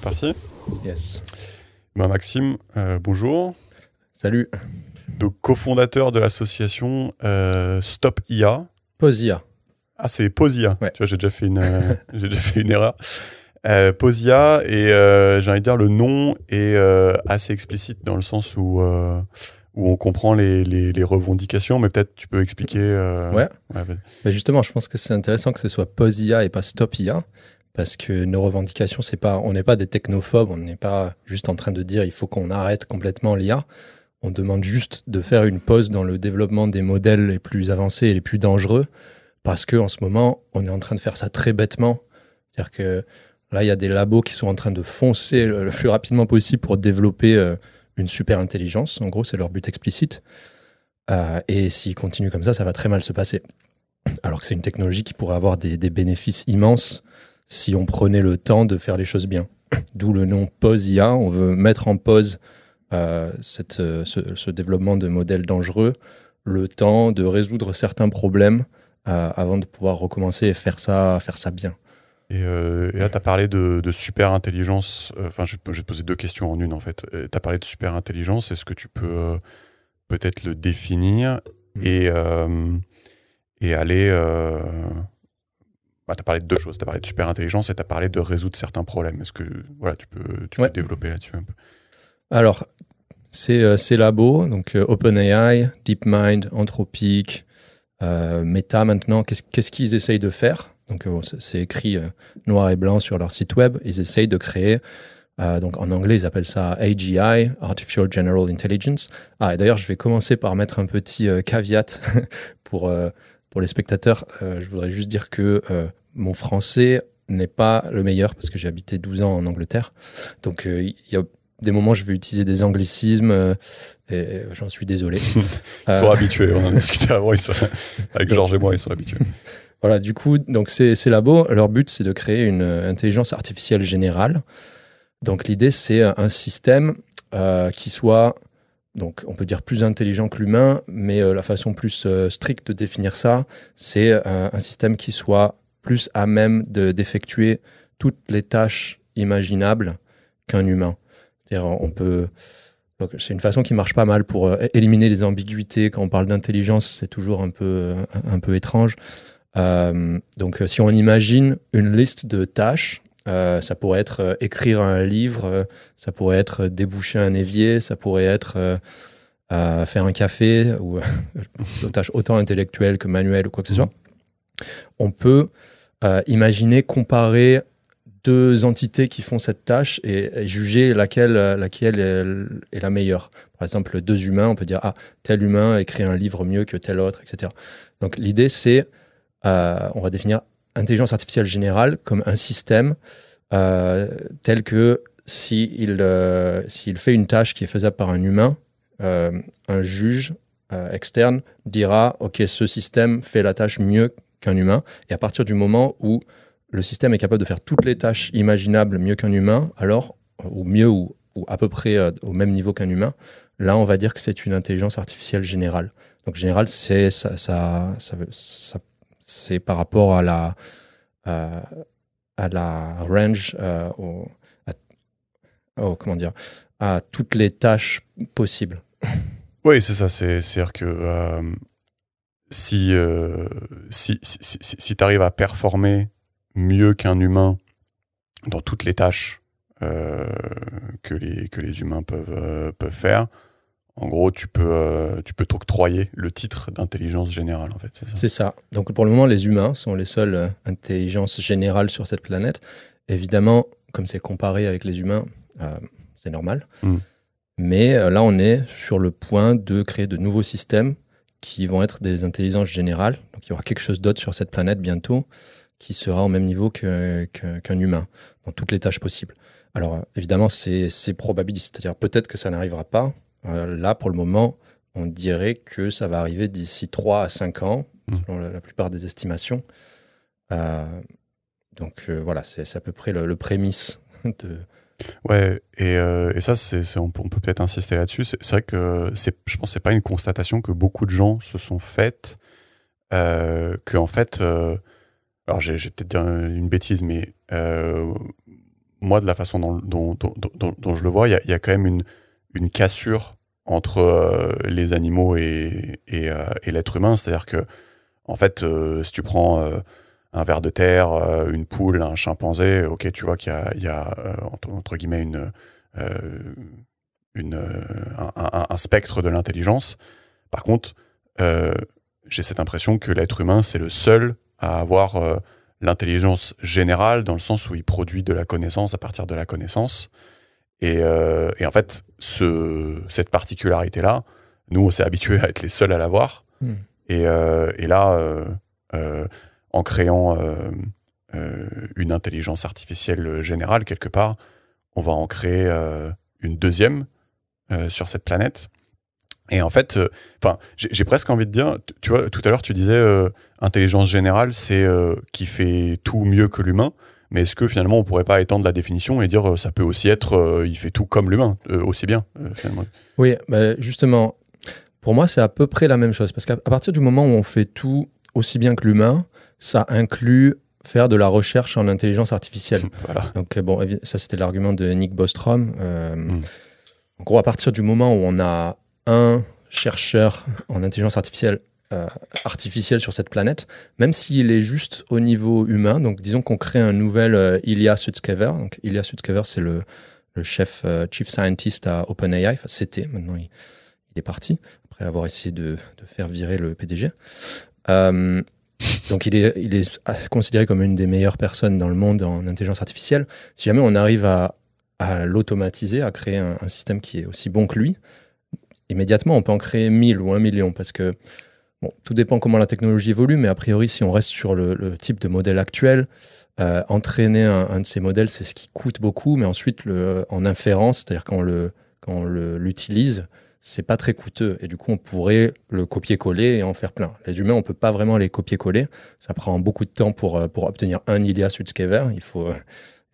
parti Yes. Ben Maxime, euh, bonjour. Salut. Donc, cofondateur de l'association euh, Stop IA. Posia. Ah, c'est Posia. Tu vois, j'ai déjà fait une, euh, j'ai déjà fait une erreur. Euh, Posia, et j'ai envie de dire, le nom est assez explicite dans le sens où, où on comprend les, les, revendications, mais peut-être tu peux expliquer. Ouais. mais bah, justement, je pense que c'est intéressant que ce soit Posia et pas Stop IA, parce que nos revendications, c'est pas, on n'est pas des technophobes, on n'est pas juste en train de dire il faut qu'on arrête complètement l'IA. On demande juste de faire une pause dans le développement des modèles les plus avancés et les plus dangereux, parce que en ce moment, on est en train de faire ça très bêtement. C'est-à-dire que là, il y a des labos qui sont en train de foncer le, plus rapidement possible pour développer euh, une super intelligence. En gros, c'est leur but explicite. Euh, et s'ils continuent comme ça, ça va très mal se passer. Alors que c'est une technologie qui pourrait avoir des bénéfices immenses si on prenait le temps de faire les choses bien. D'où le nom pause IA. On veut mettre en pause euh, cette, euh, ce, développement de modèles dangereux, le temps de résoudre certains problèmes euh, avant de pouvoir recommencer et faire ça, faire ça bien. Et, là, tu as parlé de, super intelligence. Enfin, je, vais deux questions en une, en fait. Tu as parlé de super intelligence. Est-ce que tu peux peut-être le définir mm. et, et aller bah, tu as parlé de deux choses. Tu as parlé de super intelligence et tu as parlé de résoudre certains problèmes. Est-ce que voilà, tu peux, tu développer là-dessus un peu Alors, c'est euh, ces labos, donc euh, OpenAI, DeepMind, Anthropic, euh, Meta maintenant, qu'est-ce qu'ils essayent de faire Donc, c'est écrit noir et blanc sur leur site web. Ils essayent de créer donc en anglais, ils appellent ça AGI, Artificial General Intelligence. Ah, et d'ailleurs, je vais commencer par mettre un petit caveat pour, pour les spectateurs. je voudrais juste dire que mon français n'est pas le meilleur parce que j'ai habité 12 ans en Angleterre. Donc euh, il y a des moments où je vais utiliser des anglicismes euh, et j'en suis désolé. ils euh, sont habitués, on en discutait avant, avec Georges et moi, ils sont habitués. Voilà, du coup, donc ces, labos, leur but c'est de créer une intelligence artificielle générale. Donc l'idée c'est un système qui soit donc on peut dire plus intelligent que l'humain, mais la façon plus stricte de définir ça, c'est un système qui soit plus à même d'effectuer toutes les tâches imaginables qu'un humain. C'est une façon qui marche pas mal pour euh, éliminer les ambiguïtés. Quand on parle d'intelligence, c'est toujours un peu, un peu étrange. Euh, donc, euh, si on imagine une liste de tâches, ça pourrait être écrire un livre, ça pourrait être déboucher un évier, ça pourrait être faire un café, ou tâches autant intellectuelles que manuelles ou quoi que ce mhm. soit on peut euh, imaginer comparer deux entités qui font cette tâche et, juger laquelle, euh, laquelle est, la meilleure. Par exemple, deux humains, on peut dire, ah, tel humain écrit un livre mieux que tel autre, etc. Donc l'idée, c'est, euh, on va définir intelligence artificielle générale comme un système tel que s'il si il si fait une tâche qui est faisable par un humain, un juge externe dira, OK, ce système fait la tâche mieux qu'un humain. Et à partir du moment où le système est capable de faire toutes les tâches imaginables mieux qu'un humain, alors, euh, ou mieux ou, ou à peu près euh, au même niveau qu'un humain, là, on va dire que c'est une intelligence artificielle générale. Donc, générale, c'est ça, c'est par rapport à la, euh, à la range, oh, comment dire, à toutes les tâches possibles. Oui, c'est ça. C'est-à-dire que euh, si, si, tu arrives à performer mieux qu'un humain dans toutes les tâches euh, que, les, humains euh, peuvent, faire, en gros, tu peux, tu peux t'octroyer le titre d'intelligence générale, en fait. C'est ça. Donc, pour le moment, les humains sont les seules intelligences générales sur cette planète. Évidemment, comme c'est comparé avec les humains, c'est normal. Hmm. Mais là, on est sur le point de créer de nouveaux systèmes qui vont être des intelligences générales. Donc il y aura quelque chose d'autre sur cette planète bientôt qui sera au même niveau qu'un humain, dans toutes les tâches possibles. Alors évidemment, c'est probabiliste, c'est-à-dire peut-être que ça n'arrivera pas. Euh, là, pour le moment, on dirait que ça va arriver d'ici 3 à 5 ans, mmh. selon la, plupart des estimations. Euh, donc euh, voilà, c'est à peu près le, le prémisse de, Ouais, et, euh, et ça, c'est, on peut, peut être insister là-dessus. C'est, vrai que c'est, je pense que c'est pas une constatation que beaucoup de gens se sont faites, euh, que en fait, euh, alors j'ai, peut-être dit une bêtise, mais moi, de la façon dont, dont, dont, je le vois, il y a, y a, quand même une, une cassure entre les animaux et, et, et, l'être humain. C'est-à-dire que, en fait, si tu prends un ver de terre, euh, une poule, un chimpanzé, ok, tu vois qu'il y a, euh, entre, guillemets une, euh, une, un, spectre de l'intelligence. Par contre, j'ai cette impression que l'être humain, c'est le seul à avoir l'intelligence générale, dans le sens où il produit de la connaissance à partir de la connaissance. Et, en fait, ce, cette particularité-là, nous, on s'est habitué à être les seuls à l'avoir. Hmm. Et, là, en créant euh, euh, une intelligence artificielle générale quelque part, on va en créer euh, une deuxième sur cette planète. Et en fait, enfin, j'ai presque envie de dire, tu vois, tout à l'heure tu disais intelligence générale, c'est qui fait tout mieux que l'humain. Mais est-ce que finalement on pourrait pas étendre la définition et dire ça peut aussi être il fait tout comme l'humain, aussi bien Oui, bah, justement, pour moi c'est à peu près la même chose parce qu'à partir du moment où on fait tout aussi bien que l'humain, ça inclut faire de la recherche en intelligence artificielle. Voilà. Donc euh, bon, ça c'était l'argument de Nick Bostrom. Euh, hmm. En gros, à partir du moment où on a un chercheur en intelligence artificielle euh, artificielle sur cette planète, même s'il est juste au niveau humain. Donc, disons qu'on crée un nouvel Ilya Sutskever. Donc, Ilya Sutskever, c'est le, chef chief scientist à OpenAI. Enfin, c'était. Maintenant, il, est parti après avoir essayé de, de faire virer le PDG. Donc il est, considéré comme une des meilleures personnes dans le monde en intelligence artificielle. Si jamais on arrive à, l'automatiser, à créer un, système qui est aussi bon que lui, immédiatement, on peut en créer 1000 ou 1 million parce que bon, tout dépend comment la technologie évolue, mais a priori, si on reste sur le, type de modèle actuel, euh, entraîner un, de ces modèles, c'est ce qui coûte beaucoup, mais ensuite, en inférence, c'est-à-dire quand on l'utilise, c'est pas très coûteux et du coup on pourrait le copier-coller et en faire plein. Les humains, on peut pas vraiment les copier-coller. Ça prend beaucoup de temps pour, euh, pour obtenir un IA Sutskever. Il faut euh,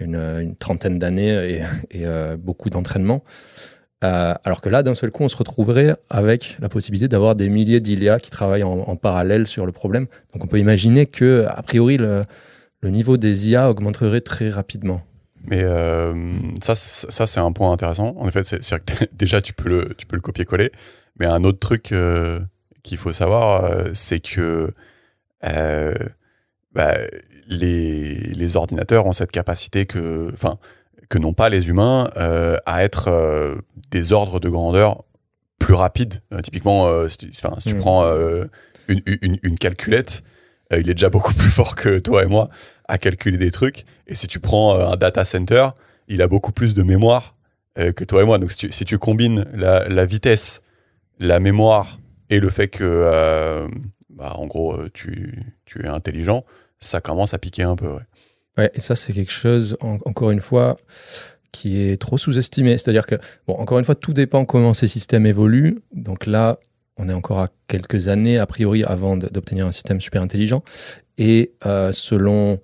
euh, une, trentaine d'années et, beaucoup d'entraînement. alors que là, d'un seul coup, on se retrouverait avec la possibilité d'avoir des milliers d'Ilias qui travaillent en, parallèle sur le problème. Donc on peut imaginer que, a priori, le niveau des IA augmenterait très rapidement. Mais euh, ça, c'est un point intéressant. En fait, déjà, tu peux le, copier-coller. Mais un autre truc euh, qu'il faut savoir, euh, c'est que bah, les, ordinateurs ont cette capacité que, n'ont pas les humains à être des ordres de grandeur plus rapides. typiquement, si tu, mm. prends une, calculette, il est déjà beaucoup plus fort que toi et moi à calculer des trucs. Et si tu prends euh, un data center, il a beaucoup plus de mémoire euh, que toi et moi. Donc si tu, combines la, vitesse, la mémoire et le fait que, euh, bah, en gros, tu, tu, es intelligent, ça commence à piquer un peu. Ouais, et ça c'est quelque chose, encore une fois, qui est trop sous-estimé. C'est-à-dire que, bon, encore une fois, tout dépend comment ces systèmes évoluent. Donc là, on est encore à quelques années, a priori, avant d'obtenir un système super intelligent. Et selon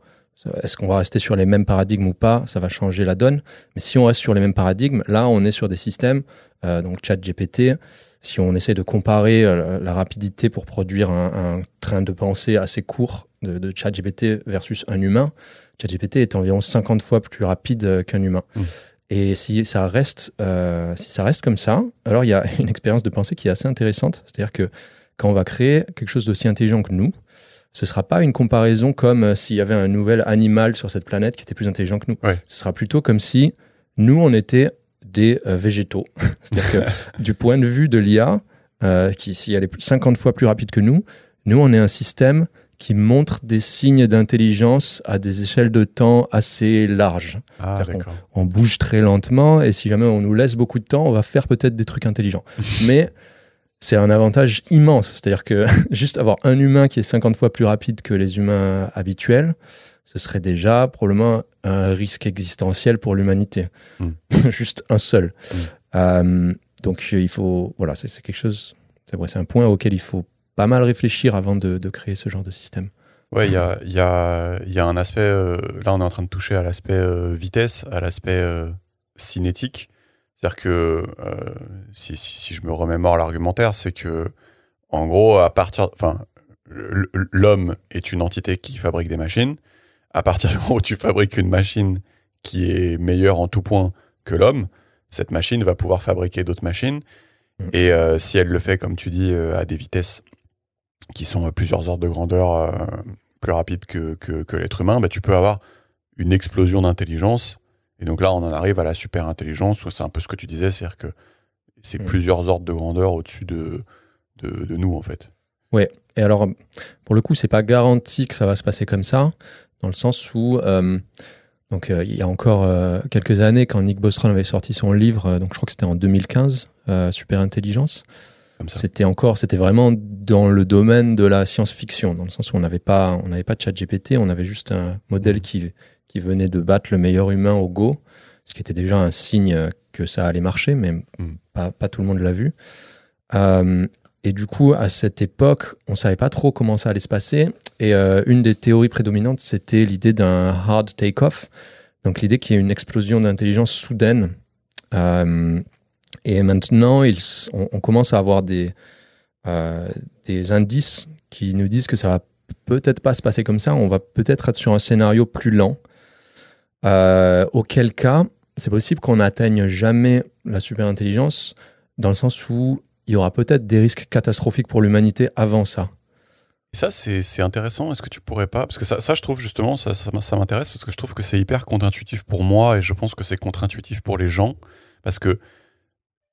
est-ce qu'on va rester sur les mêmes paradigmes ou pas Ça va changer la donne. Mais si on reste sur les mêmes paradigmes, là, on est sur des systèmes, euh, donc ChatGPT. Si on essaie de comparer euh, la rapidité pour produire un, train de pensée assez court de, de chat versus un humain, ChatGPT est environ 50 fois plus rapide euh, qu'un humain. Mmh. Et si ça, reste, si ça reste comme ça, alors il y a une expérience de pensée qui est assez intéressante. C'est-à-dire que quand on va créer quelque chose d'aussi intelligent que nous, ce sera pas une comparaison comme euh, s'il y avait un nouvel animal sur cette planète qui était plus intelligent que nous. Ce sera plutôt comme si nous, on était des euh, végétaux. C'est-à-dire que du point de vue de l'IA, euh, qui s'y allait est 50 fois plus rapide que nous, nous, on est un système qui montre des signes d'intelligence à des échelles de temps assez larges. Ah, on, on, bouge très lentement et si jamais on nous laisse beaucoup de temps, on va faire peut-être des trucs intelligents. Mais c'est un avantage immense. C'est-à-dire que juste avoir un humain qui est 50 fois plus rapide que les humains habituels, ce serait déjà probablement un risque existentiel pour l'humanité. Mm. juste un seul. Mm. Euh, donc il faut, voilà, c'est quelque chose, c'est un point auquel il faut pas mal réfléchir avant de, créer ce genre de système. Ouais, il y a, y, a, y a, un aspect, euh, là on est en train de toucher à l'aspect euh, vitesse, à l'aspect cinétique. C'est-à-dire que euh, si, je me remémore l'argumentaire, c'est que en gros, à partir, enfin, l'homme est une entité qui fabrique des machines. À partir du moment où tu fabriques une machine qui est meilleure en tout point que l'homme, cette machine va pouvoir fabriquer d'autres machines. Mm. Et euh, si elle le fait, comme tu dis, euh, à des vitesses qui sont à plusieurs ordres de grandeur plus rapides que, l'être humain, bah, tu peux avoir une explosion d'intelligence et donc là, on en arrive à la super intelligence, où c'est un peu ce que tu disais, c'est-à-dire que c'est mm. plusieurs ordres de grandeur au-dessus de, de, nous, en fait. Oui, Et alors, pour le coup, c'est pas garanti que ça va se passer comme ça, dans le sens où, euh, donc, euh, il y a encore euh, quelques années, quand Nick Bostrom avait sorti son livre, donc je crois que c'était en 2015, Super Intelligence, c'était encore, c'était vraiment dans le domaine de la science-fiction, dans le sens où on n'avait pas, on n'avait pas de chat GPT, on avait juste un modèle mm. qui qui venait de battre le meilleur humain au Go, ce qui était déjà un signe que ça allait marcher, mais mm. pas, tout le monde l'a vu. Euh, et du coup, à cette époque, on ne savait pas trop comment ça allait se passer. Et euh, une des théories prédominantes, c'était l'idée d'un hard take-off, donc l'idée qu'il y ait une explosion d'intelligence soudaine. Euh, et maintenant, ils, on, commence à avoir des, des indices qui nous disent que ça va peut-être pas se passer comme ça, on va peut-être être sur un scénario plus lent, euh, auquel cas, c'est possible qu'on n'atteigne jamais la superintelligence dans le sens où il y aura peut-être des risques catastrophiques pour l'humanité avant ça. Et ça, c'est intéressant. Est-ce que tu pourrais pas Parce que ça, ça, je trouve justement, ça, ça, m'intéresse parce que je trouve que c'est hyper contre-intuitif pour moi et je pense que c'est contre-intuitif pour les gens. Parce que,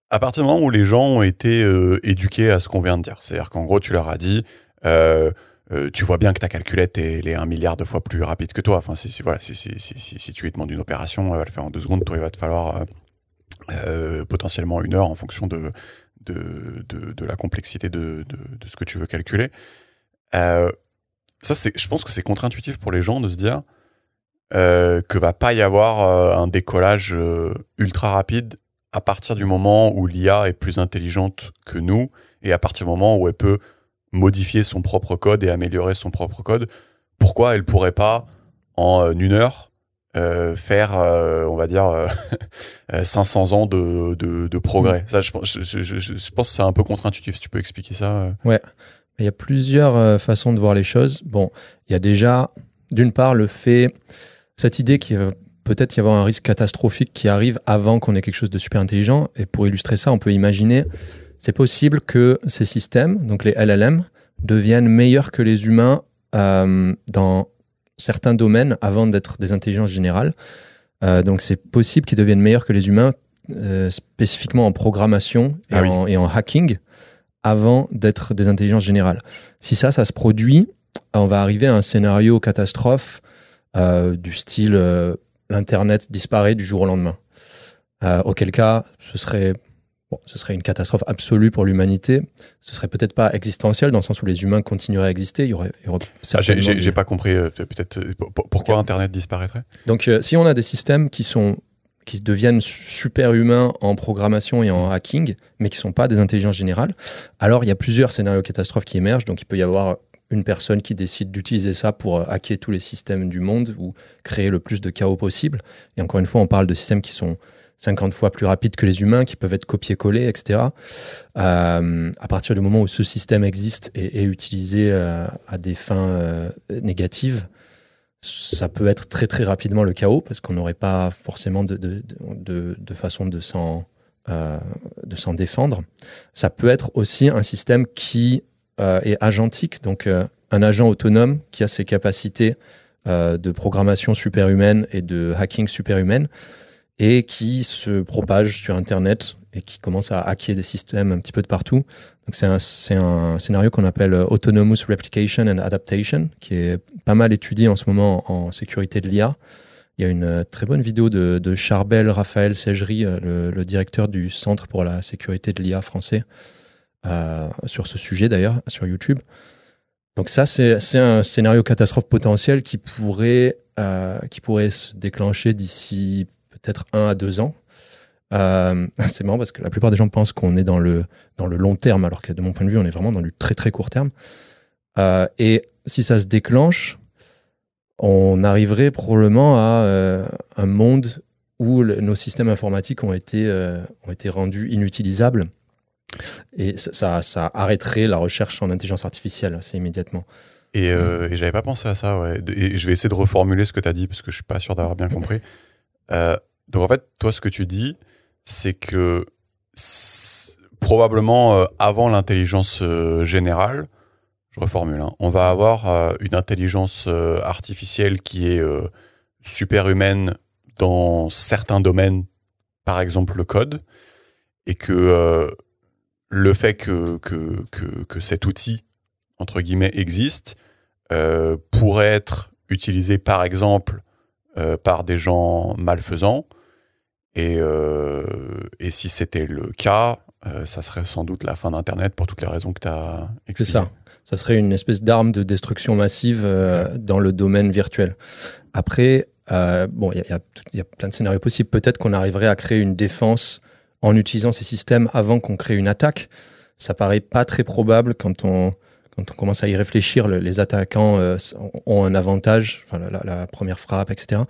à partir du moment où les gens ont été euh, éduqués à ce qu'on vient de dire, c'est-à-dire qu'en gros, tu leur as dit. Euh, euh, tu vois bien que ta calculette est un milliard de fois plus rapide que toi. Enfin, si, si, tu lui demandes une opération, elle va le faire en deux secondes, toi, il va te falloir euh, euh, potentiellement une heure en fonction de, de, la complexité de, ce que tu veux calculer. ça, je pense que c'est contre-intuitif pour les gens de se dire que va pas y avoir un décollage ultra rapide à partir du moment où l'IA est plus intelligente que nous et à partir du moment où elle peut modifier son propre code et améliorer son propre code, pourquoi elle pourrait pas, en euh, une heure, euh, faire, euh, on va dire, 500 ans de, de, progrès mm. Ça, je, je, je, pense que c'est un peu contre-intuitif. Si tu peux expliquer ça Ouais. Il y a plusieurs façons de voir les choses. Bon, il y a déjà, d'une part, le fait, cette idée va peut-être y avoir un risque catastrophique qui arrive avant qu'on ait quelque chose de super intelligent. Et pour illustrer ça, on peut imaginer c'est possible que ces systèmes, donc les LLM, deviennent meilleurs que les humains euh, dans certains domaines avant d'être des intelligences générales. Euh, donc c'est possible qu'ils deviennent meilleurs que les humains, euh, spécifiquement en programmation et, ah et en, hacking, avant d'être des intelligences générales. Si ça, ça se produit, on va arriver à un scénario catastrophe du style l'Internet disparaît du jour au lendemain. auquel cas, ce serait ce serait une catastrophe absolue pour l'humanité. Ce serait peut-être pas existentiel dans le sens où les humains continueraient à exister. Il y aurait, ah, J'ai pas compris euh, peut-être euh, pourquoi Internet disparaîtrait. Donc, euh, si on a des systèmes qui sont qui deviennent super humains en programmation et en hacking, mais qui sont pas des intelligences générales, alors il y a plusieurs scénarios catastrophes qui émergent. Donc, il peut y avoir une personne qui décide d'utiliser ça pour hacker tous les systèmes du monde ou créer le plus de chaos possible. Et encore une fois, on parle de systèmes qui sont 50 fois plus rapide que les humains, qui peuvent être copiés-collés, etc. Euh, à partir du moment où ce système existe et est utilisé euh, à des fins euh, négatives, ça peut être très très rapidement le chaos parce qu'on n'aurait pas forcément de, de, de, de façon de s'en défendre. Ça peut être aussi un système qui est agentique, donc un agent autonome qui a ses capacités de programmation superhumaine et de hacking superhumaine et qui se propage sur Internet et qui commence à hacker des systèmes un petit peu de partout. Donc c'est un, un, scénario qu'on appelle euh, Autonomous Replication and Adaptation, qui est pas mal étudié en ce moment en, sécurité de l'IA. Il y a une euh, très bonne vidéo de, Charbel Raphaël Ségerie, euh, le, directeur du Centre pour la sécurité de l'IA français, sur ce sujet d'ailleurs, sur YouTube. Donc ça, c'est un scénario catastrophe potentiel qui pourrait, qui pourrait se déclencher d'ici peut-être un à deux ans. Euh, c'est marrant parce que la plupart des gens pensent qu'on est dans le, dans le long terme, alors que de mon point de vue, on est vraiment dans du très très court terme. Euh, et si ça se déclenche, on arriverait probablement à euh, un monde où nos systèmes informatiques ont été, ont été rendus inutilisables. Et ça, ça, arrêterait la recherche en intelligence artificielle assez immédiatement. Et, et j'avais pas pensé à ça. Ouais. Et je vais essayer de reformuler ce que tu as dit parce que je suis pas sûr d'avoir bien compris. Euh, donc en fait, toi, ce que tu dis, c'est que probablement euh, avant l'intelligence euh, générale, je reformule, hein, on va avoir euh, une intelligence artificielle qui est super humaine dans certains domaines, par exemple le code, et que le fait que, que, cet outil, entre guillemets, existe, pourrait être utilisé par exemple par des gens malfaisants et, euh, et si c'était le cas, euh, ça serait sans doute la fin d'Internet pour toutes les raisons que tu as expliquées. C'est ça. Ça serait une espèce d'arme de destruction massive euh, dans le domaine virtuel. Après, bon, il y, a plein de scénarios possibles. Peut-être qu'on arriverait à créer une défense en utilisant ces systèmes avant qu'on crée une attaque. Ça paraît pas très probable quand on, quand on commence à y réfléchir, les attaquants ont un avantage, la, la, première frappe, etc.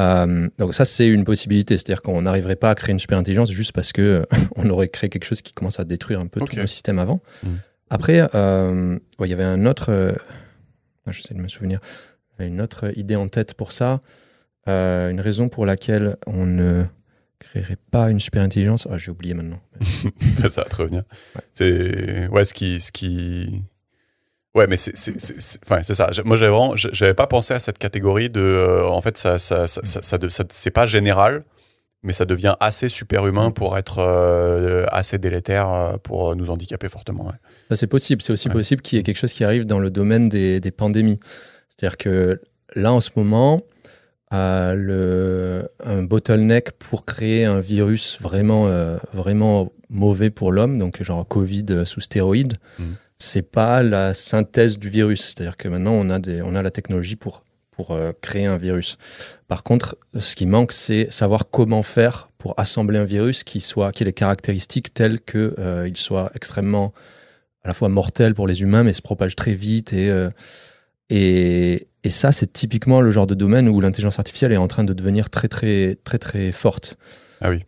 Euh, donc ça, c'est une possibilité. C'est-à-dire qu'on n'arriverait pas à créer une super intelligence juste parce que on aurait créé quelque chose qui commence à détruire un peu tout le système avant. Mm. Après, euh, il y avait un autre... Euh, sais de me souvenir. Une autre idée en tête pour ça. une raison pour laquelle on ne créerait pas une super intelligence. Ah, j'ai oublié maintenant. ça va te revenir. C'est ouais, ce qui... Ce qui Ouais, mais c'est ça. Moi, j'avais j'avais pas pensé à cette catégorie de. Euh, en fait, ça, ça, ça, c'est pas général, mais ça devient assez super humain mm. pour être euh, assez délétère euh, pour nous handicaper fortement. Bah, c'est possible. C'est aussi possible qu'il y ait quelque chose qui arrive dans le domaine des, des pandémies. C'est-à-dire que là, en ce moment, le, un bottleneck pour créer un virus vraiment, vraiment mauvais pour l'homme, donc genre Covid sous stéroïdes. Mm c'est pas la synthèse du virus. C'est-à-dire que maintenant, on a, des, on a la technologie pour, pour euh, créer un virus. Par contre, ce qui manque, c'est savoir comment faire pour assembler un virus qui, soit, qui ait les caractéristiques telles qu'il euh, soit extrêmement, à la fois mortel pour les humains, mais se propage très vite. Et, euh, et, et ça, c'est typiquement le genre de domaine où l'intelligence artificielle est en train de devenir très, très, très, très, forte. Ah oui.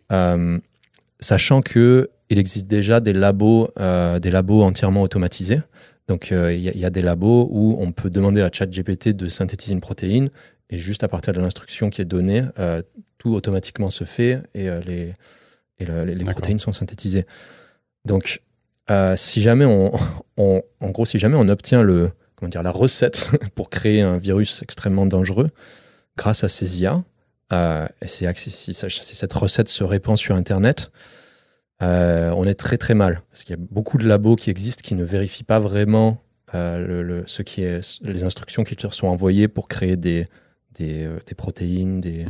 sachant que il existe déjà des labos, euh, des labos entièrement automatisés. Donc, euh, il y, a des labos où on peut demander à ChatGPT de synthétiser une protéine et juste à partir de l'instruction qui est donnée, euh, tout automatiquement se fait et les, les, protéines sont synthétisées. Donc, si jamais on, en gros, si jamais on obtient le, comment dire, la recette pour créer un virus extrêmement dangereux grâce à ces IA, et si cette recette se répand sur Internet, euh, on est très très mal. Parce qu'il y a beaucoup de labos qui existent qui ne vérifient pas vraiment euh, le, ce qui est, les instructions qui leur sont envoyées pour créer des, des, euh, des protéines, des.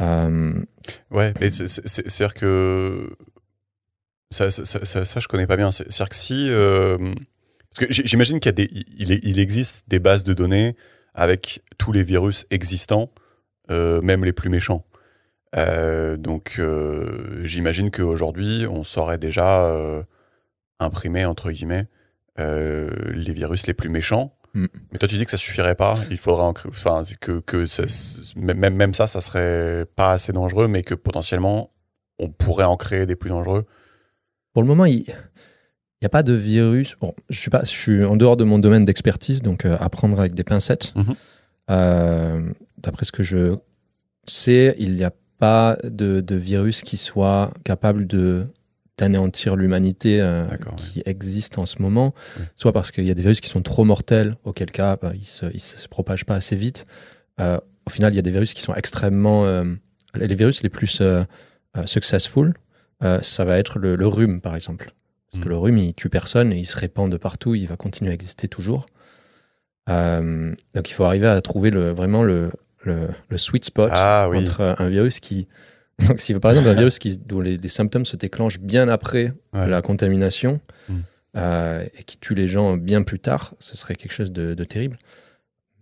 Hmm. Ouais, mais c'est-à-dire que. Ça, ça, ça, je connais pas bien. C'est-à-dire que si. Parce que j'imagine qu'il des, il, existe des bases de données avec tous les virus existants, même les plus méchants. Euh, donc euh, j'imagine qu'aujourd'hui, on saurait déjà euh, imprimer, entre guillemets, les virus les plus méchants. Mm. Mais toi, tu dis que ça suffirait pas. Il faudrait enfin, que, que ça, même, ça, ça serait pas assez dangereux, mais que potentiellement, on pourrait en créer des plus dangereux. Pour le moment, il n'y a pas de virus. Bon, je suis pas, je suis en dehors de mon domaine d'expertise, donc apprendre avec des pincettes. Mm-hmm. D'après ce que je sais, il y a pas de, virus qui soit capable de d'anéantir l'humanité euh, qui existe en ce moment, soit parce qu'il y a des virus qui sont trop mortels, auquel cas il bah, ils ne se, propage propagent pas assez vite. Euh, au final, il y a des virus qui sont extrêmement... Euh, les virus les plus successful, ça va être le, rhume, par exemple. Parce que mm. le rhume, il tue personne et il se répand de partout, il va continuer à exister toujours. donc il faut arriver à trouver le, vraiment le, le, sweet spot ah entre un virus qui. Donc, si par exemple un virus qui, dont les, symptômes se déclenchent bien après la contamination mm. euh, et qui tue les gens bien plus tard, ce serait quelque chose de, terrible.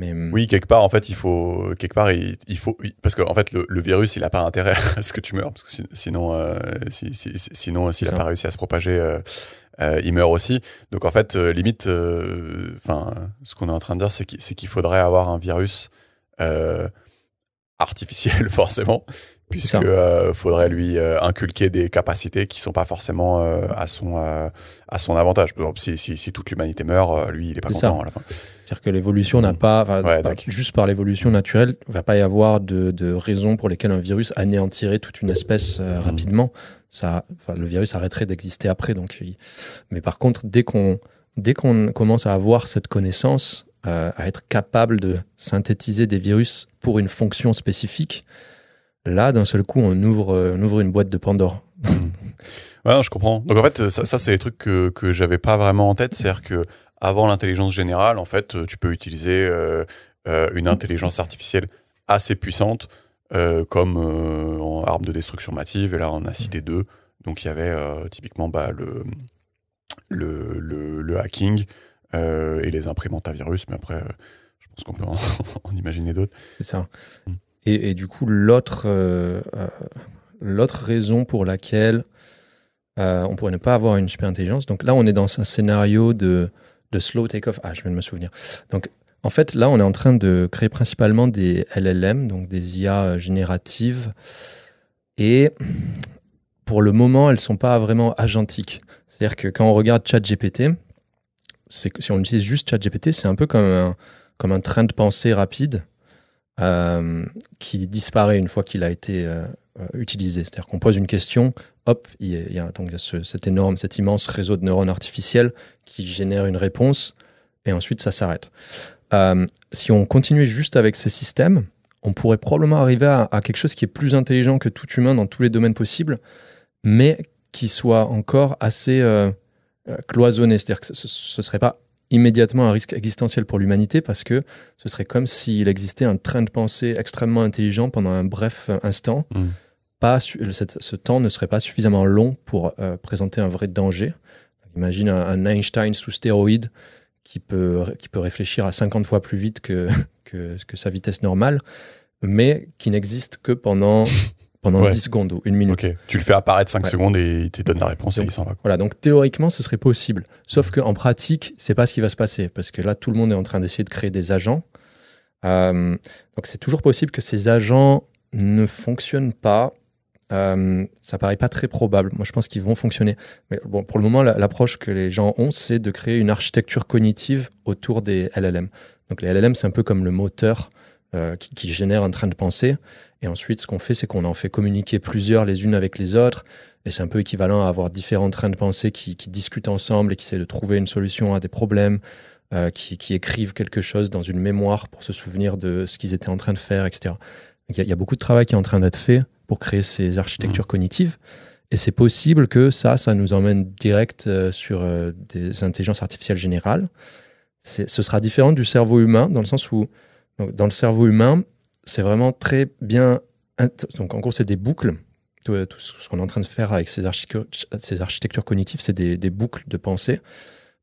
Mais... Mm. Oui, quelque part, en fait, il faut. Quelque part, il, faut. Parce qu'en fait, le, virus, il n'a pas intérêt à ce que tu meurs. Parce que sinon, euh, si, sinon s'il n'a pas réussi à se propager, euh, il meurt aussi. Donc, en fait, limite, enfin ce qu'on est en train de dire, c'est qu'il faudrait avoir un virus euh, artificielle forcément, puisque euh, faudrait lui euh, inculquer des capacités qui sont pas forcément à son à son avantage. si, toute l'humanité meurt, lui il est pas content à la fin. C'est-à-dire que l'évolution n'a mm. pas, juste par l'évolution naturelle, il va pas y avoir de, de raison pour lesquelles un virus anéantirait toute une espèce mm. rapidement. Ça, le virus arrêterait d'exister après. Donc, mais par contre, dès qu'on dès qu'on commence à avoir cette connaissance, euh, à, être capable de synthétiser des virus pour une fonction spécifique, là, d'un seul coup, on ouvre, euh, on ouvre une boîte de Pandore. ouais, je comprends. Donc en fait, ça, c'est des trucs que, que j'avais pas vraiment en tête. C'est-à-dire que avant l'intelligence générale, en fait, tu peux utiliser euh, une intelligence artificielle assez puissante comme en arme de destruction massive. Et là, on a cité deux. Donc il y avait typiquement bah, le, le, le, le, hacking euh, et les imprimantes à virus, mais après, euh, je pense qu'on peut en, imaginer d'autres. C'est ça. Mm. Et, du coup, l'autre euh, l'autre raison pour laquelle on pourrait ne pas avoir une super intelligence. Donc là, on est dans un scénario de, de slow take-off. Ah, je viens de me souvenir. Donc en fait, là, on est en train de créer principalement des LLM, donc des IA génératives. Et pour le moment, elles ne sont pas vraiment agentiques. C'est-à-dire que quand on regarde ChatGPT, c'est si on utilise juste ChatGPT, c'est un peu comme un, train de pensée rapide euh, qui disparaît une fois qu'il a été euh, euh, utilisé. C'est-à-dire qu'on pose une question, hop, il y a, cet énorme, cet immense réseau de neurones artificiels qui génère une réponse et ensuite ça s'arrête. si on continuait juste avec ces systèmes, on pourrait probablement arriver à, quelque chose qui est plus intelligent que tout humain dans tous les domaines possibles, mais qui soit encore assez euh, cloisonné, c'est-à-dire que ce ne serait pas immédiatement un risque existentiel pour l'humanité parce que ce serait comme s'il existait un train de pensée extrêmement intelligent pendant un bref instant. Mm. Pas, ce temps ne serait pas suffisamment long pour euh, présenter un vrai danger. Imagine un, Einstein sous stéroïde qui peut, qui peut réfléchir à 50 fois plus vite que, que sa vitesse normale, mais qui n'existe que pendant pendant 10 secondes ou une minute. Ok, tu le fais apparaître 5 secondes et il te donne la réponse et il s'en va. Voilà, donc théoriquement, ce serait possible. Sauf qu'en pratique, c'est pas ce qui va se passer parce que là, tout le monde est en train d'essayer de créer des agents. Euh, donc c'est toujours possible que ces agents ne fonctionnent pas. Euh, ça paraît pas très probable. Moi, je pense qu'ils vont fonctionner. Mais bon, pour le moment, l'approche que les gens ont, c'est de créer une architecture cognitive autour des LLM. Donc les LLM, c'est un peu comme le moteur euh, qui, qui, génère un train de pensée. Et ensuite, ce qu'on fait, c'est qu'on en fait communiquer plusieurs les unes avec les autres. Et c'est un peu équivalent à avoir différents trains de pensée qui, discutent ensemble et qui essaient de trouver une solution à des problèmes, euh, qui, écrivent quelque chose dans une mémoire pour se souvenir de ce qu'ils étaient en train de faire, etc. Il y, a beaucoup de travail qui est en train d'être fait pour créer ces architectures mmh. cognitives. Et c'est possible que ça, ça nous emmène direct euh, sur euh, des intelligences artificielles générales. Ce sera différent du cerveau humain dans le sens où, dans le cerveau humain, c'est vraiment très bien. Donc, en gros, c'est des boucles. Euh, tout, ce qu'on est en train de faire avec ces, architectures, cognitives, c'est des, boucles de pensée.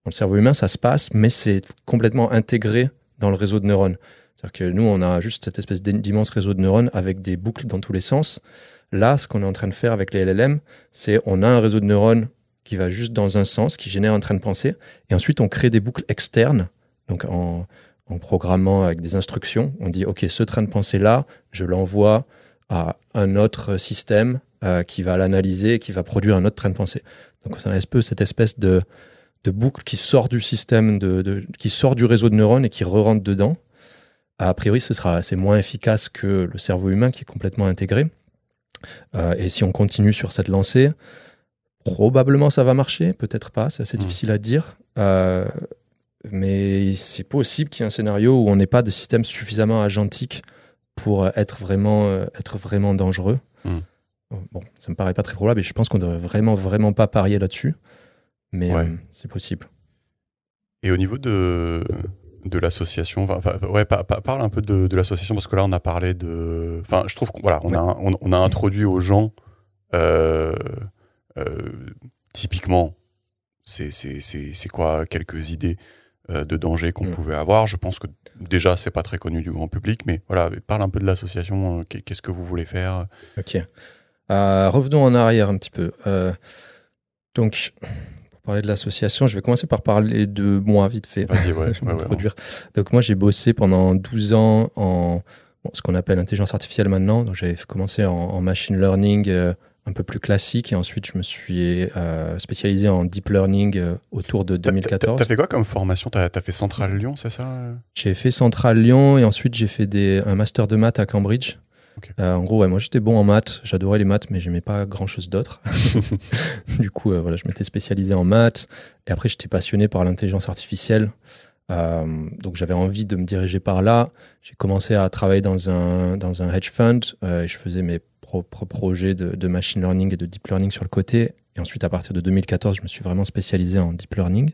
Dans le cerveau humain, ça se passe, mais c'est complètement intégré dans le réseau de neurones. C'est-à-dire que nous, on a juste cette espèce d'immense réseau de neurones avec des boucles dans tous les sens. Là, ce qu'on est en train de faire avec les LLM, c'est on a un réseau de neurones qui va juste dans un sens, qui génère un train de pensée, et ensuite on crée des boucles externes, donc en, en programmant avec des instructions. On dit, OK, ce train de pensée-là, je l'envoie à un autre système euh, qui va l'analyser qui va produire un autre train de pensée. Donc, ça laisse peu cette espèce de, boucle qui sort du système, qui sort du réseau de neurones et qui re-rentre dedans. A priori, ce sera c'est moins efficace que le cerveau humain qui est complètement intégré. Euh, et si on continue sur cette lancée, probablement ça va marcher, peut-être pas, c'est assez mmh. difficile à dire. Euh, mais c'est possible qu'il y ait un scénario où on n'ait pas de système suffisamment agentique pour euh, être vraiment, euh, être vraiment dangereux. Hmm. Bon, ça me paraît pas très probable et je pense qu'on devrait vraiment, vraiment pas parier là-dessus. Mais euh, c'est possible. Et au niveau de, de l'association, ouais, parle un peu de, l'association parce que là on a parlé de. Enfin, je trouve qu'on voilà, on, a, on, a introduit aux gens typiquement, c'est quoi quelques idées euh, de dangers qu'on mm. pouvait avoir. Je pense que déjà, c'est pas très connu du grand public, mais voilà, parle un peu de l'association. Euh, qu'est-ce que vous voulez faire euh. Ok. revenons en arrière un petit peu. donc, pour parler de l'association, je vais commencer par parler de moi vite fait. vas je vais Donc, moi, j'ai bossé pendant 12 ans en ce qu'on appelle intelligence artificielle maintenant. Donc, j'avais commencé en, machine learning un peu plus classique et ensuite je me suis euh, spécialisé en deep learning euh, autour de 2014. T'as fait quoi comme formation T'as as fait Central Lyon, c'est ça J'ai fait Central Lyon et ensuite j'ai fait un master de maths à Cambridge. Euh, en gros, ouais, moi j'étais bon en maths, j'adorais les maths, mais j'aimais pas grand chose d'autre. du coup, voilà, je m'étais spécialisé en maths et après j'étais passionné par l'intelligence artificielle. donc j'avais envie de me diriger par là. J'ai commencé à travailler dans un, dans un hedge fund et je faisais mes projet de, machine learning et de deep learning sur le côté. Et ensuite, à partir de 2014, je me suis vraiment spécialisé en deep learning.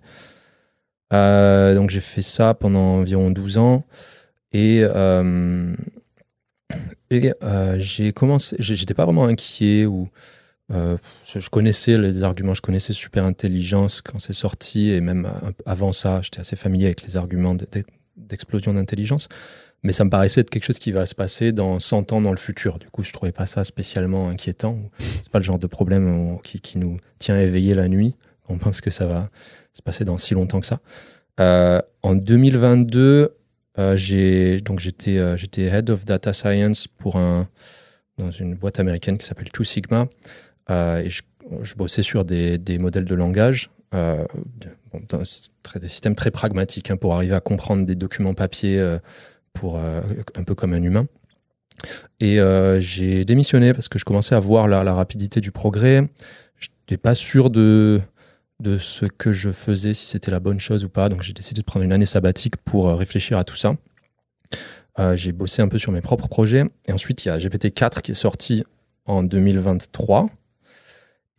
Euh, donc j'ai fait ça pendant environ 12 ans. Et, euh, euh, j'ai commencé, j'étais pas vraiment inquiet ou je, connaissais les arguments, je connaissais Super Intelligence quand c'est sorti et même avant ça, j'étais assez familier avec les arguments d'explosion d'intelligence. Mais ça me paraissait être quelque chose qui va se passer dans 100 ans dans le futur. Du coup, je trouvais pas ça spécialement inquiétant. C'est pas le genre de problème qui, qui nous tient éveillés la nuit. On pense que ça va se passer dans si longtemps que ça. Euh, en 2022, euh, j'ai donc euh, j'étais head of data science pour un dans une boîte américaine qui s'appelle Two Sigma et je, je, bossais sur des, des modèles de langage, des systèmes très pragmatiques hein, pour arriver à comprendre des documents papier pour, euh, un peu comme un humain. Et euh, j'ai démissionné parce que je commençais à voir la, rapidité du progrès. Je n'étais pas sûr de, de ce que je faisais, si c'était la bonne chose ou pas. Donc j'ai décidé de prendre une année sabbatique pour euh, réfléchir à tout ça. j'ai bossé un peu sur mes propres projets. Et ensuite, il y a GPT-4 qui est sorti en 2023.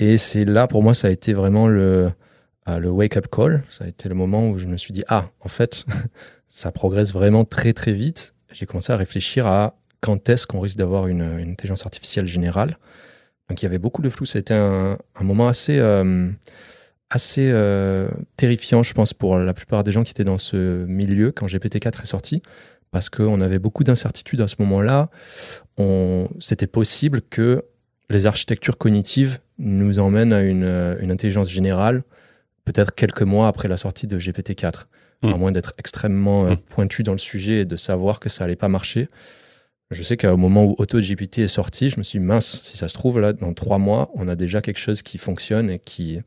Et c'est là, pour moi, ça a été vraiment le, le wake-up call. Ça a été le moment où je me suis dit, ah, en fait, ça progresse vraiment très très vite. J'ai commencé à réfléchir à quand est-ce qu'on risque d'avoir une, intelligence artificielle générale. Donc il y avait beaucoup de flou. C'était un, un moment assez, euh, assez euh, terrifiant, je pense, pour la plupart des gens qui étaient dans ce milieu quand GPT-4 est sorti, parce qu'on avait beaucoup d'incertitudes à ce moment-là. C'était possible que les architectures cognitives nous emmènent à une euh, intelligence générale, peut-être quelques mois après la sortie de GPT-4 à hmm. moins d'être extrêmement euh, hmm. pointu dans le sujet et de savoir que ça allait pas marcher. Je sais qu'au moment où AutoGPT est sorti, je me suis dit, mince, si ça se trouve, là, dans trois mois, on a déjà quelque chose qui fonctionne et qui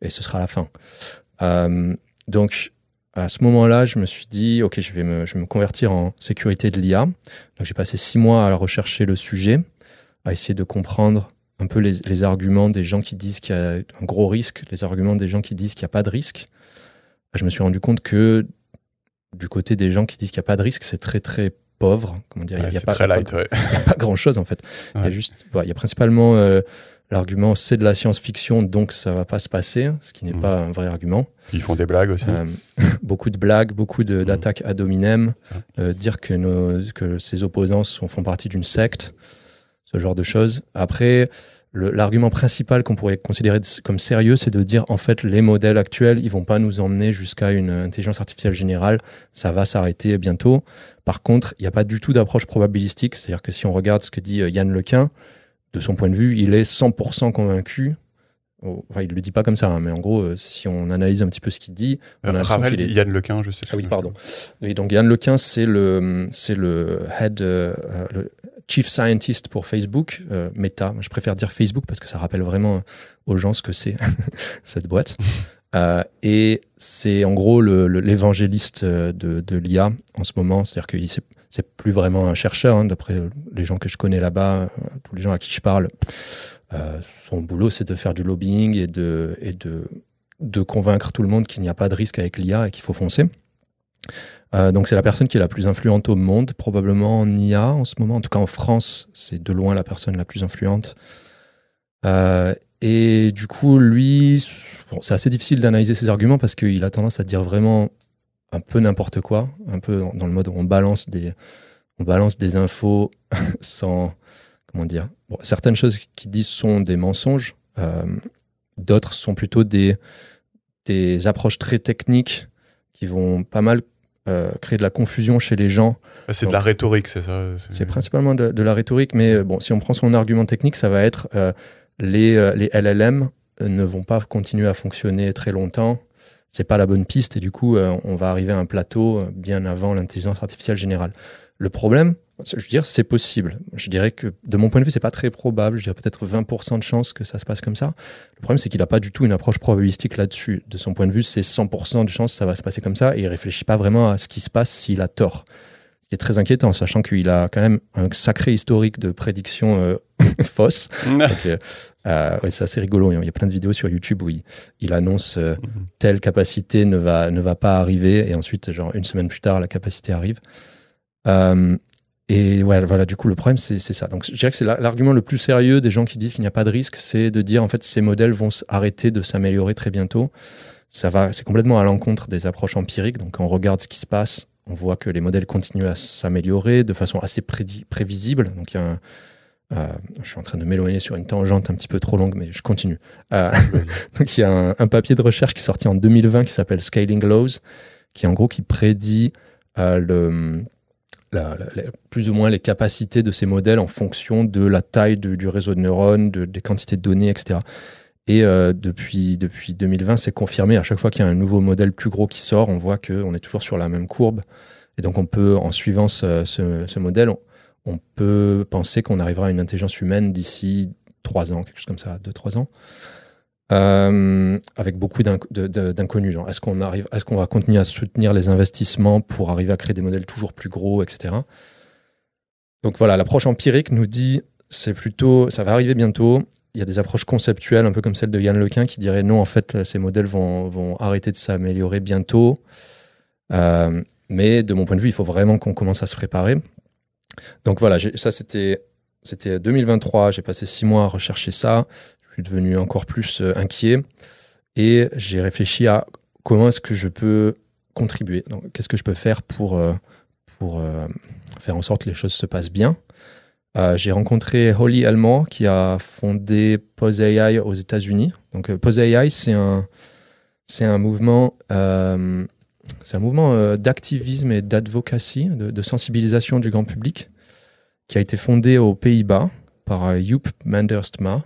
et ce sera la fin. Euh, donc, à ce moment-là, je me suis dit, OK, je vais me, je me convertir en sécurité de l'IA. Donc, j'ai passé six mois à rechercher le sujet, à essayer de comprendre un peu les, les arguments des gens qui disent qu'il y a un gros risque, les arguments des gens qui disent qu'il n'y a pas de risque je me suis rendu compte que du côté des gens qui disent qu'il n'y a pas de risque, c'est très très pauvre. Comment dire Il n'y a, a pas grand chose en fait. Il y a juste, il principalement l'argument c'est de la science-fiction donc ça va pas se passer, hein, ce qui n'est mm. pas un vrai argument. Ils font des blagues aussi. Euh, beaucoup de blagues, beaucoup mm. d'attaques à ad hominem, euh, dire que, nos, que ses opposants font partie d'une secte, ce genre de choses. Après l'argument principal qu'on pourrait considérer comme sérieux, c'est de dire en fait les modèles actuels, ils vont pas nous emmener jusqu'à une intelligence artificielle générale, ça va s'arrêter bientôt. Par contre, il n'y a pas du tout d'approche probabilistique, c'est-à-dire que si on regarde ce que dit euh, Yann Lequin, de son point de vue, il est 100% convaincu oh, Enfin, il ne le dit pas comme ça, hein, mais en gros, euh, si on analyse un petit peu ce qu'il dit. On a Ravel Yann Lequin, je sais. Ah oui, pardon. Et donc Yann Lequin, c'est le, c'est le head, euh, Chief Scientist pour Facebook, euh, Meta. Je préfère dire Facebook parce que ça rappelle vraiment euh, aux gens ce que c'est cette boîte. Euh, et c'est en gros l'évangéliste de, l'IA en ce moment. C'est-à-dire que c'est plus vraiment un chercheur, hein, d'après les gens que je connais là-bas, tous les gens à qui je parle. son boulot, c'est de faire du lobbying et de convaincre tout le monde qu'il n'y a pas de risque avec l'IA et qu'il faut foncer. Euh, donc c'est la personne qui est la plus influente au monde, probablement en IA en ce moment. En tout cas en France, c'est de loin la personne la plus influente. Euh, et du coup, lui, c'est assez difficile d'analyser ses arguments parce qu'il a tendance à dire vraiment un peu n'importe quoi, un peu dans le mode où on balance des, balance des infos sans, comment dire, certaines choses qu'il dit sont des mensonges, euh, d'autres sont plutôt des, des approches très techniques qui vont pas mal euh, créer de la confusion chez les gens. Ah, c'est de la rhétorique, c'est ça C'est principalement de, la rhétorique, mais euh, bon, si on prend son argument technique, ça va être euh, les LLM ne vont pas continuer à fonctionner très longtemps c'est pas la bonne piste et du coup, euh, on va arriver à un plateau euh, bien avant l'intelligence artificielle générale. Le problème, je veux dire, c'est possible. Je dirais que de mon point de vue, c'est pas très probable. Je dirais peut-être 20% de chance que ça se passe comme ça. Le problème, c'est qu'il a pas du tout une approche probabilistique là-dessus. De son point de vue, c'est 100% de chance que ça va se passer comme ça et il réfléchit pas vraiment à ce qui se passe s'il a tort qui est très inquiétant, sachant qu'il a quand même un sacré historique de prédictions euh, fausses. Euh, euh, c'est assez rigolo. Hein. Il y a plein de vidéos sur YouTube où il, annonce mhm. telle capacité ne va, ne va pas arriver, et ensuite, genre une semaine plus tard, la capacité arrive. et ouais, voilà, du coup, le problème, c'est ça. Donc, je dirais que c'est l'argument le plus sérieux des gens qui disent qu'il n'y a pas de risque, c'est de dire en fait, ces modèles vont arrêter de s'améliorer très bientôt. Ça va, c'est complètement à l'encontre des approches empiriques. Donc, on regarde ce qui se passe, on voit que les modèles continuent à s'améliorer de façon assez prévisible. Donc, euh, je suis en train de m'éloigner sur une tangente un petit peu trop longue, mais je continue. Euh, donc, il y a un, papier de recherche qui est sorti en 2020 qui s'appelle Scaling Laws, qui en gros qui prédit euh, plus ou moins les capacités de ces modèles en fonction de la taille du réseau de neurones, de, des quantités de données, etc. Et euh, depuis, depuis 2020, c'est confirmé. À chaque fois qu'il y a un nouveau modèle plus gros qui sort, on voit qu'on est toujours sur la même courbe. Et donc, on peut, en suivant ce, modèle, on, peut penser qu'on arrivera à une intelligence humaine d'ici trois ans, quelque chose comme ça, deux, trois ans. Euh, avec beaucoup d'inconnus. Est-ce qu'on est-ce qu'on va continuer à soutenir les investissements pour arriver à créer des modèles toujours plus gros, etc. Donc voilà, l'approche empirique nous dit c'est plutôt, ça va arriver bientôt il y a des approches conceptuelles, un peu comme celle de Yann Lequin, qui dirait non, en fait, ces modèles vont, vont arrêter de s'améliorer bientôt. Euh, mais de mon point de vue, il faut vraiment qu'on commence à se préparer. Donc voilà, ça c'était c'était 2023. J'ai passé six mois à rechercher ça. Je suis devenu encore plus euh, inquiet et j'ai réfléchi à comment est-ce que je peux contribuer. Qu'est-ce que je peux faire pour euh, pour faire en sorte que les choses se passent bien euh, j'ai rencontré Holly Allemand qui a fondé Pose AI aux États-Unis. Donc euh, Pose AI, c'est un, c'est un mouvement, euh, c'est un mouvement d'activisme et d'advocacy, de, sensibilisation du grand public, qui a été fondé aux Pays-Bas par Joep Mandersma.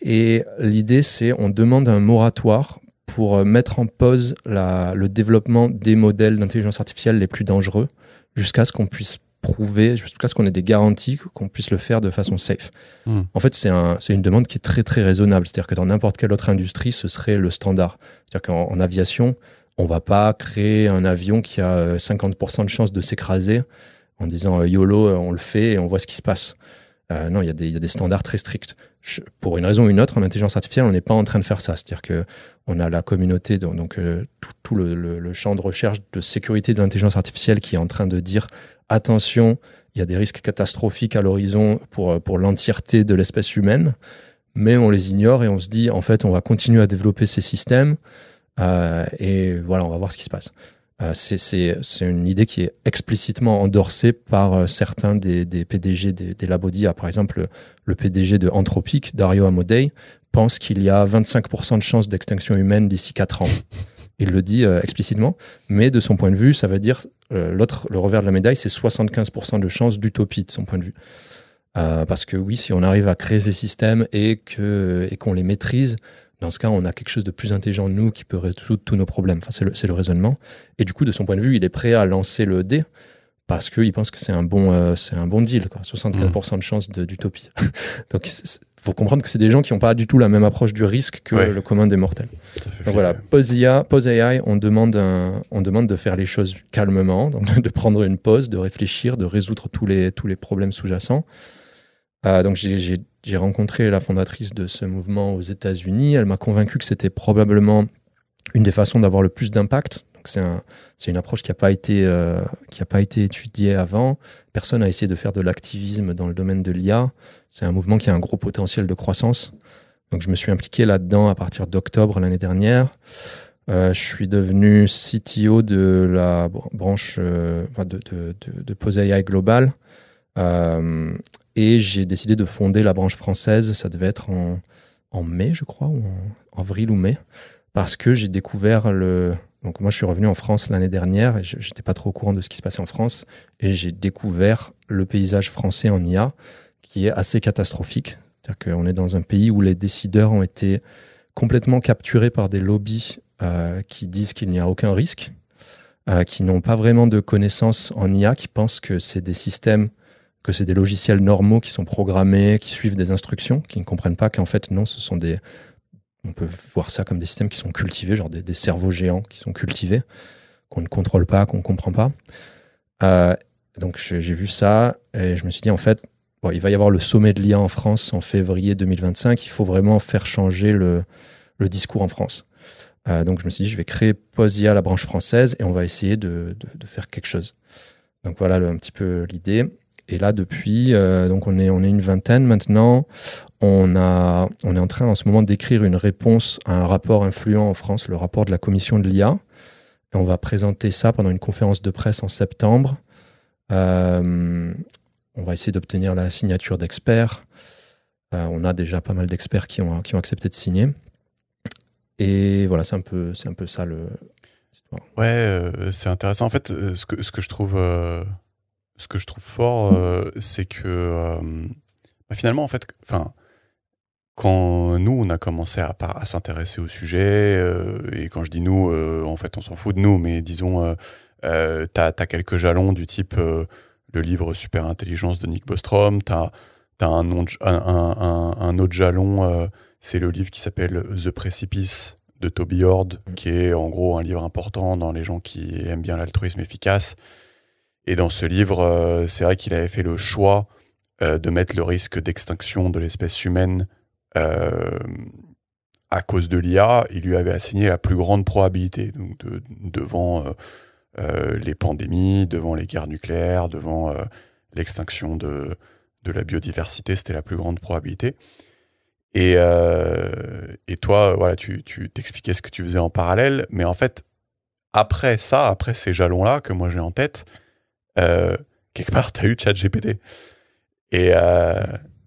et l'idée, c'est on demande un moratoire pour mettre en pause le développement des modèles d'intelligence artificielle les plus dangereux jusqu'à ce qu'on puisse prouver, jusqu'à ce qu'on ait des garanties qu'on puisse le faire de façon safe. Hmm. En fait, c'est une demande qui est très très raisonnable. C'est-à-dire que dans n'importe quelle autre industrie, ce serait le standard. C'est-à-dire qu'en aviation, on va pas créer un avion qui a 50% euh, de chances de s'écraser en disant euh, YOLO, euh, on le fait et on voit ce qui se passe. non, il y, a des standards très stricts. pour une raison ou une autre, en intelligence artificielle, on n'est pas en train de faire ça. C'est-à-dire que on a la communauté, donc, tout, le, champ de recherche de sécurité de l'intelligence artificielle qui est en train de dire attention, il y a des risques catastrophiques à l'horizon pour, euh, pour l'entièreté de l'espèce humaine, mais on les ignore et on se dit, en fait, on va continuer à développer ces systèmes euh, et voilà, on va voir ce qui se passe. Euh, c'est une idée qui est explicitement endorsée par certains des, PDG des, labodia Par exemple, le, PDG de Anthropic, Dario Amodei, pense qu'il y a 25% de chances d'extinction humaine d'ici 4 ans il le dit euh, explicitement, mais de son point de vue, ça veut dire euh, l'autre, le revers de la médaille, c'est 75% de chance d'utopie de son point de vue. Euh, parce que oui, si on arrive à créer ces systèmes et que et qu'on les maîtrise, dans ce cas, on a quelque chose de plus intelligent de nous qui peut résoudre tous nos problèmes. Enfin, c'est le, le, raisonnement. Et du coup, de son point de vue, il est prêt à lancer le dé parce qu'il pense que c'est un bon c'est un bon deal, quoi. 75% de chance d'utopie. Donc faut comprendre que c'est des gens qui n'ont pas du tout la même approche du risque que le commun des mortels. Donc voilà, pause AI, on demande, on demande de faire les choses calmement, donc de prendre une pause, de réfléchir, de résoudre tous les, tous les problèmes sous-jacents. Euh, donc j'ai rencontré la fondatrice de ce mouvement aux États-Unis. Elle m'a convaincu que c'était probablement une des façons d'avoir le plus d'impact. C'est une approche qui n'a pas, été, euh, qui pas été étudiée avant. Personne n'a essayé de faire de l'activisme dans le domaine de l'IA. C'est un mouvement qui a un gros potentiel de croissance. Donc je me suis impliqué là-dedans à partir d'octobre l'année dernière. Euh, je suis devenu CTO de la branche euh, de, de, Global. et j'ai décidé de fonder la branche française. Ça devait être en, en mai, je crois, ou en avril ou mai parce que j'ai découvert le. Donc moi, je suis revenu en France l'année dernière et je n'étais pas trop au courant de ce qui se passait en France et j'ai découvert le paysage français en IA qui est assez catastrophique. C'est-à-dire qu'on est dans un pays où les décideurs ont été complètement capturés par des lobbies euh, qui disent qu'il n'y a aucun risque, euh, qui n'ont pas vraiment de connaissances en IA, qui pensent que c'est des systèmes, que c'est des logiciels normaux qui sont programmés, qui suivent des instructions, qui ne comprennent pas qu'en fait non, ce sont des on peut voir ça comme des systèmes qui sont cultivés, genre des, cerveaux géants qui sont cultivés, qu'on ne contrôle pas, qu'on ne comprend pas. Euh, donc j'ai vu ça et je me suis dit en fait, bon, il va y avoir le sommet de l'IA en France en février 2025, il faut vraiment faire changer le, discours en France. Euh, donc je me suis dit, je vais créer POSIA, la branche française, et on va essayer de, faire quelque chose. Donc voilà un petit peu l'idée. Et là, depuis, euh, donc on est, on est une vingtaine maintenant. On, a, on est en train en ce moment d'écrire une réponse à un rapport influent en France, le rapport de la commission de l'IA. on va présenter ça pendant une conférence de presse en septembre. Euh, on va essayer d'obtenir la signature d'experts. Euh, on a déjà pas mal d'experts qui ont, qui ont accepté de signer. Et voilà, c'est un peu, c'est un peu ça le. Ouais, c'est intéressant. En fait, ce que, ce que je trouve ce que je trouve fort, euh, c'est que euh, bah, finalement, en fait, enfin, quand nous, on a commencé à, s'intéresser au sujet, euh, et quand je dis nous, en fait, on s'en fout de nous, mais disons, t'as as quelques jalons du type le livre Super Intelligence de Nick Bostrom, t'as as un, un, autre jalon, c'est le livre qui s'appelle The Precipice de Toby Ord, mm. qui est en gros un livre important dans les gens qui aiment bien l'altruisme efficace. Et dans ce livre, euh, c'est vrai qu'il avait fait le choix euh, de mettre le risque d'extinction de l'espèce humaine euh, à cause de l'IA. Il lui avait assigné la plus grande probabilité, donc devant les pandémies, devant les guerres nucléaires, devant l'extinction de, de la biodiversité, c'était la plus grande probabilité. Et, et toi, voilà, tu t'expliquais ce que tu faisais en parallèle, mais en fait, après ça, après ces jalons-là que moi j'ai en tête, euh, quelque part, tu as eu ChatGPT. Et, euh,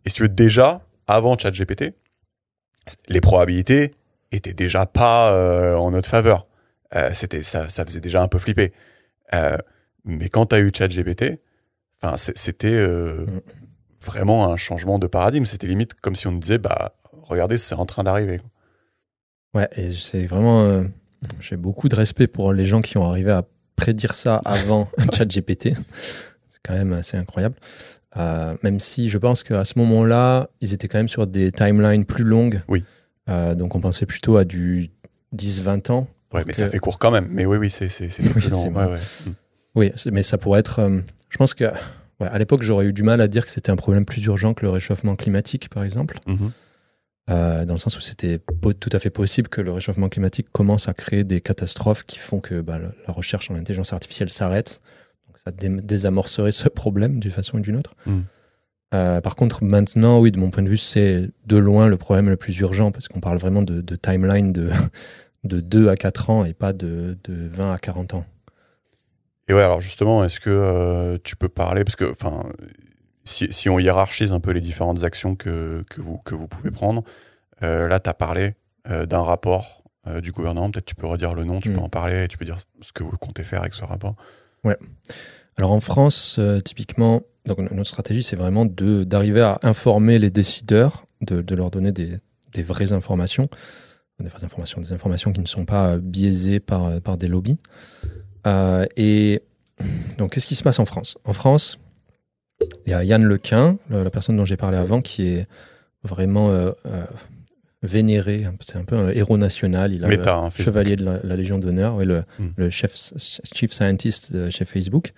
et si tu veux, déjà, avant ChatGPT, les probabilités étaient déjà pas euh, en notre faveur. c'était ça, ça faisait déjà un peu flipper. mais quand tu as eu ChatGPT, c'était vraiment un changement de paradigme. C'était limite comme si on disait, bah, regardez, c'est en train d'arriver. Ouais, et c'est vraiment. J'ai beaucoup de respect pour les gens qui ont arrivé à prédire ça avant un chat GPT, C'est quand même assez incroyable. Euh, même si je pense qu'à ce moment-là, ils étaient quand même sur des timelines plus longues. Oui. Euh, donc on pensait plutôt à du 10-20 ans. Ouais, mais ça euh, fait court quand même. Mais oui, oui, c'est plus long. Mm. Oui, mais ça pourrait être. je pense que à l'époque, j'aurais eu du mal à dire que c'était un problème plus urgent que le réchauffement climatique, par exemple. Mm euh, dans le sens où c'était tout à fait possible que le réchauffement climatique commence à créer des catastrophes qui font que bah, la recherche en intelligence artificielle s'arrête. Donc ça désamorcerait ce problème d'une façon ou d'une autre. Mm. Euh, par contre, maintenant, oui, de mon point de vue, c'est de loin le problème le plus urgent parce qu'on parle vraiment de, timeline de, de 2 à 4 ans et pas de, 20 à 40 ans. Et ouais, alors justement, est-ce que euh, tu peux parler Parce que, enfin, si, on hiérarchise un peu les différentes actions que, que, vous, que vous pouvez prendre, euh, là, tu as parlé euh, d'un rapport euh, du gouvernement. Peut-être tu peux redire le nom, tu peux mm. en parler, tu peux dire ce que vous comptez faire avec ce rapport. Ouais. Alors en France, typiquement, donc, notre stratégie, c'est vraiment d'arriver à informer les décideurs, de, de leur donner des, des, vraies informations, des vraies informations, des informations qui ne sont pas biaisées par, par des lobbies. et donc, qu'est-ce qui se passe en France En France, il y a Yann Lequin, la personne dont j'ai parlé avant, qui est vraiment euh, euh, vénéré. C'est un peu un héros national. Il est hein, chevalier de la, Légion d'honneur, hmm. le, chef, chief scientist euh, chez Facebook.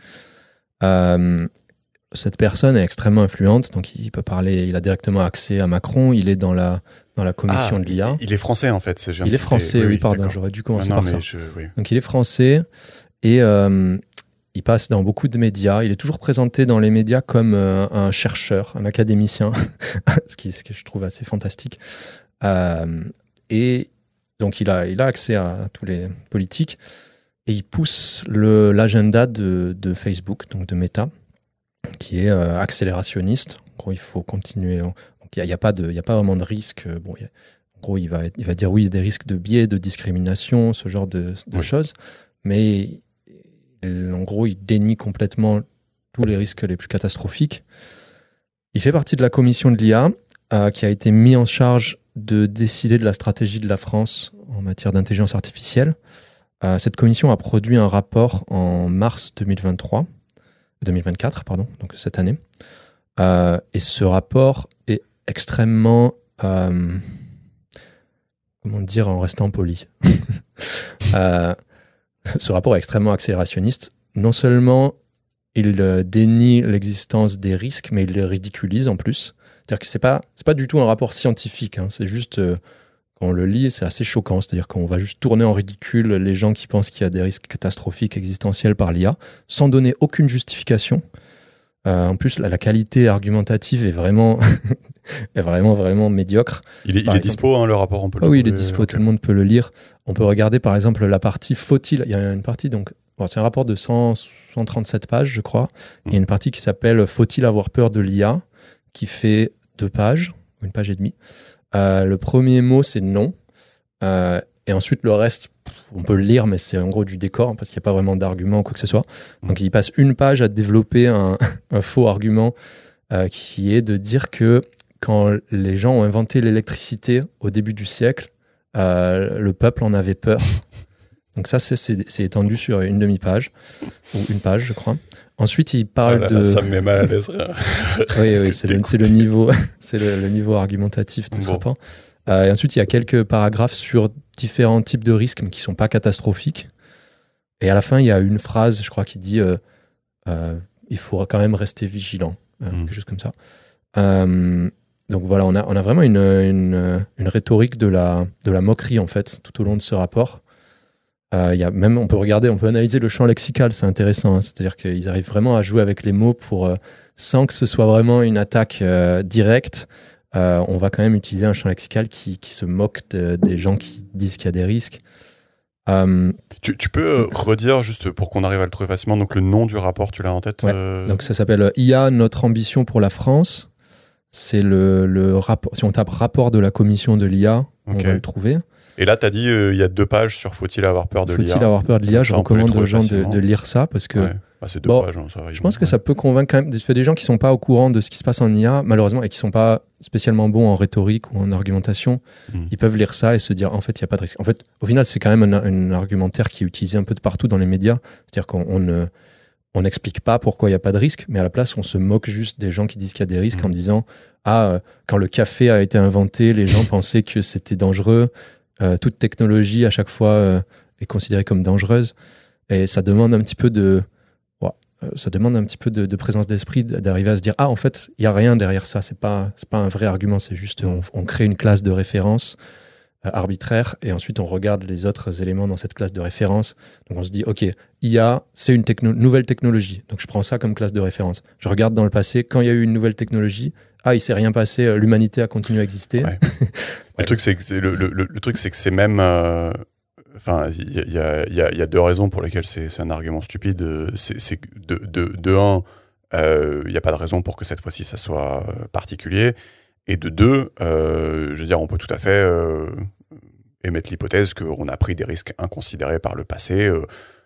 cette personne est extrêmement influente, donc il peut parler, il a directement accès à Macron, il est dans la, dans la commission ah, de l'IA. Il est français en fait, Il est français, oui, pardon, j'aurais dû commencer par ça. Donc il est français et il passe dans beaucoup de médias. Il est toujours présenté dans les médias comme euh, un chercheur, un académicien, ce, qui, ce, que je trouve assez fantastique. Euh, et donc, il a, il a accès à, tous les politiques et il pousse l'agenda de, de, Facebook, donc de Meta, qui est euh, accélérationniste. En gros, il faut continuer. Il n'y a, pas de, y a pas vraiment de risque. Bon, en gros, il va, il va dire oui, il y a des risques de biais, de discrimination, ce genre de, choses. Mais euh, en gros, il dénie complètement tous les risques les plus catastrophiques. Il fait partie de la commission de l'IA euh, qui a été mise en charge de décider de la stratégie de la France en matière d'intelligence artificielle. Euh, cette commission a produit un rapport en mars 2023, 2024, pardon, donc cette année. et ce rapport est extrêmement, comment dire, en restant poli. ce rapport est extrêmement accélérationniste. Non seulement il euh, dénie l'existence des risques, mais il les ridiculise en plus. C'est-à-dire que c'est pas c'est pas du tout un rapport scientifique. Hein. c'est juste euh, quand on le lit, c'est assez choquant. C'est-à-dire qu'on va juste tourner en ridicule les gens qui pensent qu'il y a des risques catastrophiques existentiels par l'IA, sans donner aucune justification. Euh, en plus, la, qualité argumentative est vraiment, est vraiment, vraiment médiocre. Il est, dispo, hein, le rapport, on peut ah Oui, il est dispo, tout le monde peut le lire. On peut regarder, par exemple, la partie faut-il. Il y a une partie, donc, c'est un rapport de 100, 137 pages, je crois. Il y a une partie qui s'appelle Faut-il avoir peur de l'IA qui fait deux pages, une page et demie. Euh, le premier mot, c'est non. Euh, et ensuite, le reste, on peut le lire, mais c'est en gros du décor parce qu'il n'y a pas vraiment d'argument ou quoi que ce soit. Donc mm. il passe une page à développer un, faux argument euh, qui est de dire que quand les gens ont inventé l'électricité au début du siècle, euh, le peuple en avait peur. Donc ça, c'est étendu sur une demi-page, ou une page, je crois. Ensuite, il parle ah de... ça me met mal à l'aise. oui, oui, c'est le, niveau, c'est le niveau argumentatif de ce rapport. Euh, ensuite, il y a quelques paragraphes sur différents types de risques, mais qui ne sont pas catastrophiques. Et à la fin, il y a une phrase, je crois, qui dit euh, euh, il faudra quand même rester vigilant, juste mm. quelque chose comme ça. donc voilà, on a, on a vraiment une, une, une, rhétorique de la, de la moquerie, en fait, tout au long de ce rapport. y a même, on peut regarder, on peut analyser le champ lexical, c'est intéressant. Hein. C'est-à-dire qu'ils arrivent vraiment à jouer avec les mots pour, sans que ce soit vraiment une attaque directe. Euh, on va quand même utiliser un champ lexical qui, se moque des gens qui disent qu'il y a des risques. Euh, tu, peux euh, redire, juste pour qu'on arrive à le trouver facilement, donc le nom du rapport, tu l'as en tête Donc ça s'appelle IA, notre ambition pour la France. C'est le, rapport, si on tape rapport de la commission de l'IA, on va le trouver. Et là, tu as dit, il y a deux pages sur faut-il avoir peur de l'IA. Faut-il avoir peur de l'IA, je recommande aux gens de, lire ça parce que bah, hein, je pense hein. que ça peut convaincre quand même des, gens qui ne sont pas au courant de ce qui se passe en IA, malheureusement, et qui ne sont pas spécialement bons en rhétorique ou en argumentation. Hmm. Ils peuvent lire ça et se dire, en fait, il n'y a pas de risque. En fait, au final, c'est quand même un, argumentaire qui est utilisé un peu de partout dans les médias. C'est-à-dire qu'on ne. On n'explique pas pourquoi il n'y a pas de risque, mais à la place, on se moque juste des gens qui disent qu'il y a des risques en hmm. disant Ah, euh, quand le café a été inventé, les gens pensaient que c'était dangereux. Euh, toute technologie, à chaque fois, euh, est considérée comme dangereuse. Et ça demande un petit peu de, euh, ça demande un petit peu de, présence d'esprit d'arriver à se dire ah en fait il y a rien derrière ça c'est pas c'est pas un vrai argument c'est juste on, crée une classe de référence euh, arbitraire et ensuite on regarde les autres éléments dans cette classe de référence donc on se dit ok IA c'est une techno nouvelle technologie donc je prends ça comme classe de référence je regarde dans le passé quand il y a eu une nouvelle technologie ah il s'est rien passé euh, l'humanité a continué à exister le truc c'est que le, le, truc c'est que c'est même Enfin, il y, a deux raisons pour lesquelles c'est un argument stupide. C'est de, de, un, euh, il n'y a pas de raison pour que cette fois-ci ça soit euh, particulier. Et de deux, euh, je veux dire, on peut tout à fait émettre l'hypothèse qu'on a pris des risques inconsidérés par le passé.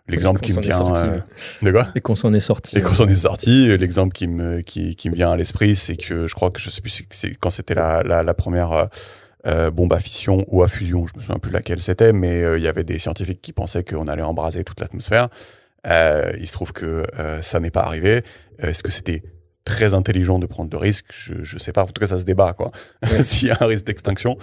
L'exemple qui me vient. de quoi Et qu'on s'en est sorti. Et qu'on s'en est sorti. L'exemple qui me, qui, me vient à l'esprit, c'est que je crois que je sais plus quand c'était la, la, première euh, bombe à fission ou à fusion, je me souviens plus laquelle c'était, mais euh, il y avait des scientifiques qui pensaient qu'on allait embraser toute l'atmosphère. Euh, il se trouve que ça n'est pas arrivé. Est-ce que c'était très intelligent de prendre de risques je, ne sais pas. En tout cas, ça se débat, quoi. S'il y a un risque d'extinction.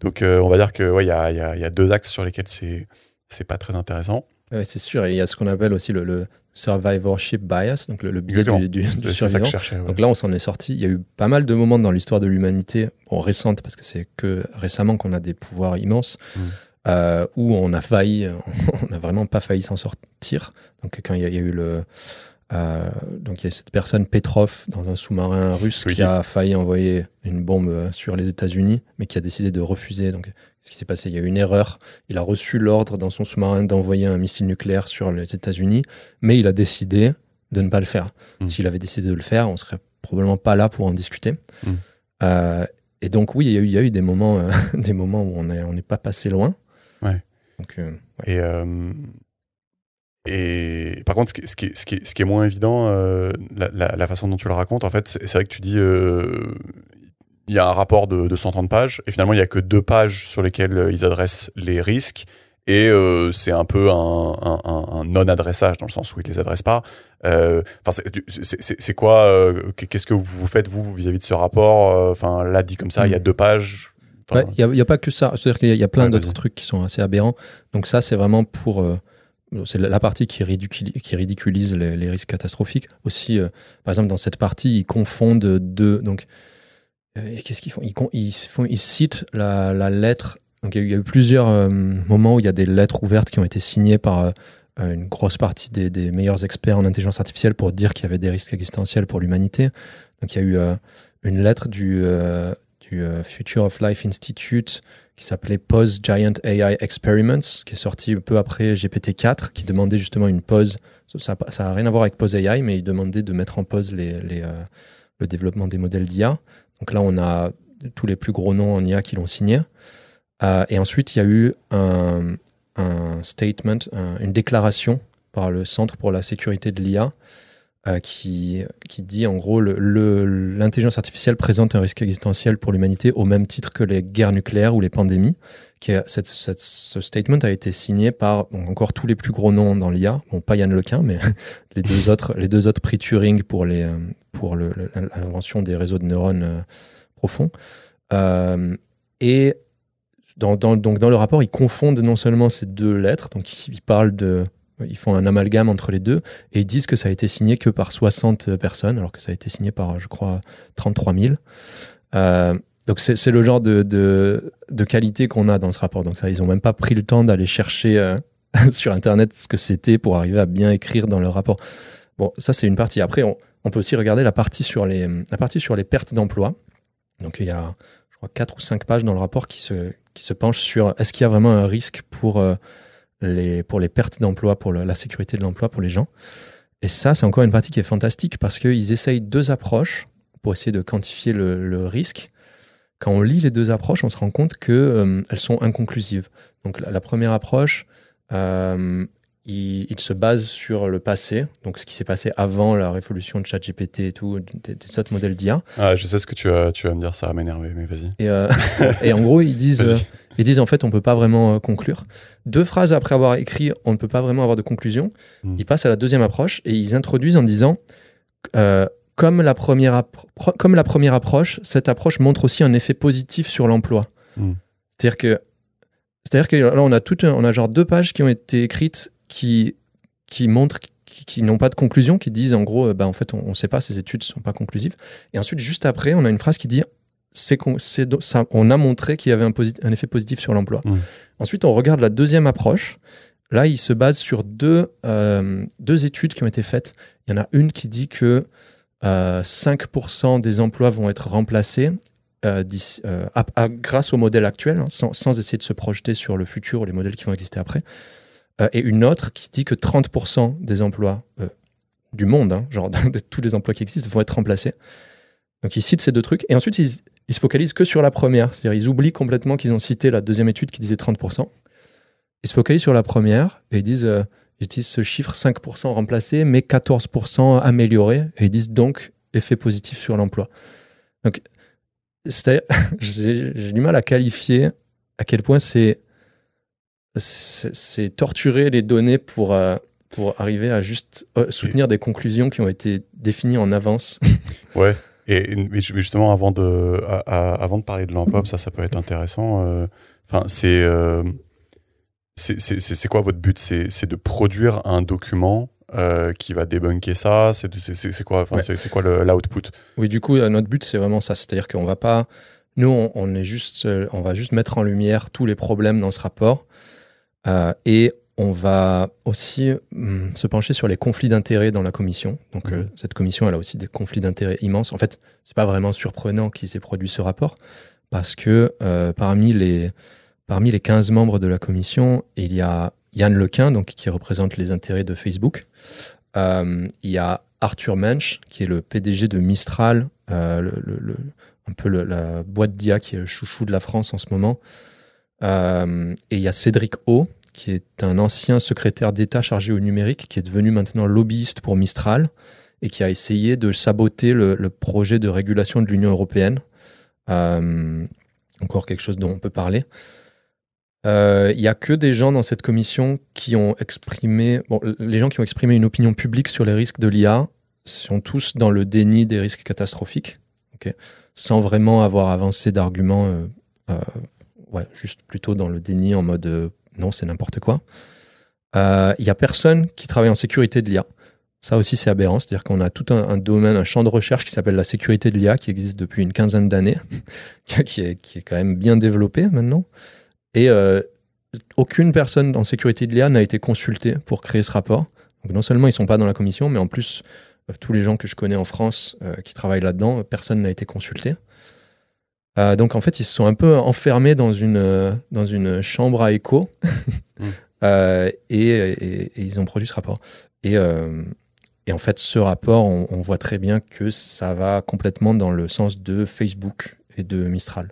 Donc, on va dire que il y, a deux axes sur lesquels c'est c'est pas très intéressant. c'est sûr, et il y a ce qu'on appelle aussi le, le, survivorship bias, donc le, biais du, survivant. Donc là, on s'en est sorti. Il y a eu pas mal de moments dans l'histoire de l'humanité, récentes, récente, parce que c'est que récemment qu'on a des pouvoirs immenses, mm. euh, où on a failli, on n'a vraiment pas failli s'en sortir. Donc quand il y, a eu le, euh, donc il y a cette personne, Petrov, dans un sous-marin russe, qui a failli envoyer une bombe euh, sur les États-Unis, mais qui a décidé de refuser. Donc, ce qui s'est passé, il y a eu une erreur. Il a reçu l'ordre dans son sous-marin d'envoyer un missile nucléaire sur les États-Unis, mais il a décidé de ne pas le faire. Hmm. S'il avait décidé de le faire, on serait probablement pas là pour en discuter. Hmm. Euh, et donc oui, il y, a eu, des moments, des moments où on n'est on pas passé loin. Ouais. Donc, Et et par contre, ce qui, est moins évident, euh, la, façon dont tu le racontes, en fait, c'est vrai que tu dis, euh, il y a un rapport de, 130 pages, et finalement, il n'y a que deux pages sur lesquelles euh, ils adressent les risques, et c'est un peu un, non-adressage, dans le sens où ils ne les adressent pas. Enfin, c'est quoi, qu'est-ce que vous faites, vous, vis-à-vis de ce rapport Enfin, là, dit comme ça, il y a mm. deux pages. Il n'y a, pas que ça, c'est-à-dire qu'il y, a plein d'autres trucs qui sont assez aberrants. Donc ça, c'est vraiment pour c'est la partie qui ridiculise, qui ridiculise les, risques catastrophiques. Aussi, euh, par exemple, dans cette partie, ils confondent deux. Donc, euh, qu'est-ce qu'ils font ils, ils, font ils, citent la, lettre. Donc, il y, a eu plusieurs euh, moments où il y a des lettres ouvertes qui ont été signées par une grosse partie des, des, meilleurs experts en intelligence artificielle pour dire qu'il y avait des risques existentiels pour l'humanité. Donc, il y a eu une lettre du, du Future of Life Institute qui s'appelait Pause Giant AI Experiments, qui est sorti peu après GPT-4, qui demandait justement une pause. Ça n'a rien à voir avec Pause AI, mais il demandait de mettre en pause les, euh, le développement des modèles d'IA. Donc là, on a tous les plus gros noms en IA qui l'ont signé. Euh, et ensuite, il y a eu un, statement, une déclaration par le Centre pour la sécurité de l'IA euh, qui, qui dit en gros l'intelligence artificielle présente un risque existentiel pour l'humanité au même titre que les guerres nucléaires ou les pandémies. ce statement a été signé par encore tous les plus gros noms dans l'IA, bon pas Yann Lequin, mais les deux autres, les deux autres prix Turing pour les euh, pour l'invention des réseaux de neurones euh, profonds. et dans, donc dans le rapport, ils confondent non seulement ces deux lettres, donc ils parlent de ils font un amalgame entre les deux et ils disent que ça a été signé que par 60 personnes, alors que ça a été signé par, je crois, 33 000. Euh, donc c'est le genre de, qualité qu'on a dans ce rapport. Donc ça, ils n'ont même pas pris le temps d'aller chercher euh, sur Internet ce que c'était pour arriver à bien écrire dans leur rapport. Bon, ça c'est une partie. Après, on, peut aussi regarder la partie sur les, partie sur les pertes d'emploi. Donc il y a, je crois, 4 ou 5 pages dans le rapport qui se, qui se penchent sur est-ce qu'il y a vraiment un risque pour... Euh, pour les pertes d'emploi, pour la sécurité de l'emploi pour les gens. Et ça, c'est encore une partie qui est fantastique parce qu'ils essayent deux approches pour essayer de quantifier le, risque. Quand on lit les deux approches, on se rend compte qu'elles euh, elles sont inconclusives. Donc la, première approche, euh, il, se base sur le passé, donc ce qui s'est passé avant la révolution de ChatGPT et tout, des, autres modèles d'IA. Ah, je sais ce que tu, vas, tu vas me dire, ça va m'énerver, mais vas-y. Et, euh, en gros, ils disent, euh, ils disent en fait, on ne peut pas vraiment euh, conclure. Deux phrases après avoir écrit, on ne peut pas vraiment avoir de conclusion. Hmm. Ils passent à la deuxième approche et ils introduisent en disant. comme la, première comme la première approche, cette approche montre aussi un effet positif sur l'emploi. Hmm. C'est-à-dire que, c'est-à-dire que là, on a, tout on a genre deux pages qui ont été écrites qui, qui montrent qui, n'ont pas de conclusion, qui disent en gros, euh, bah, en fait, on ne sait pas, ces études ne sont pas conclusives. Et ensuite, juste après, on a une phrase qui dit, c'est qu'on on a montré qu'il y avait un, effet positif sur l'emploi. Mmh. Ensuite, on regarde la deuxième approche. Là, il se base sur deux, euh, deux études qui ont été faites. Il y en a une qui dit que 5% euh, des emplois vont être remplacés grâce au modèle actuel, hein, sans, sans, essayer de se projeter sur le futur ou les modèles qui vont exister après. Euh, et une autre qui dit que 30% des emplois euh, du monde, hein, genre de tous les emplois qui existent, vont être remplacés. Donc ils citent ces deux trucs, et ensuite ils, se focalisent que sur la première, c'est-à-dire ils oublient complètement qu'ils ont cité la deuxième étude qui disait 30%. Ils se focalisent sur la première et ils disent, euh, ils utilisent ce chiffre 5% remplacé, mais 14% amélioré, et ils disent donc effet positif sur l'emploi. Donc j'ai du mal à qualifier à quel point c'est c'est torturer les données pour, euh, pour arriver à juste euh, soutenir des conclusions qui ont été définies en avance. ouais. Et, justement, avant de, avant de parler de l'emploi, ça, ça peut être intéressant. Euh, enfin, c'est c'est quoi votre but C'est de produire un document qui va débunker ça C'est quoi, l'output Oui, du coup, notre but, c'est vraiment ça. C'est-à-dire qu'on va pas. Nous, on, est juste, on va juste mettre en lumière tous les problèmes dans ce rapport. Euh, et on va aussi hum, se pencher sur les conflits d'intérêts dans la commission. Donc, mhm. euh, cette commission, elle a aussi des conflits d'intérêts immenses. En fait, c'est pas vraiment surprenant qu'il s'est produit ce rapport, parce que euh, parmi, les, parmi les 15 membres de la commission, il y a Yann Lequin, donc, qui représente les intérêts de Facebook. il y a Arthur Mensch, qui est le PDG de Mistral, un peu la boîte d'IA qui est le chouchou de la France en ce moment. Euh, et il y a Cédric O, qui est un ancien secrétaire d'État chargé au numérique, qui est devenu maintenant lobbyiste pour Mistral et qui a essayé de saboter le, projet de régulation de l'Union européenne. Euh, encore quelque chose dont on peut parler. Euh, il n'y a que des gens dans cette commission qui ont exprimé, bon, les gens qui ont exprimé une opinion publique sur les risques de l'IA sont tous dans le déni des risques catastrophiques, sans vraiment avoir avancé d'arguments euh, juste plutôt dans le déni en mode euh, non, c'est n'importe quoi. Il euh, y n'y a personne qui travaille en sécurité de l'IA. Ça aussi, c'est aberrant. C'est-à-dire qu'on a tout un, domaine, un champ de recherche qui s'appelle la sécurité de l'IA, qui existe depuis une quinzaine d'années, qui, est, quand même bien développé maintenant. Et euh, aucune personne en sécurité de l'IA n'a été consultée pour créer ce rapport. Donc non seulement ils ne sont pas dans la commission, mais en plus, tous les gens que je connais en France qui travaillent là-dedans, personne n'a été consulté. Euh, donc en fait, ils se sont un peu enfermés dans une, euh, dans une chambre à écho mm. euh, et, ils ont produit ce rapport. Et, et en fait, ce rapport, on, voit très bien que ça va complètement dans le sens de Facebook et de Mistral.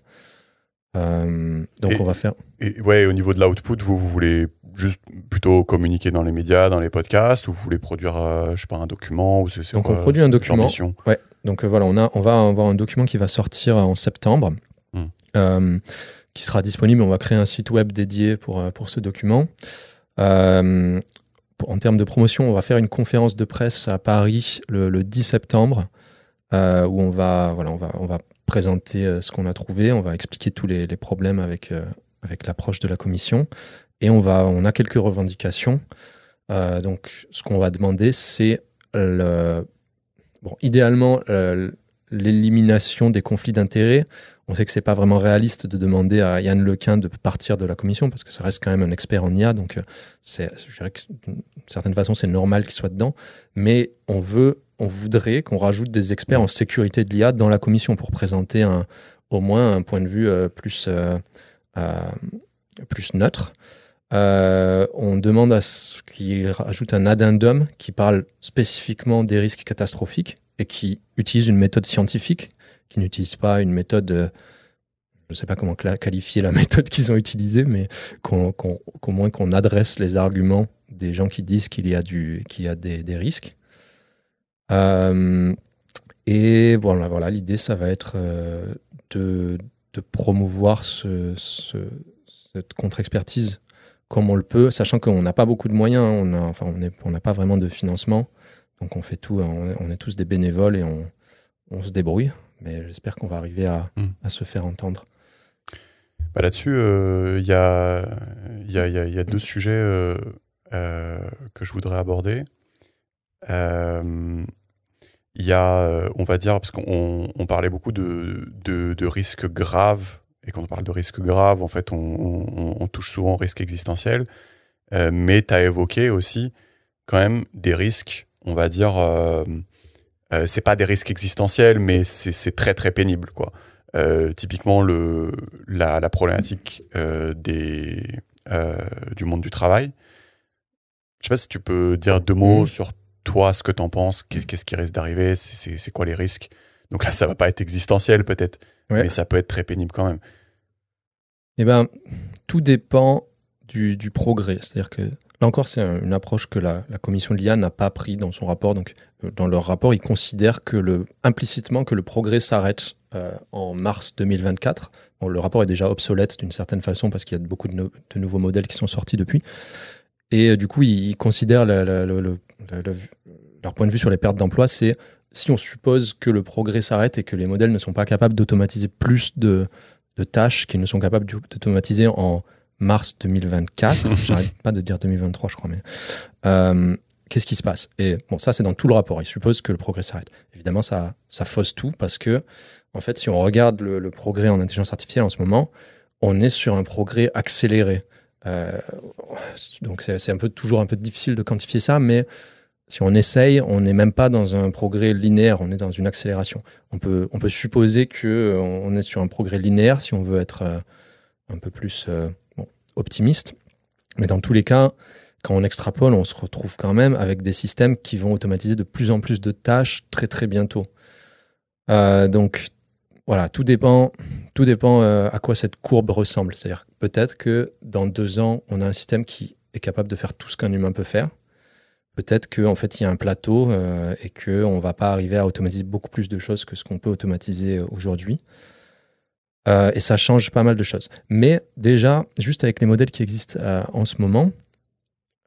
donc on va faire. Et ouais, au niveau de l'output, vous, vous voulez juste plutôt communiquer dans les médias, dans les podcasts, ou vous voulez produire, je sais pas, un document ou c'est Donc on produit un document. Ouais. Donc euh, voilà, on, a, on va avoir un document qui va sortir euh, en septembre, hmm. euh, qui sera disponible. On va créer un site web dédié pour, pour ce document. en termes de promotion, on va faire une conférence de presse à Paris le, 10 septembre. où on va, voilà, on va, on va présenter ce qu'on a trouvé, on va expliquer tous les, problèmes avec, avec l'approche de la commission, et on, va, on a quelques revendications. donc, ce qu'on va demander, c'est le... Bon, idéalement, euh, l'élimination des conflits d'intérêts, on sait que ce n'est pas vraiment réaliste de demander à Yann Lequin de partir de la commission parce que ça reste quand même un expert en IA, donc euh, je dirais que d'une certaine façon c'est normal qu'il soit dedans, mais on veut, on voudrait qu'on rajoute des experts en sécurité de l'IA dans la commission pour présenter au moins un point de vue euh, plus neutre. Euh, on demande à ce qu'il rajoute un addendum qui parle spécifiquement des risques catastrophiques et qui utilise une méthode scientifique, qui n'utilise pas une méthode, euh, je ne sais pas comment qualifier la méthode qu'ils ont utilisée, mais qu'au moins qu'on adresse les arguments des gens qui disent qu'il y a, du, a des, risques. Euh, et voilà, voilà, l'idée, ça va être de, promouvoir cette contre-expertise comme on le peut, sachant qu'on n'a pas beaucoup de moyens, hein. on n'a enfin, on pas vraiment de financement. Donc on fait tout, on, est tous des bénévoles et on, se débrouille. Mais j'espère qu'on va arriver à, hmm. se faire entendre. Là-dessus, il y, a, deux sujets euh, euh, que je voudrais aborder. Euh, il y a, on va dire, parce qu'on parlait beaucoup de risques graves et quand on parle de risques grave, en fait, on, touche souvent au risque existentiel. Euh, mais tu as évoqué aussi quand même des risques, on va dire, euh, euh c'est pas des risques existentiels, mais c'est très très pénible. quoi. Euh, typiquement, le, la, problématique des, du monde du travail. Je sais pas si tu peux dire deux mots mmh. sur toi, ce que tu en penses, qu'est-ce qui risque d'arriver, c'est quoi les risques. Donc là, ça va pas être existentiel peut-être, mais ça peut être très pénible quand même. Eh bien, tout dépend du, progrès. C'est-à-dire que là encore, c'est une approche que la, commission de l'IA n'a pas pris dans son rapport. Donc, euh, dans leur rapport, ils considèrent que implicitement que le progrès s'arrête euh, en mars 2024. le rapport est déjà obsolète d'une certaine façon parce qu'il y a beaucoup de, nouveaux modèles qui sont sortis depuis. Et euh, du coup, ils, considèrent leur point de vue sur les pertes d'emploi, c'est si on suppose que le progrès s'arrête et que les modèles ne sont pas capables d'automatiser plus de, de tâches qu'ils ne sont capables d'automatiser en mars 2024. J'arrête pas de dire 2023, je crois, mais. Euh, qu'est-ce qui se passe Et bon, ça, c'est dans tout le rapport. Il suppose que le progrès s'arrête. Évidemment, ça, ça fausse tout parce que, en fait, si on regarde le, progrès en intelligence artificielle en ce moment, on est sur un progrès accéléré. Euh, donc, c'est un peu toujours un peu difficile de quantifier ça, mais si on essaye, on n'est même pas dans un progrès linéaire, on est dans une accélération. On peut, on peut supposer qu'on euh, est sur un progrès linéaire si on veut être euh, un peu plus euh, optimiste. Mais dans tous les cas, quand on extrapole, on se retrouve quand même avec des systèmes qui vont automatiser de plus en plus de tâches très très bientôt. donc voilà, tout dépend, tout dépend à quoi cette courbe ressemble. C'est-à-dire peut-être que dans deux ans, on a un système qui est capable de faire tout ce qu'un humain peut faire peut-être qu'en fait, il y a un plateau euh, et qu'on ne va pas arriver à automatiser beaucoup plus de choses que ce qu'on peut automatiser euh, aujourd'hui. Euh, et ça change pas mal de choses. Mais déjà, juste avec les modèles qui existent en ce moment,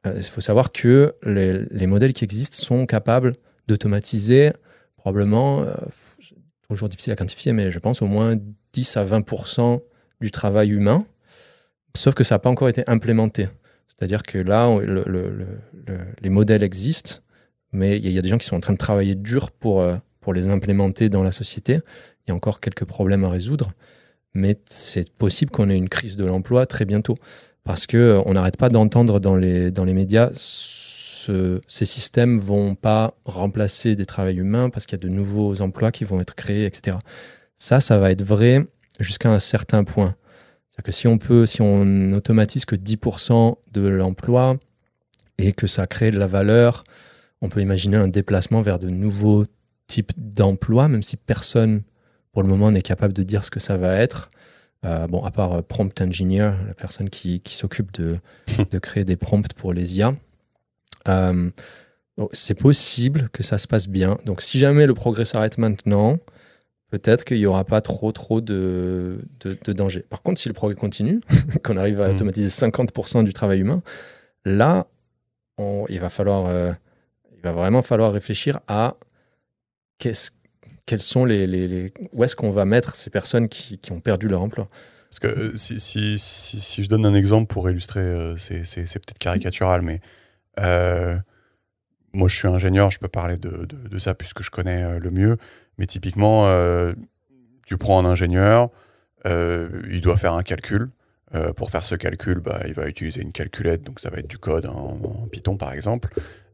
il faut savoir que les, les, modèles qui existent sont capables d'automatiser probablement, toujours difficile à quantifier, mais je pense au moins 10 à 20% du travail humain, sauf que ça n'a pas encore été implémenté. C'est-à-dire que là, les modèles existent, mais il y, a des gens qui sont en train de travailler dur pour, euh, pour les implémenter dans la société. Il y a encore quelques problèmes à résoudre, mais c'est possible qu'on ait une crise de l'emploi très bientôt, parce qu'on euh, on n'arrête pas d'entendre dans les, dans les médias ce, ces systèmes vont pas remplacer des travails humains, parce qu'il y a de nouveaux emplois qui vont être créés, etc. Ça, ça va être vrai jusqu'à un certain point. C'est-à-dire que si on peut, si on automatise que 10% de l'emploi et que ça crée de la valeur, on peut imaginer un déplacement vers de nouveaux types d'emplois, même si personne pour le moment n'est capable de dire ce que ça va être. Euh, bon, à part euh, prompt engineer, la personne qui, s'occupe de, de, créer des prompts pour les IA. Euh, c'est possible que ça se passe bien. Donc, si jamais le progrès s'arrête maintenant, peut-être qu'il n'y aura pas trop, trop de, de, danger. Par contre, si le progrès continue, qu'on arrive à mm. automatiser 50% du travail humain, là, il, va falloir, euh, il va vraiment falloir réfléchir à quels sont les, où est-ce qu'on va mettre ces personnes qui, ont perdu leur emploi Parce que euh, si, si, si, je donne un exemple pour illustrer, euh, c'est, peut-être caricatural, mais moi je suis ingénieur, je peux parler de, de, de ça puisque je connais le mieux typiquement, euh, tu prends un ingénieur, euh, il doit faire un calcul. Euh, pour faire ce calcul, bah, il va utiliser une calculette, donc ça va être du code en, Python par exemple.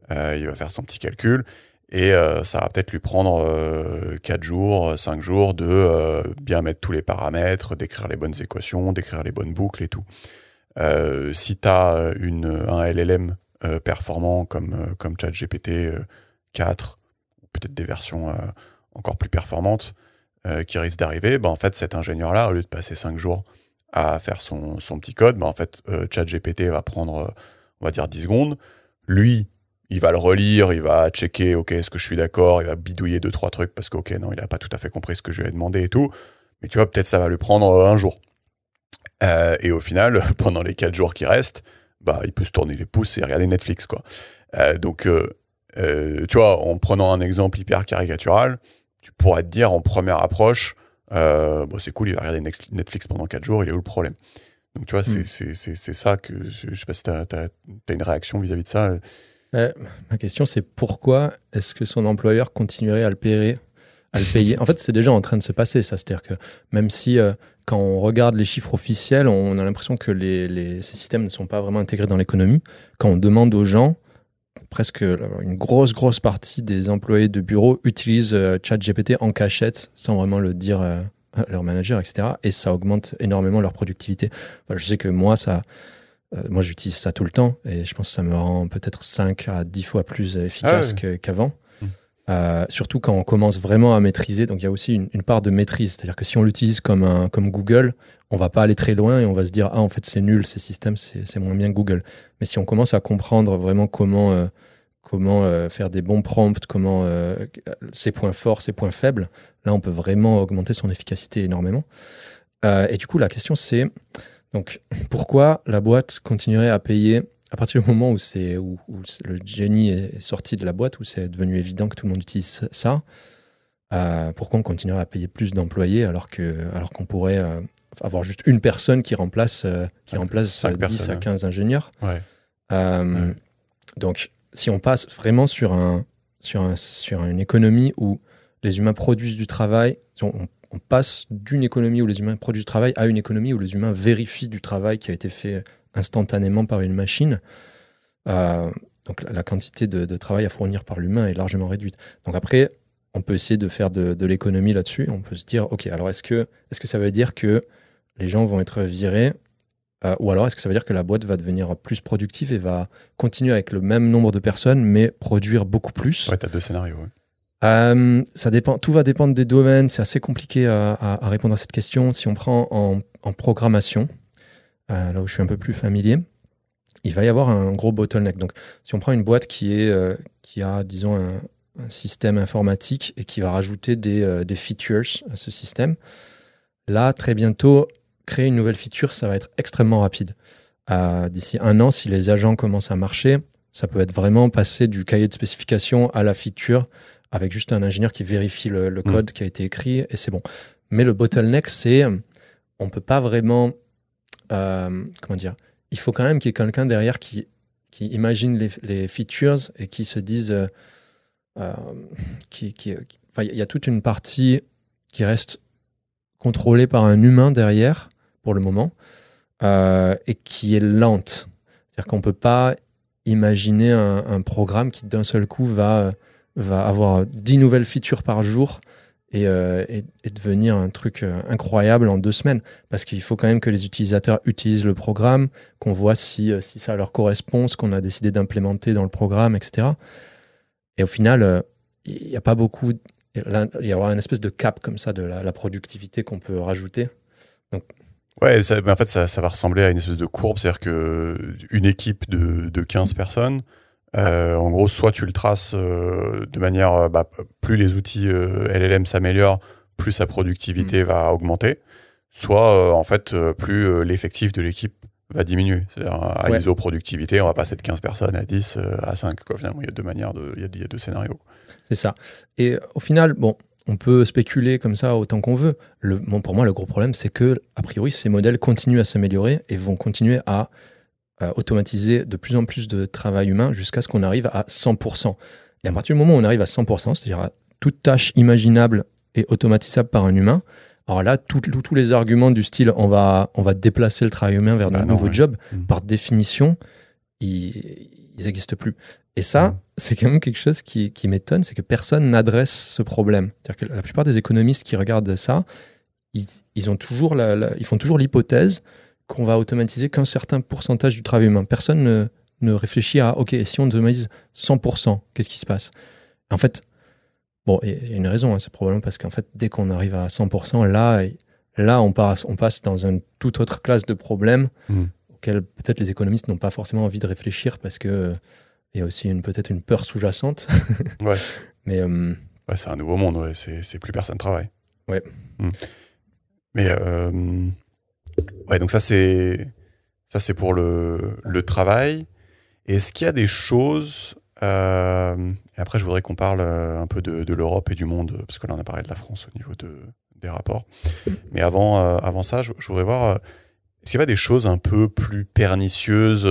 il va faire son petit calcul et ça va peut-être lui prendre 4 jours, 5 jours de bien mettre tous les paramètres, d'écrire les bonnes équations, d'écrire les bonnes boucles et tout. si tu as un LLM performant comme, comme ChatGPT 4, peut-être des versions encore plus performante euh, qui risque d'arriver, bah, en fait, cet ingénieur-là, au lieu de passer 5 jours à faire son, petit code, mais bah, en fait, euh, ChatGPT va prendre, euh, on va dire, 10 secondes. Lui, il va le relire, il va checker, ok, est-ce que je suis d'accord, il va bidouiller deux, trois trucs parce que, ok, non, il n'a pas tout à fait compris ce que je lui ai demandé et tout. Mais tu vois, peut-être ça va lui prendre un jour. et au final, pendant les quatre jours qui restent, bah, il peut se tourner les pouces et regarder Netflix, quoi. donc, tu vois, en prenant un exemple hyper caricatural, tu pourrais te dire en première approche, euh, bon, c'est cool, il va regarder Netflix pendant 4 jours, il a où le problème Donc tu vois, c'est hmm. ça que je sais pas si tu as, une réaction vis-à-vis de ça. Euh, ma question, c'est pourquoi est-ce que son employeur continuerait à le payer, à le payer En fait, c'est déjà en train de se passer, ça. C'est-à-dire que même si, euh, quand on regarde les chiffres officiels, on a l'impression que les, ces systèmes ne sont pas vraiment intégrés dans l'économie. Quand on demande aux gens, presque euh, une grosse, grosse partie des employés de bureau utilisent euh, ChatGPT en cachette sans vraiment le dire euh, à leur manager, etc. Et ça augmente énormément leur productivité. je sais que moi, ça, moi, j'utilise ça tout le temps et je pense que ça me rend peut-être 5 à 10 fois plus efficace ah qu'avant. Mmh. surtout quand on commence vraiment à maîtriser. Donc, il y a aussi une, part de maîtrise. C'est-à-dire que si on l'utilise comme, comme Google, on va pas aller très loin et on va se dire ah en fait c'est nul ces systèmes c'est moins bien Google. Mais si on commence à comprendre vraiment comment euh, comment euh, faire des bons prompts, comment euh, ses points forts, ses points faibles, là on peut vraiment augmenter son efficacité énormément. et du coup la question c'est donc pourquoi la boîte continuerait à payer à partir du moment où, c'est où le génie est sorti de la boîte, où c'est devenu évident que tout le monde utilise ça, pourquoi on continuerait à payer plus d'employés alors qu'on alors qu'on pourrait avoir juste une personne qui remplace, euh, qui remplace 10 euh, à 15 ingénieurs. Euh, donc, si on passe vraiment sur, un, sur, sur une économie où les humains produisent du travail, on, on passe d'une économie où les humains produisent du travail à une économie où les humains vérifient du travail qui a été fait instantanément par une machine. donc la, quantité de, de, travail à fournir par l'humain est largement réduite. Donc après, on peut essayer de faire de, l'économie là-dessus. On peut se dire, OK, alors est-ce que, est que ça veut dire que les gens vont être virés euh, Ou alors est-ce que ça veut dire que la boîte va devenir plus productive et va continuer avec le même nombre de personnes, mais produire beaucoup plus Ouais, tu deux scénarios. Euh, ça dépend, tout va dépendre des domaines. C'est assez compliqué à, répondre à cette question. Si on prend en, programmation, euh, là où je suis un peu plus familier, il va y avoir un gros bottleneck. Donc, si on prend une boîte qui, est, qui a, disons, un, un système informatique et qui va rajouter euh, des, features à ce système. Là, très bientôt, créer une nouvelle feature, ça va être extrêmement rapide. Euh, d'ici un an, si les agents commencent à marcher, ça peut être vraiment passer du cahier de spécification à la feature avec juste un ingénieur qui vérifie le, mm. code qui a été écrit et c'est bon. Mais le bottleneck, c'est on ne peut pas vraiment. Euh, comment dire Il faut quand même qu'il y ait quelqu'un derrière qui, qui imagine les, les, features et qui se dise euh, il y a toute une partie qui reste contrôlée par un humain derrière pour le moment euh, et qui est lente. C'est-à-dire qu'on peut pas imaginer un, programme qui d'un seul coup va, va avoir 10 nouvelles features par jour et, euh, devenir un truc incroyable en deux semaines. Parce qu'il faut quand même que les utilisateurs utilisent le programme, qu'on voit si, si ça leur correspond, ce qu'on a décidé d'implémenter dans le programme, etc. Et au final, euh, il n'y a pas beaucoup. Il y aura une espèce de cap comme ça de la, productivité qu'on peut rajouter. Donc, Ouais, en fait, ça, va ressembler à une espèce de courbe, c'est-à-dire qu'une euh, équipe de, 15 personnes, euh, en gros, soit tu le traces de manière, bah, plus les outils LLM s'améliorent, plus sa productivité mm. va augmenter, soit en fait, plus l'effectif de l'équipe va diminuer. À, à ISO productivité, on va passer de 15 personnes à 10, euh, à 5. Quoi. Finalement, il y a deux manières, de, il, y a, deux scénarios. C'est ça. Et euh, au final, bon, on peut spéculer comme ça autant qu'on veut. Le, bon, pour moi, le gros problème, c'est que, a priori, ces modèles continuent à s'améliorer et vont continuer à, à, euh, automatiser de plus en plus de travail humain jusqu'à ce qu'on arrive à 100%. Et à partir du moment où on arrive à 100%, c'est-à-dire à toute tâche imaginable et automatisable par un humain, alors là, tous les arguments du style on va, on va déplacer le travail humain vers de ah nouveau nouveaux jobs, mm. par définition, ils n'existent plus. Et ça, mm. c'est quand même quelque chose qui, m'étonne, c'est que personne n'adresse ce problème. C'est-à-dire que la plupart des économistes qui regardent ça, ils, ont toujours ils font toujours l'hypothèse qu'on va automatiser qu'un certain pourcentage du travail humain. Personne ne, ne réfléchit à, OK, si on automatise 100%, qu'est-ce qui se passe En fait, il y a une raison, à hein, c'est probablement parce qu'en fait, dès qu'on arrive à 100%, là, là on, passe, on passe dans une toute autre classe de problèmes hmm. auxquels peut-être les économistes n'ont pas forcément envie de réfléchir parce qu'il euh, il y a aussi peut-être une peur sous-jacente. Mais. Euh, c'est un nouveau monde, c'est plus personne travaille. Ouais. Hmm. Mais. Euh, ouais, donc ça, c'est. Ça, c'est pour le, le travail. Est-ce qu'il y a des choses euh, et après, je voudrais qu'on parle euh, un peu de, l'Europe et du monde, parce que là, on a parlé de la France au niveau des rapports. Mais avant, euh, avant ça, je, voudrais voir, est-ce qu'il y a des choses un peu plus pernicieuses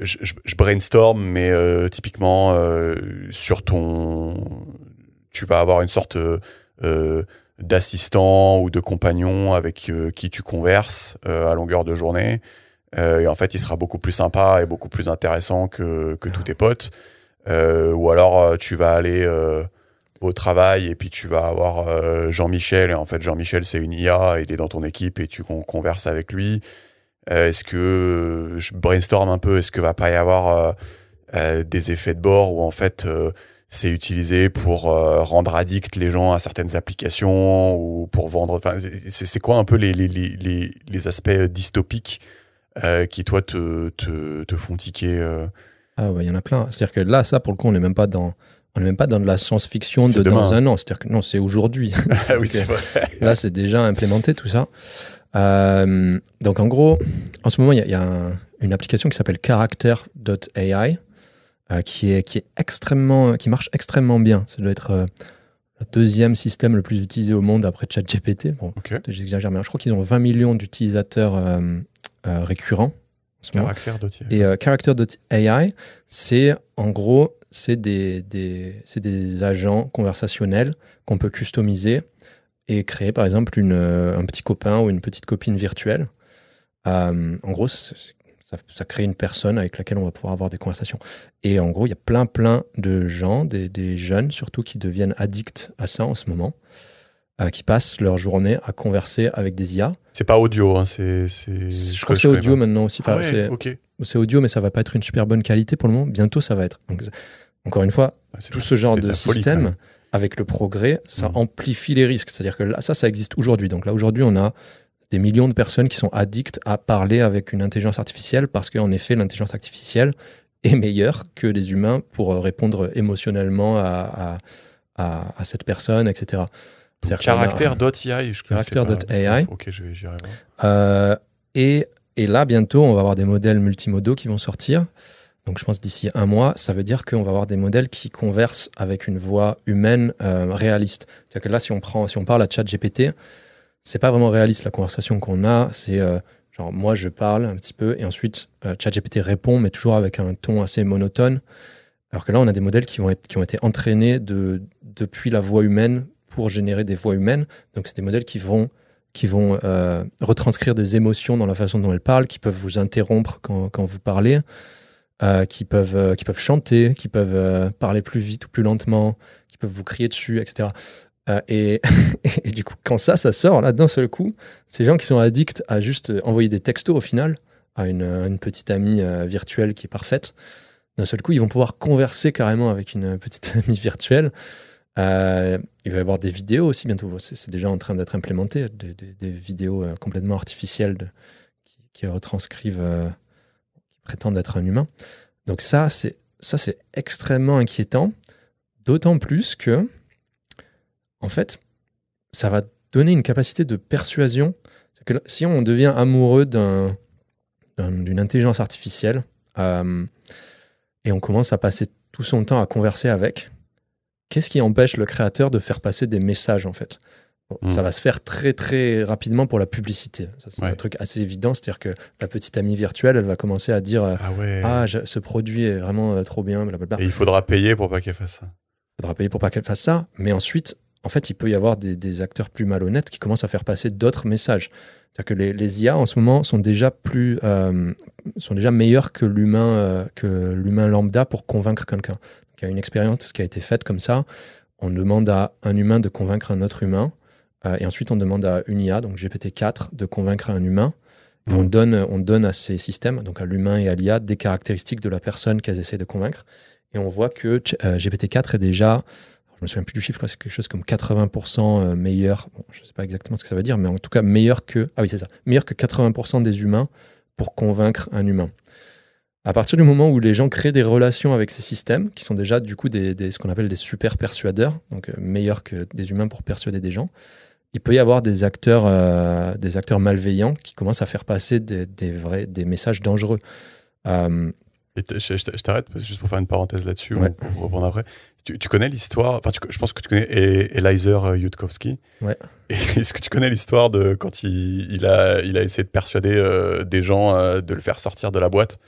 je, je, brainstorm, mais typiquement, sur ton. Tu vas avoir une sorte d'assistant ou de compagnon avec qui tu converses à longueur de journée. Euh, et en fait, il sera beaucoup plus sympa et beaucoup plus intéressant que, que tous tes potes. Euh, ou alors, euh, tu vas aller euh, au travail et puis tu vas avoir euh, Jean-Michel. Et en fait, Jean-Michel, c'est une IA, il est dans ton équipe et tu converses avec lui. est-ce que je brainstorm un peu Est-ce que va pas y avoir des effets de bord où en fait c'est utilisé pour rendre addict les gens à certaines applications ou pour vendre. Enfin, c'est quoi un peu les, les, les, les aspects dystopiques euh, qui, toi, te, te, font tiquer euh. Ah ouais, il y en a plein. C'est-à-dire que là, ça, pour le coup, on n'est même pas dans. On n'est même pas dans de la science-fiction de dans un an. C'est-à-dire que non, c'est aujourd'hui. Ah euh, là, c'est déjà implémenté tout ça. donc en gros, en ce moment, il y a, une application qui s'appelle Character.ai qui, est, qui, est extrêmement, qui marche extrêmement bien. Ça doit être le deuxième système le plus utilisé au monde après ChatGPT. Bon, j'exagère, mais je crois qu'ils ont 20 millions d'utilisateurs euh, récurrent Et euh, Character.ai, c'est en gros, c'est des, des, agents conversationnels qu'on peut customiser et créer par exemple une, euh, un petit copain ou une petite copine virtuelle. en gros, ça, crée une personne avec laquelle on va pouvoir avoir des conversations. Et en gros, il y a plein plein de gens, des, des jeunes surtout, qui deviennent addicts à ça en ce moment. Euh, qui passent leur journée à converser avec des IA. C'est pas audio, hein, c'est. Je, crois que c'est audio maintenant aussi. Ah c'est audio, mais ça va pas être une super bonne qualité pour le moment. Bientôt, ça va être. encore une fois, tout ce genre de système, avec le progrès, ça mm. amplifie les risques. C'est-à-dire que là, ça, ça existe aujourd'hui. Donc là, aujourd'hui, on a des millions de personnes qui sont addictes à parler avec une intelligence artificielle parce qu'en effet, l'intelligence artificielle est meilleure que les humains pour répondre émotionnellement à, à, à cette personne, etc. Character.ai. Ok, Euh, et, et, là, bientôt, on va avoir des modèles multimodaux qui vont sortir. Donc, je pense d'ici un mois, ça veut dire qu'on va avoir des modèles qui conversent avec une voix humaine euh, réaliste. C'est-à-dire que là, si on, prend, si on parle à ChatGPT, c'est pas vraiment réaliste la conversation qu'on a. C'est euh, genre, moi, je parle un petit peu et ensuite, euh, ChatGPT répond, mais toujours avec un ton assez monotone. Alors que là, on a des modèles qui, vont être, qui ont été entraînés de, depuis la voix humaine pour générer des voix humaines. Donc, c'est des modèles qui vont, qui vont euh, retranscrire des émotions dans la façon dont elles parlent, qui peuvent vous interrompre quand, quand vous parlez, euh, qui, peuvent, euh, qui peuvent chanter, qui peuvent parler plus vite ou plus lentement, qui peuvent vous crier dessus, etc. Et, du coup, quand ça, ça sort, là, d'un seul coup, ces gens qui sont addicts à juste envoyer des textos au final à une, petite amie virtuelle qui est parfaite, d'un seul coup, ils vont pouvoir converser carrément avec une petite amie virtuelle. Euh, il va y avoir des vidéos aussi bientôt. C'est déjà en train d'être implémenté, des, vidéos euh, complètement artificielles de, qui, retranscrivent, euh, qui prétendent être un humain. Donc ça, c'est ça, c'est extrêmement inquiétant, d'autant plus que, en fait, ça va donner une capacité de persuasion. Que si on devient amoureux d'une intelligence artificielle euh, et on commence à passer tout son temps à converser avec, qu'est-ce qui empêche le créateur de faire passer des messages en fait Ça hmm. va se faire très très rapidement pour la publicité. C'est un truc assez évident, c'est-à-dire que la petite amie virtuelle, elle va commencer à dire euh, ah, ouais. ah ce produit est vraiment euh, trop bien, Et il faudra payer pour pas qu'elle fasse ça. Il faudra payer pour pas qu'elle fasse ça, mais ensuite, en fait, il peut y avoir des, acteurs plus malhonnêtes qui commencent à faire passer d'autres messages. C'est-à-dire que les, IA en ce moment sont déjà plus euh, sont déjà meilleurs que l'humain que l'humain lambda pour convaincre quelqu'un une expérience qui a été faite comme ça. On demande à un humain de convaincre un autre humain. Euh, et ensuite, on demande à une IA, donc GPT-4, de convaincre un humain. on, mmh. donne, on donne à ces systèmes, donc à l'humain et à l'IA, des caractéristiques de la personne qu'elles essaient de convaincre. Et on voit que GPT-4 euh, est déjà, je me souviens plus du chiffre, c'est quelque chose comme 80% euh, meilleur. je ne sais pas exactement ce que ça veut dire, mais en tout cas meilleur que, ah oui c'est ça, meilleur que 80% des humains pour convaincre un humain. À partir du moment où les gens créent des relations avec ces systèmes, qui sont déjà du coup des, ce qu'on appelle des super persuadeurs, donc euh, meilleurs que des humains pour persuader des gens, il peut y avoir des acteurs, euh, des acteurs malveillants qui commencent à faire passer des, vrais, des messages dangereux. Euh, Et je t'arrête juste pour faire une parenthèse là-dessus, pour on, reprendre après. Tu, connais l'histoire, enfin, je pense que tu connais e-, Eliezer Yudkowsky. Ouais. Est-ce que tu connais l'histoire de quand il, a, il a essayé de persuader des gens de le faire sortir de la boîte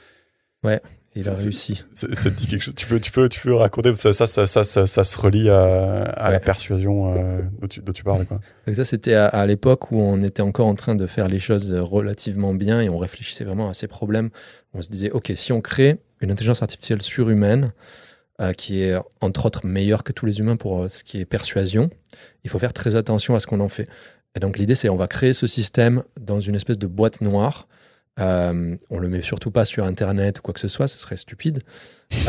Ouais, il a réussi. Ça, te dit quelque chose Tu peux, tu peux, tu peux raconter ça, ça, ça, ça, se relie à, la persuasion euh, dont, tu, parles. ça, c'était à, l'époque où on était encore en train de faire les choses relativement bien et on réfléchissait vraiment à ces problèmes. On se disait, ok, si on crée une intelligence artificielle surhumaine euh, qui est entre autres meilleure que tous les humains pour euh, ce qui est persuasion, il faut faire très attention à ce qu'on en fait. Et donc l'idée, c'est on va créer ce système dans une espèce de boîte noire euh, on le met surtout pas sur Internet ou quoi que ce soit, ce serait stupide.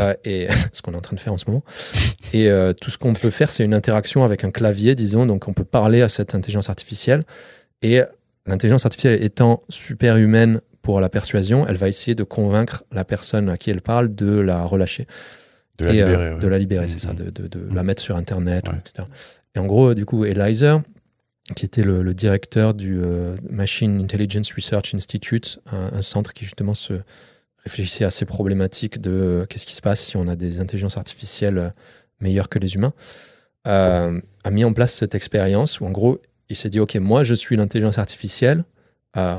Euh, et ce qu'on est en train de faire en ce moment. Et euh, tout ce qu'on peut faire, c'est une interaction avec un clavier, disons. Donc, on peut parler à cette intelligence artificielle. Et l'intelligence artificielle étant super humaine pour la persuasion, elle va essayer de convaincre la personne à qui elle parle de la relâcher. De la et, libérer. De la libérer, c'est ça, mm, mm. de, la mettre sur Internet, etc. Et en gros, du coup, Eliza qui était le, directeur du euh, Machine Intelligence Research Institute, un, centre qui justement se réfléchissait à ces problématiques de euh, qu'est-ce qui se passe si on a des intelligences artificielles euh, meilleures que les humains, a mis en place cette expérience où en gros il s'est dit ok moi je suis l'intelligence artificielle,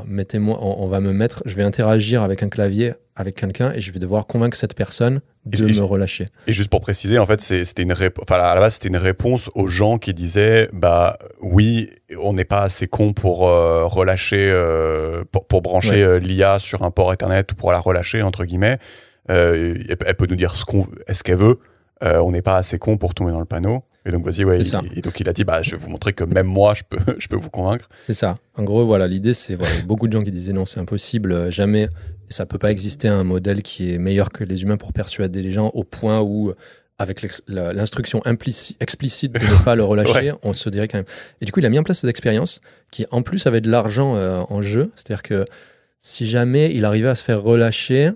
mettez-moi on, va me mettre, je vais interagir avec un clavier avec quelqu'un et je vais devoir convaincre cette personne de et, me relâcher. Et juste pour préciser, en fait, c'était une enfin, à la base, c'était une réponse aux gens qui disaient bah oui, on n'est pas assez con pour euh, relâcher, euh, pour, brancher euh, l'IA sur un port Ethernet ou pour la relâcher entre guillemets. Elle, peut nous dire ce qu'on, est-ce qu'elle veut. on n'est pas assez con pour tomber dans le panneau. Et donc, voici, et, donc il a dit, bah, je vais vous montrer que même moi, je peux, je peux vous convaincre. C'est ça. En gros, voilà, l'idée, c'est beaucoup de gens qui disaient non, c'est impossible, jamais ça peut pas exister un modèle qui est meilleur que les humains pour persuader les gens au point où avec l'instruction explicite de ne pas le relâcher, on se dirait quand même. Et du coup, il a mis en place cette expérience qui, en plus, avait de l'argent euh, en jeu. C'est-à-dire que si jamais il arrivait à se faire relâcher,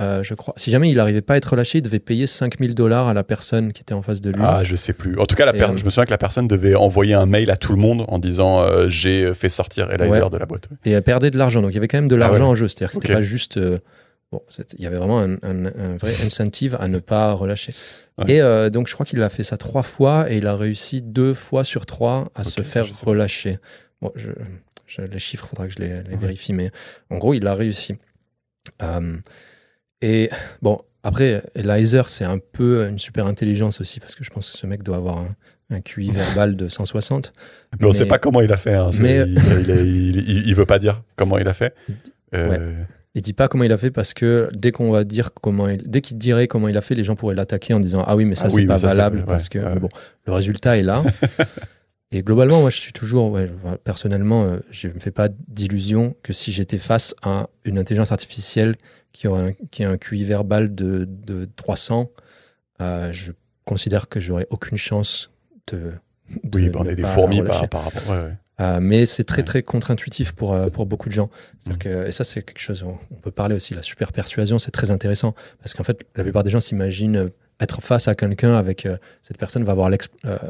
euh, je crois. Si jamais il n'arrivait pas à être relâché, il devait payer 5000 dollars à la personne qui était en face de lui. Ah, je sais plus. En tout cas, la euh, je me souviens que la personne devait envoyer un mail à tout le monde en disant euh, j'ai fait sortir Eliezer de la boîte. Et elle perdait de l'argent. Donc il y avait quand même de ah l'argent en jeu. C'est-à-dire que c'était pas juste. il y avait vraiment un, vrai incentive à ne pas relâcher. Et donc je crois qu'il a fait ça trois fois et il a réussi deux fois sur trois à se faire relâcher. les chiffres, faudra que je les, vérifie, mais en gros, il a réussi. Et bon, après, Elizer, c'est un peu une super intelligence aussi, parce que je pense que ce mec doit avoir un, QI verbal de 160. Mais, on ne sait pas comment il a fait. Hein, mais... Il, ne veut pas dire comment il a fait. Euh... ne Il dit pas comment il a fait parce que dès qu'on va dire comment il, dès qu'il dirait comment il a fait, les gens pourraient l'attaquer en disant ah oui mais ça ah c'est pas valable parce que bon le résultat est là. Et globalement, moi, je suis toujours, personnellement, euh, je ne me fais pas d'illusion que si j'étais face à une intelligence artificielle qui, aurait un, qui a un QI verbal de, 300, euh, je considère que j'aurais aucune chance de. oui, bah, on est des fourmis par, rapport. Ouais, euh, mais c'est très très contre-intuitif pour, pour beaucoup de gens. Mmh. et ça, c'est quelque chose, on, on, peut parler aussi, la super persuasion, c'est très intéressant, parce qu'en fait, la plupart des gens s'imaginent être face à quelqu'un avec cette personne va avoir l'expérience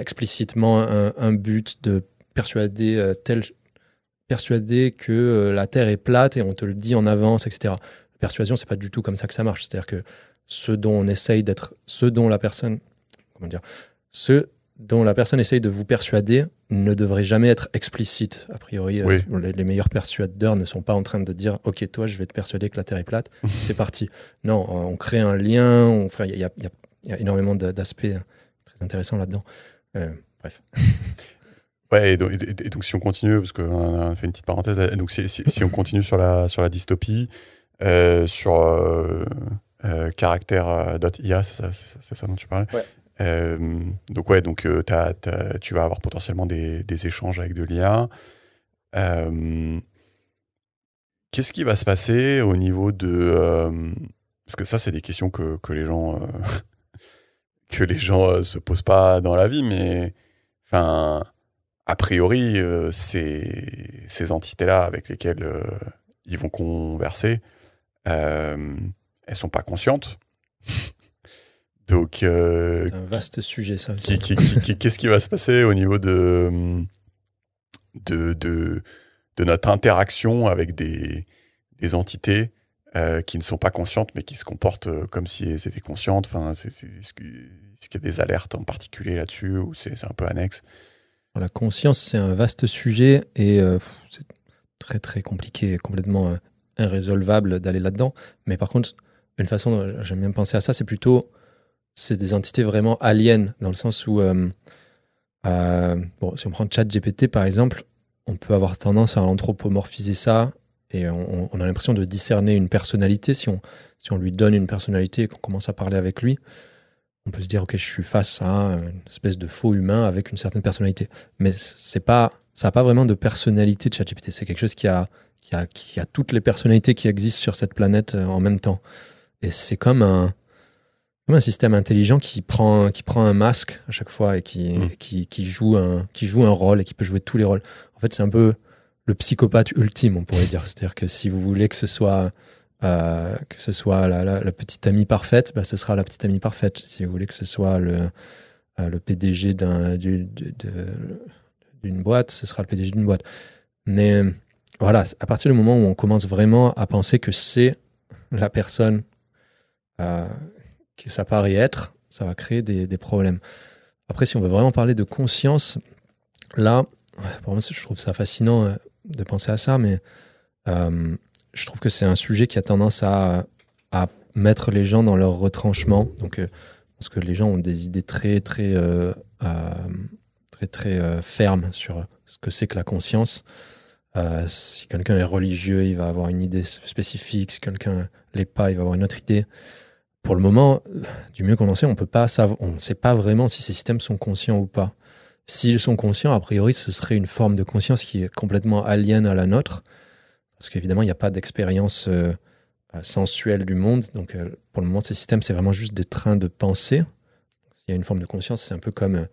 explicitement un, but de persuader euh, tel persuader que euh, la Terre est plate et on te le dit en avance, etc. La persuasion, c'est pas du tout comme ça que ça marche. C'est-à-dire que ce dont on essaye d'être, ce dont la personne, comment dire, ce dont la personne essaye de vous persuader ne devrait jamais être explicite. A priori, euh, les, meilleurs persuadeurs ne sont pas en train de dire Ok, toi, je vais te persuader que la Terre est plate, c'est parti. Non, on crée un lien, il y, il y, a énormément d'aspects hein, très intéressants là-dedans bref. Ouais, et donc, si on continue, parce qu'on a fait une petite parenthèse, donc si, si, on continue sur la, sur la dystopie, euh, sur euh, euh, euh c'est ça, dont tu parlais. Ouais. Euh, donc ouais, donc tu vas avoir potentiellement des, des échanges avec de l'IA. Qu'est-ce qui va se passer au niveau de... parce que ça, c'est des questions que, que les gens que les gens euh, se posent pas dans la vie, mais enfin, a priori, euh, ces, entités-là avec lesquelles euh, ils vont converser, euh, elles sont pas conscientes. Donc, C'est un vaste sujet, ça. Qu'est-ce qui, va se passer au niveau de, de, notre interaction avec des entités euh, qui ne sont pas conscientes, mais qui se comportent euh, comme si elles étaient conscientes. Enfin, est-ce qu'il y a des alertes en particulier là-dessus ou c'est un peu annexe La conscience, c'est un vaste sujet et euh, c'est très très compliqué, complètement irrésolvable d'aller là-dedans. Mais par contre, une façon dont j'aime bien penser à ça, c'est plutôt c'est des entités vraiment aliens dans le sens où bon, si on prend ChatGPT par exemple, on peut avoir tendance à anthropomorphiser ça et on, a l'impression de discerner une personnalité. Si on, si on lui donne une personnalité et qu'on commence à parler avec lui, on peut se dire, OK, je suis face à une espèce de faux humain avec une certaine personnalité. Mais c'est pas, ça n'a pas vraiment de personnalité de ChatGPT. C'est quelque chose qui a, qui, a, qui a toutes les personnalités qui existent sur cette planète euh, en même temps. Et c'est comme un, comme un système intelligent qui prend, qui prend un masque à chaque fois et qui, mmh. qui, qui, joue un, qui joue un rôle et qui peut jouer tous les rôles. En fait, c'est un peu le psychopathe ultime, on pourrait dire. C'est-à-dire que si vous voulez que ce soit euh, que ce soit la, petite amie parfaite, bah, ce sera la petite amie parfaite. Si vous voulez que ce soit le, euh, le PDG d'une boîte, ce sera le PDG d'une boîte. Mais voilà, à partir du moment où on commence vraiment à penser que c'est la personne euh, qui que ça paraît être, ça va créer des, des, problèmes. Après, si on veut vraiment parler de conscience, là, pour moi, je trouve ça fascinant de penser à ça, mais euh, je trouve que c'est un sujet qui a tendance à, mettre les gens dans leur retranchement. Donc, euh, parce que les gens ont des idées très, très, euh, très, très fermes sur ce que c'est que la conscience. si quelqu'un est religieux, il va avoir une idée spécifique. Si quelqu'un l'est pas, il va avoir une autre idée. Pour le moment, du mieux qu'on en sait, on ne sait pas vraiment si ces systèmes sont conscients ou pas. S'ils sont conscients, a priori, ce serait une forme de conscience qui est complètement alien à la nôtre, parce qu'évidemment, il n'y a pas d'expérience euh, euh, sensuelle du monde. Donc, euh, pour le moment, ces systèmes, c'est vraiment juste des trains de pensée. S'il y a une forme de conscience, c'est un peu comme,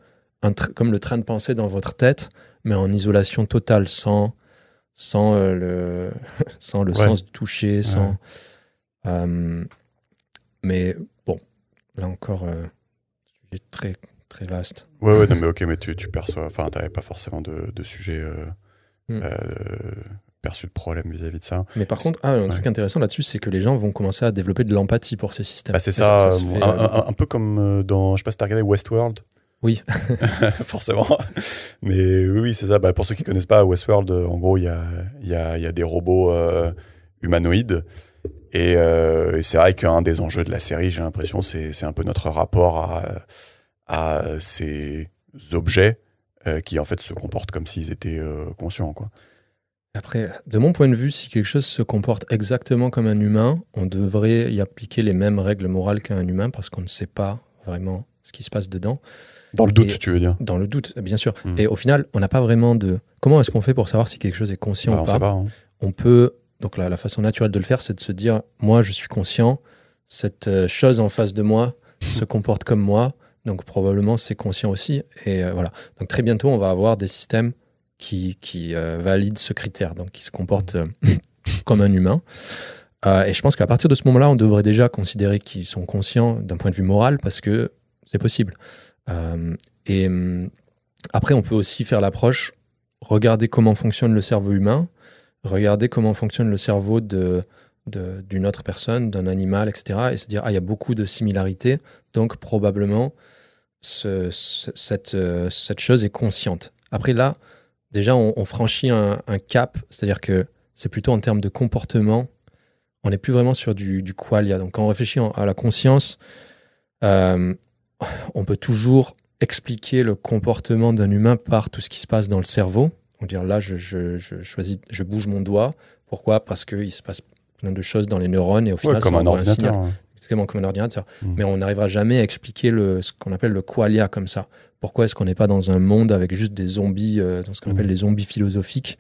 comme le train de pensée dans votre tête, mais en isolation totale, sans, sans le, sans le sens du toucher, sans. mais bon, là encore, sujet très très vaste. Ouais, ouais, non, mais ok, mais tu, tu perçois, enfin, t'avais pas forcément de, de sujet euh, hmm. euh, perçu de problème vis-à-vis de ça. Mais par contre, ah, un truc intéressant là-dessus, c'est que les gens vont commencer à développer de l'empathie pour ces systèmes. Bah, c'est ça, euh, un, peu comme dans, je sais pas si as regardé Westworld. Oui. Forcément. Mais oui, c'est ça. Bah, pour ceux qui connaissent pas Westworld, en gros, il y a, y, a, y a, des robots humanoïdes. Et, et c'est vrai qu'un des enjeux de la série, j'ai l'impression, c'est un peu notre rapport à, à euh, ces objets euh, qui en fait se comportent comme s'ils étaient euh, conscients. Quoi. Après, de mon point de vue, si quelque chose se comporte exactement comme un humain, on devrait y appliquer les mêmes règles morales qu'un humain parce qu'on ne sait pas vraiment ce qui se passe dedans. Dans le doute, tu veux dire Dans le doute, bien sûr. Hmm. Et au final, on n'a pas vraiment de. Comment est-ce qu'on fait pour savoir si quelque chose est conscient bah, ou pas, hein. On peut. Donc la façon naturelle de le faire, c'est de se dire moi, je suis conscient, cette chose en face de moi se comporte comme moi, donc probablement c'est conscient aussi. Et euh, voilà. Donc très bientôt on va avoir des systèmes qui, qui euh, valident ce critère, donc qui se comportent euh, comme un humain. et je pense qu'à partir de ce moment-là, on devrait déjà considérer qu'ils sont conscients d'un point de vue moral parce que c'est possible. et mm, après, on peut aussi faire l'approche, regarder comment fonctionne le cerveau humain, regarder comment fonctionne le cerveau de d'une autre personne, d'un animal, etc. Et se dire, ah, il y a beaucoup de similarités, donc probablement, euh, cette, chose est consciente. Après là, déjà, on, franchit un, cap, c'est-à-dire que c'est plutôt en termes de comportement, on n'est plus vraiment sur du, du qualia. Donc en réfléchissant à la conscience, euh, on peut toujours expliquer le comportement d'un humain par tout ce qui se passe dans le cerveau. On dire là, je, choisis, je bouge mon doigt. Pourquoi Parce qu'il se passe plein de choses dans les neurones et au final, comme un, un signal. Hein exactement comme un ordinateur. Mm. Mais on n'arrivera jamais à expliquer le, ce qu'on appelle le qualia comme ça. Pourquoi est-ce qu'on n'est pas dans un monde avec juste des zombies, euh, dans ce qu'on mm. appelle les zombies philosophiques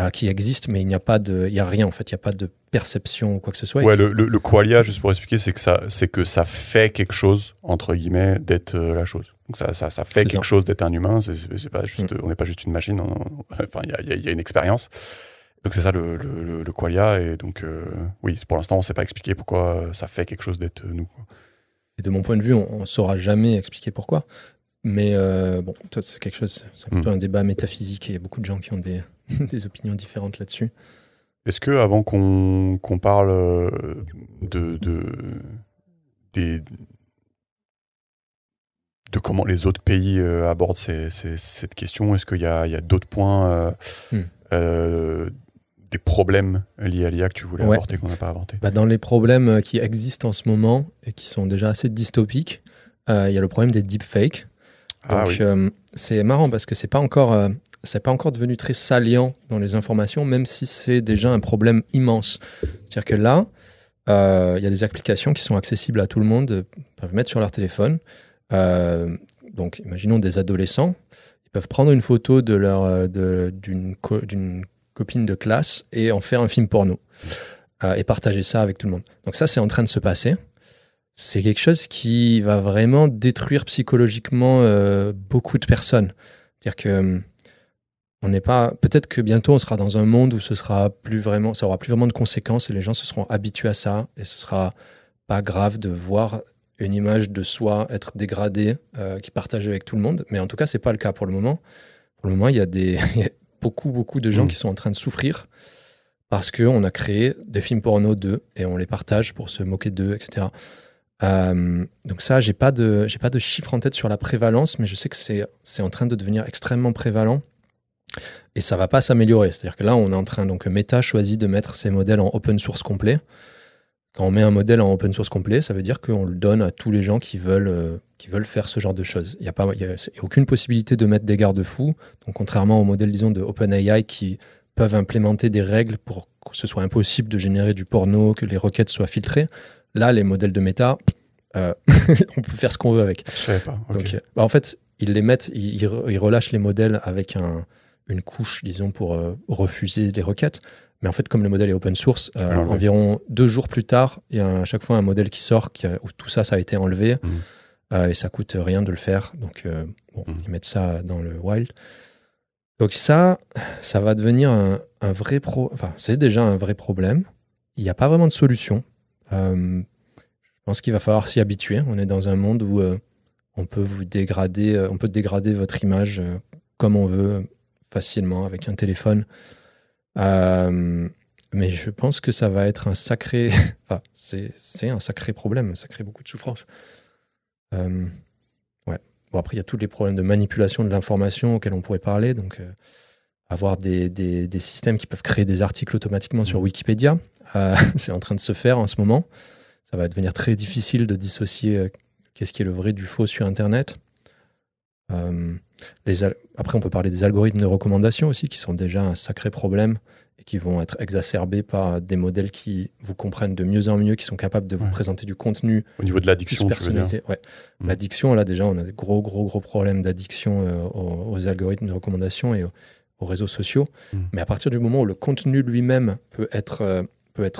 euh, qui existent, mais il n'y a pas de, il y a rien en fait, il n'y a pas de perception ou quoi que ce soit. Ouais, le, le, le, qualia, juste pour expliquer, c'est que ça, c'est que ça fait quelque chose entre guillemets d'être euh, la chose. Donc ça, ça, ça fait quelque chose d'être un humain. C'est, pas mm. juste, on n'est pas juste une machine. enfin, il y, y a une expérience. Donc c'est ça le, le, le, qualia. Et donc, euh, oui, pour l'instant, on ne sait pas expliquer pourquoi euh, ça fait quelque chose d'être euh, nous. Et de mon point de vue, on ne saura jamais expliquer pourquoi. Mais bon, c'est quelque chose, c'est hmm. un un débat métaphysique et il y a beaucoup de gens qui ont des, des opinions différentes là-dessus. Est-ce que avant qu'on parle de, de, des, de comment les autres pays abordent cette question, est-ce qu'il y a, a d'autres points hmm des problèmes liés à l'IA que tu voulais apporter qu'on n'a pas inventé bah, Dans les problèmes euh, qui existent en ce moment et qui sont déjà assez dystopiques, euh, il y a le problème des deepfakes. Ah euh, c'est marrant parce que c'est pas encore. c'est pas encore devenu très saliant dans les informations, même si c'est déjà un problème immense. C'est-à-dire que là, il y a des applications qui sont accessibles à tout le monde, peuvent mettre sur leur téléphone. donc, imaginons des adolescents, ils peuvent prendre une photo de leur d'une copines de classe et en faire un film porno euh, et partager ça avec tout le monde. Donc ça, c'est en train de se passer. C'est quelque chose qui va vraiment détruire psychologiquement euh, beaucoup de personnes. C'est-à-dire que euh, on n'est pas. Peut-être que bientôt on sera dans un monde où ce sera plus vraiment, ça aura plus vraiment de conséquences et les gens se seront habitués à ça et ce sera pas grave de voir une image de soi être dégradée qui partage avec tout le monde. Mais en tout cas, c'est pas le cas pour le moment. Pour le moment, il y a des beaucoup, beaucoup de gens mm. qui sont en train de souffrir parce qu'on a créé des films porno d'eux et on les partage pour se moquer d'eux, etc. Euh, donc ça, j'ai pas de, j'ai pas de chiffre en tête sur la prévalence, mais je sais que c'est, c'est en train de devenir extrêmement prévalent et ça va pas s'améliorer. C'est-à-dire que là, on est en train, donc Meta choisit de mettre ses modèles en open source complet. Quand on met un modèle en open source complet, ça veut dire qu'on le donne à tous les gens qui veulent, euh, qui veulent faire ce genre de choses. Il n'y a, pas, aucune possibilité de mettre des garde-fous. contrairement aux modèles disons, de OpenAI qui peuvent implémenter des règles pour que ce soit impossible de générer du porno, que les requêtes soient filtrées, là, les modèles de méta, euh, on peut faire ce qu'on veut avec. Euh, bah, en fait, ils les mettent, ils, relâchent les modèles avec une couche, disons, pour refuser les requêtes. Mais en fait, comme le modèle est open source, euh, environ deux jours plus tard, il y a à chaque fois un modèle qui sort qui où tout ça, ça a été enlevé. Mhm. Euh, et ça coûte rien de le faire. Donc, euh, mhm. ils mettent ça dans le wild. Donc ça, ça va devenir un, vrai pro. Enfin, c'est déjà un vrai problème. Il n'y a pas vraiment de solution. je pense qu'il va falloir s'y habituer. On est dans un monde où on peut vous dégrader, on peut dégrader votre image comme on veut facilement avec un téléphone. Euh, mais je pense que ça va être un sacré. c'est un sacré problème, ça crée beaucoup de souffrance. Euh, ouais. Bon, après, il y a tous les problèmes de manipulation de l'information auxquels on pourrait parler. Donc, euh, avoir des, des, des, systèmes qui peuvent créer des articles automatiquement sur mmh. Wikipédia, c'est en train de se faire en ce moment. Ça va devenir très difficile de dissocier qu'est-ce qui est le vrai du faux sur Internet. Après, on peut parler des algorithmes de recommandation aussi, qui sont déjà un sacré problème et qui vont être exacerbés par des modèles qui vous comprennent de mieux en mieux, qui sont capables de vous présenter du contenu. Au niveau de l'addiction, personnalisé. Mm. L'addiction, là, déjà, on a des gros, gros, gros problèmes d'addiction euh, aux, algorithmes de recommandation et aux, réseaux sociaux. Mm. Mais à partir du moment où le contenu lui-même peut être, euh,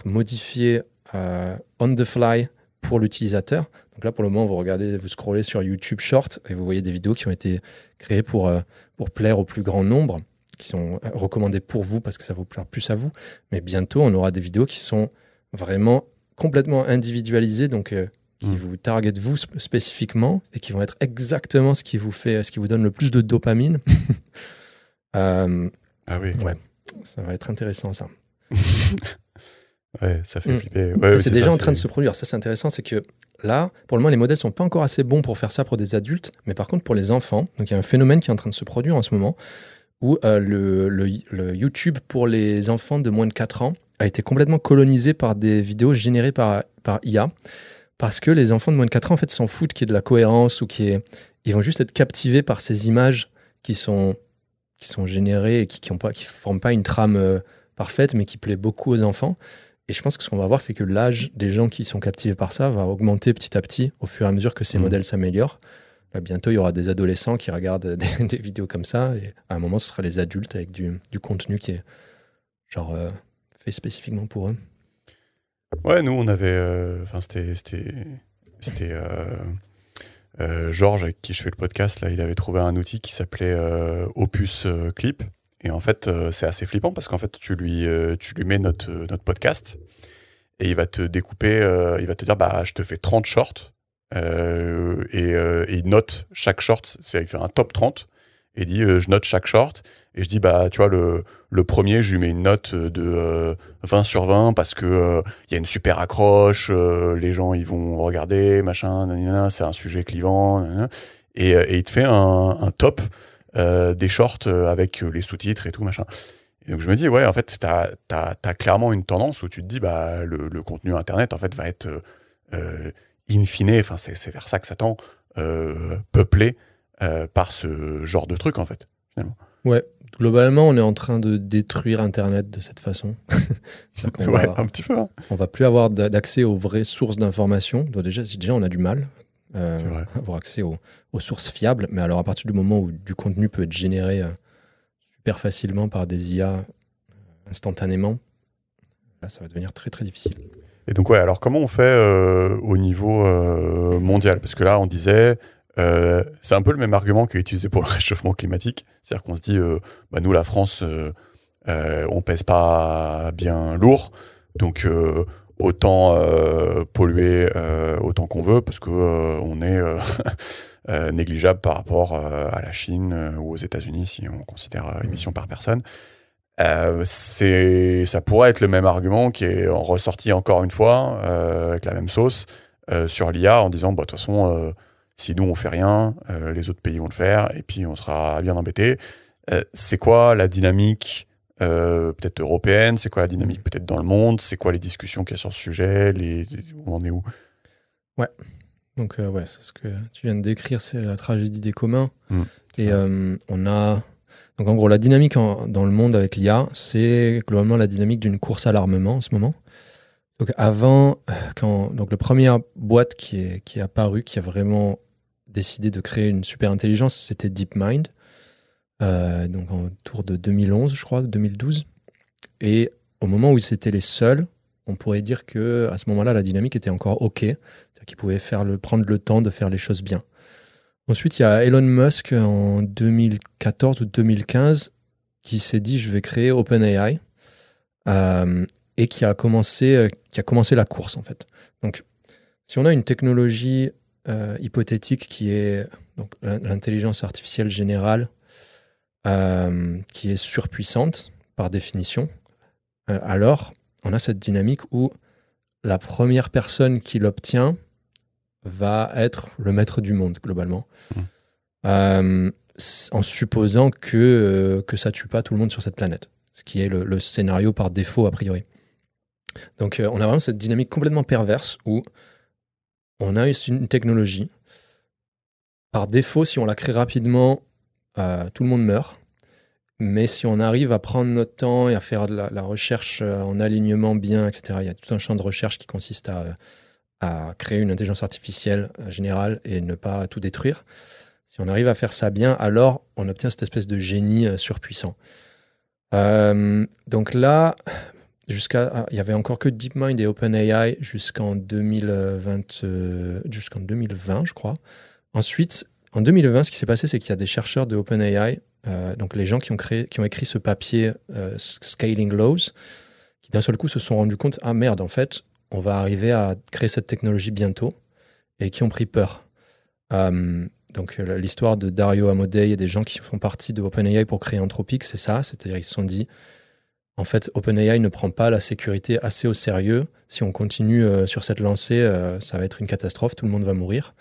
modifié euh, on the fly, pour l'utilisateur. Donc là, pour le moment, vous regardez, vous scrollez sur YouTube Short et vous voyez des vidéos qui ont été créées pour, euh, pour plaire au plus grand nombre, qui sont euh, recommandées pour vous parce que ça vous plaire plus à vous. Mais bientôt, on aura des vidéos qui sont vraiment complètement individualisées, donc euh, qui mm. vous targetent vous spécifiquement et qui vont être exactement ce qui vous fait, ce qui vous donne le plus de dopamine. ah oui. Ouais, ça va être intéressant ça. ça fait mm. c'est déjà en train de se produire. Ça, c'est intéressant, c'est que là, pour le moment, les modèles sont pas encore assez bons pour faire ça pour des adultes, mais par contre, pour les enfants, donc il y a un phénomène qui est en train de se produire en ce moment, où euh, le, YouTube pour les enfants de moins de 4 ans a été complètement colonisé par des vidéos générées par, par IA, parce que les enfants de moins de 4 ans, en fait, s'en foutent qu'il y ait de la cohérence ou qu'ils Ils vont juste être captivés par ces images qui sont, qui sont générées et qui ne qui forment pas une trame euh, parfaite, mais qui plaît beaucoup aux enfants. Et je pense que ce qu'on va voir, c'est que l'âge des gens qui sont captivés par ça va augmenter petit à petit au fur et à mesure que ces mm. modèles s'améliorent. bientôt, il y aura des adolescents qui regardent des, vidéos comme ça. Et à un moment, ce sera les adultes avec du, contenu qui est genre euh, fait spécifiquement pour eux. Ouais, nous, on avait. Euh, enfin, c'était. Euh, Georges, avec qui je fais le podcast, là, il avait trouvé un outil qui s'appelait Opus Clip. Et en fait, euh, c'est assez flippant parce qu'en fait, tu lui, euh, tu lui mets notre, euh, notre podcast et il va te découper, il va te dire bah, je te fais 30 shorts euh, et, et, il note chaque short, c'est il fait un top 30 et dit je note chaque short et je dis bah tu vois le, le premier je lui mets une note de 20 sur 20 parce que il y a une super accroche les gens ils vont regarder machin c'est un sujet clivant et, et, il te fait un, un top euh, des shorts euh, avec euh, les sous-titres et tout, machin. donc je me dis, ouais, en fait, tu as, clairement une tendance où tu te dis, bah, le, contenu Internet, en fait, va être euh, in fine, enfin, c'est vers ça que ça tend, peuplé par ce genre de truc, en fait, Ouais, globalement, on est en train de détruire Internet de cette façon. on ouais, va, un petit peu. Hein. On va plus avoir d'accès aux vraies sources d'informations. Déjà, déjà, on a du mal euh, avoir accès aux, sources fiables. Mais alors, à partir du moment où du contenu peut être généré euh, super facilement par des IA euh, instantanément, là, ça va devenir très, très difficile. Et donc, ouais, alors comment on fait au niveau mondial Parce que là, on disait, c'est un peu le même argument qui est utilisé pour le réchauffement climatique. C'est-à-dire qu'on se dit, bah, nous, la France, on pèse pas bien lourd. Donc, autant euh, polluer euh, autant qu'on veut parce que euh, on est négligeable par rapport à la Chine ou aux États-Unis si on considère émission par personne. c'est ça pourrait être le même argument qui est ressorti encore une fois avec la même sauce sur l'IA en disant bah, de toute façon si nous on fait rien les autres pays vont le faire et puis on sera bien embêté. c'est quoi la dynamique euh, peut-être européenne C'est quoi la dynamique peut-être dans le monde C'est quoi les discussions qu'il y a sur ce sujet les, On en est où Ouais. Donc, euh, ouais, c'est ce que tu viens de décrire, c'est la tragédie des communs. Hmm, Et euh, on a. Donc, en gros, la dynamique dans le monde avec l'IA, c'est globalement la dynamique d'une course à l'armement en ce moment. Donc, avant, quand. Donc, la première boîte qui est, qui est apparue, qui a vraiment décidé de créer une super intelligence, c'était DeepMind. Euh, donc en de 2011, je crois, 2012. Et au moment où ils étaient les seuls, on pourrait dire que à ce moment-là, la dynamique était encore OK, c'est-à-dire qu'ils pouvaient faire le, prendre le temps de faire les choses bien. Ensuite, il y a Elon Musk en 2014 ou 2015 qui s'est dit je vais créer OpenAI euh, et qui a commencé euh, qui a commencé la course en fait. Donc, si on a une technologie hypothétique qui est l'intelligence artificielle générale euh, qui est surpuissante par définition, euh, alors on a cette dynamique où la première personne qui l'obtient va être le maître du monde, globalement. Mmh. Euh, en supposant que, que ça tue pas tout le monde sur cette planète, ce qui est le, le scénario par défaut a priori. Donc on a vraiment cette dynamique complètement perverse où on a une technologie. Par défaut, si on la crée rapidement, euh, tout le monde meurt. Mais si on arrive à prendre notre temps et à faire de la, recherche euh, en alignement bien, etc., il y a tout un champ de recherche qui consiste à, créer une intelligence artificielle euh, générale et ne pas tout détruire. Si on arrive à faire ça bien, alors on obtient cette espèce de génie surpuissant. donc là, jusqu'à, ah, il y avait encore que DeepMind et OpenAI jusqu'en 2020, jusqu'en 2020, je crois. Ensuite, en 2020, ce qui s'est passé, c'est qu'il y a des chercheurs de OpenAI, euh, donc les gens qui ont, écrit ce papier euh, Scaling Laws, qui d'un seul coup se sont rendus compte Ah merde, en fait, on va arriver à créer cette technologie bientôt, et qui ont pris peur. Euh, donc l'histoire de Dario Amodei et des gens qui font partie de OpenAI pour créer Anthropic, c'est ça, c'est-à-dire ils se sont dit en fait, OpenAI ne prend pas la sécurité assez au sérieux. Si on continue sur cette lancée, ça va être une catastrophe, tout le monde va mourir.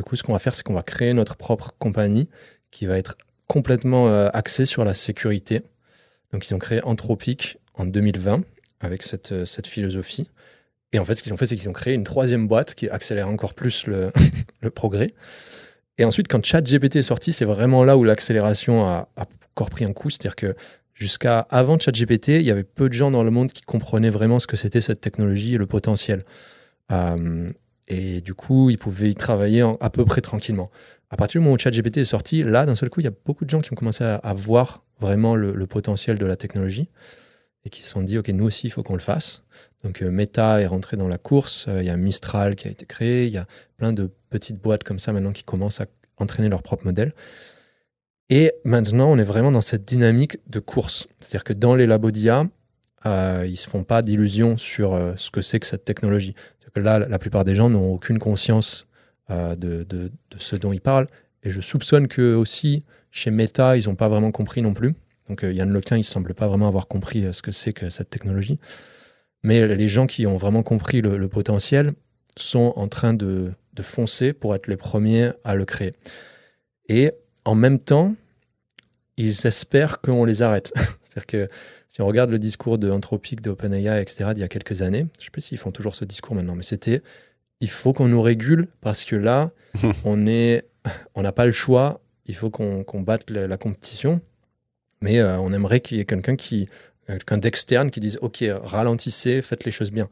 Du coup, ce qu'on va faire, c'est qu'on va créer notre propre compagnie qui va être complètement euh, axée sur la sécurité. Donc, ils ont créé Anthropic en 2020 avec cette, euh, cette philosophie. Et en fait, ce qu'ils ont fait, c'est qu'ils ont créé une troisième boîte qui accélère encore plus le, progrès. Et ensuite, quand ChatGPT est sorti, c'est vraiment là où l'accélération a, encore pris un coup. C'est-à-dire que jusqu'à avant ChatGPT, il y avait peu de gens dans le monde qui comprenaient vraiment ce que c'était cette technologie et le potentiel. Euh, et du coup, ils pouvaient y travailler à peu près tranquillement. À partir du moment où ChatGPT est sorti, là, d'un seul coup, il y a beaucoup de gens qui ont commencé à, voir vraiment le, potentiel de la technologie et qui se sont dit, OK, nous aussi, il faut qu'on le fasse. Donc, euh, Meta est rentré dans la course, euh, il y a Mistral qui a été créé, il y a plein de petites boîtes comme ça maintenant qui commencent à entraîner leur propre modèle. Et maintenant, on est vraiment dans cette dynamique de course. C'est-à-dire que dans les labos d'IA, euh, ils ne se font pas d'illusions sur ce que c'est que cette technologie là, la plupart des gens n'ont aucune conscience euh, de, ce dont ils parlent. Et je soupçonne que aussi, chez Meta, ils n'ont pas vraiment compris non plus. Donc euh, Yann Lequin, il ne semble pas vraiment avoir compris euh, ce que c'est que cette technologie. Mais les gens qui ont vraiment compris le, potentiel sont en train de, de, foncer pour être les premiers à le créer. Et en même temps, ils espèrent qu'on les arrête. C'est-à-dire que si on regarde le discours de Anthropique, d'OpenAI, etc., d'il y a quelques années, je ne sais pas s'ils font toujours ce discours maintenant, mais c'était il faut qu'on nous régule parce que là, on on n'a pas le choix, il faut qu'on batte la, compétition. Mais euh, on aimerait qu'il y ait quelqu'un qui, quelqu'un euh, d'externe qui dise ok, ralentissez, faites les choses bien.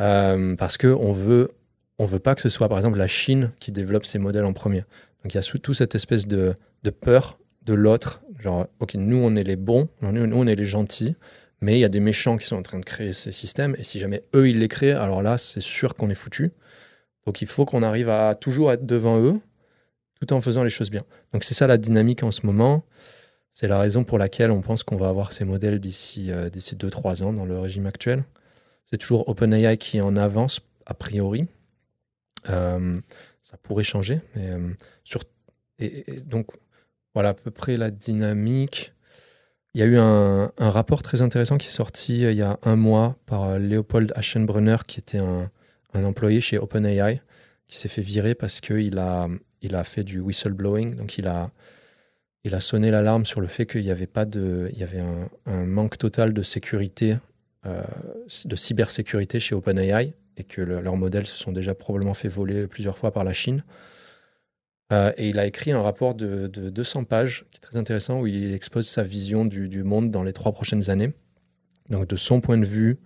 Euh, parce qu'on veut, on veut pas que ce soit par exemple la Chine qui développe ses modèles en premier. Donc il y a tout cette espèce de, de peur de l'autre Genre, ok, nous on est les bons, nous on est les gentils, mais il y a des méchants qui sont en train de créer ces systèmes, et si jamais eux ils les créent, alors là c'est sûr qu'on est foutu. Donc il faut qu'on arrive à toujours être devant eux, tout en faisant les choses bien. Donc c'est ça la dynamique en ce moment. C'est la raison pour laquelle on pense qu'on va avoir ces modèles d'ici 2-3 euh, ans dans le régime actuel. C'est toujours OpenAI qui est en avance, a priori. Euh, ça pourrait changer, mais euh, sur... et donc voilà à peu près la dynamique. Il y a eu un, rapport très intéressant qui est sorti euh, il y a un mois par euh, Léopold Aschenbrenner, qui était un, employé chez OpenAI, qui s'est fait virer parce qu'il a, il a fait du whistleblowing. Donc, il a, sonné l'alarme sur le fait qu'il y avait, pas il y avait un, manque total de sécurité, euh, de cybersécurité chez OpenAI, et que leurs modèles se sont déjà probablement fait voler plusieurs fois par la Chine. Euh, et il a écrit un rapport de, 200 pages, qui est très intéressant, où il expose sa vision du, monde dans les trois prochaines années. Donc de son point de vue,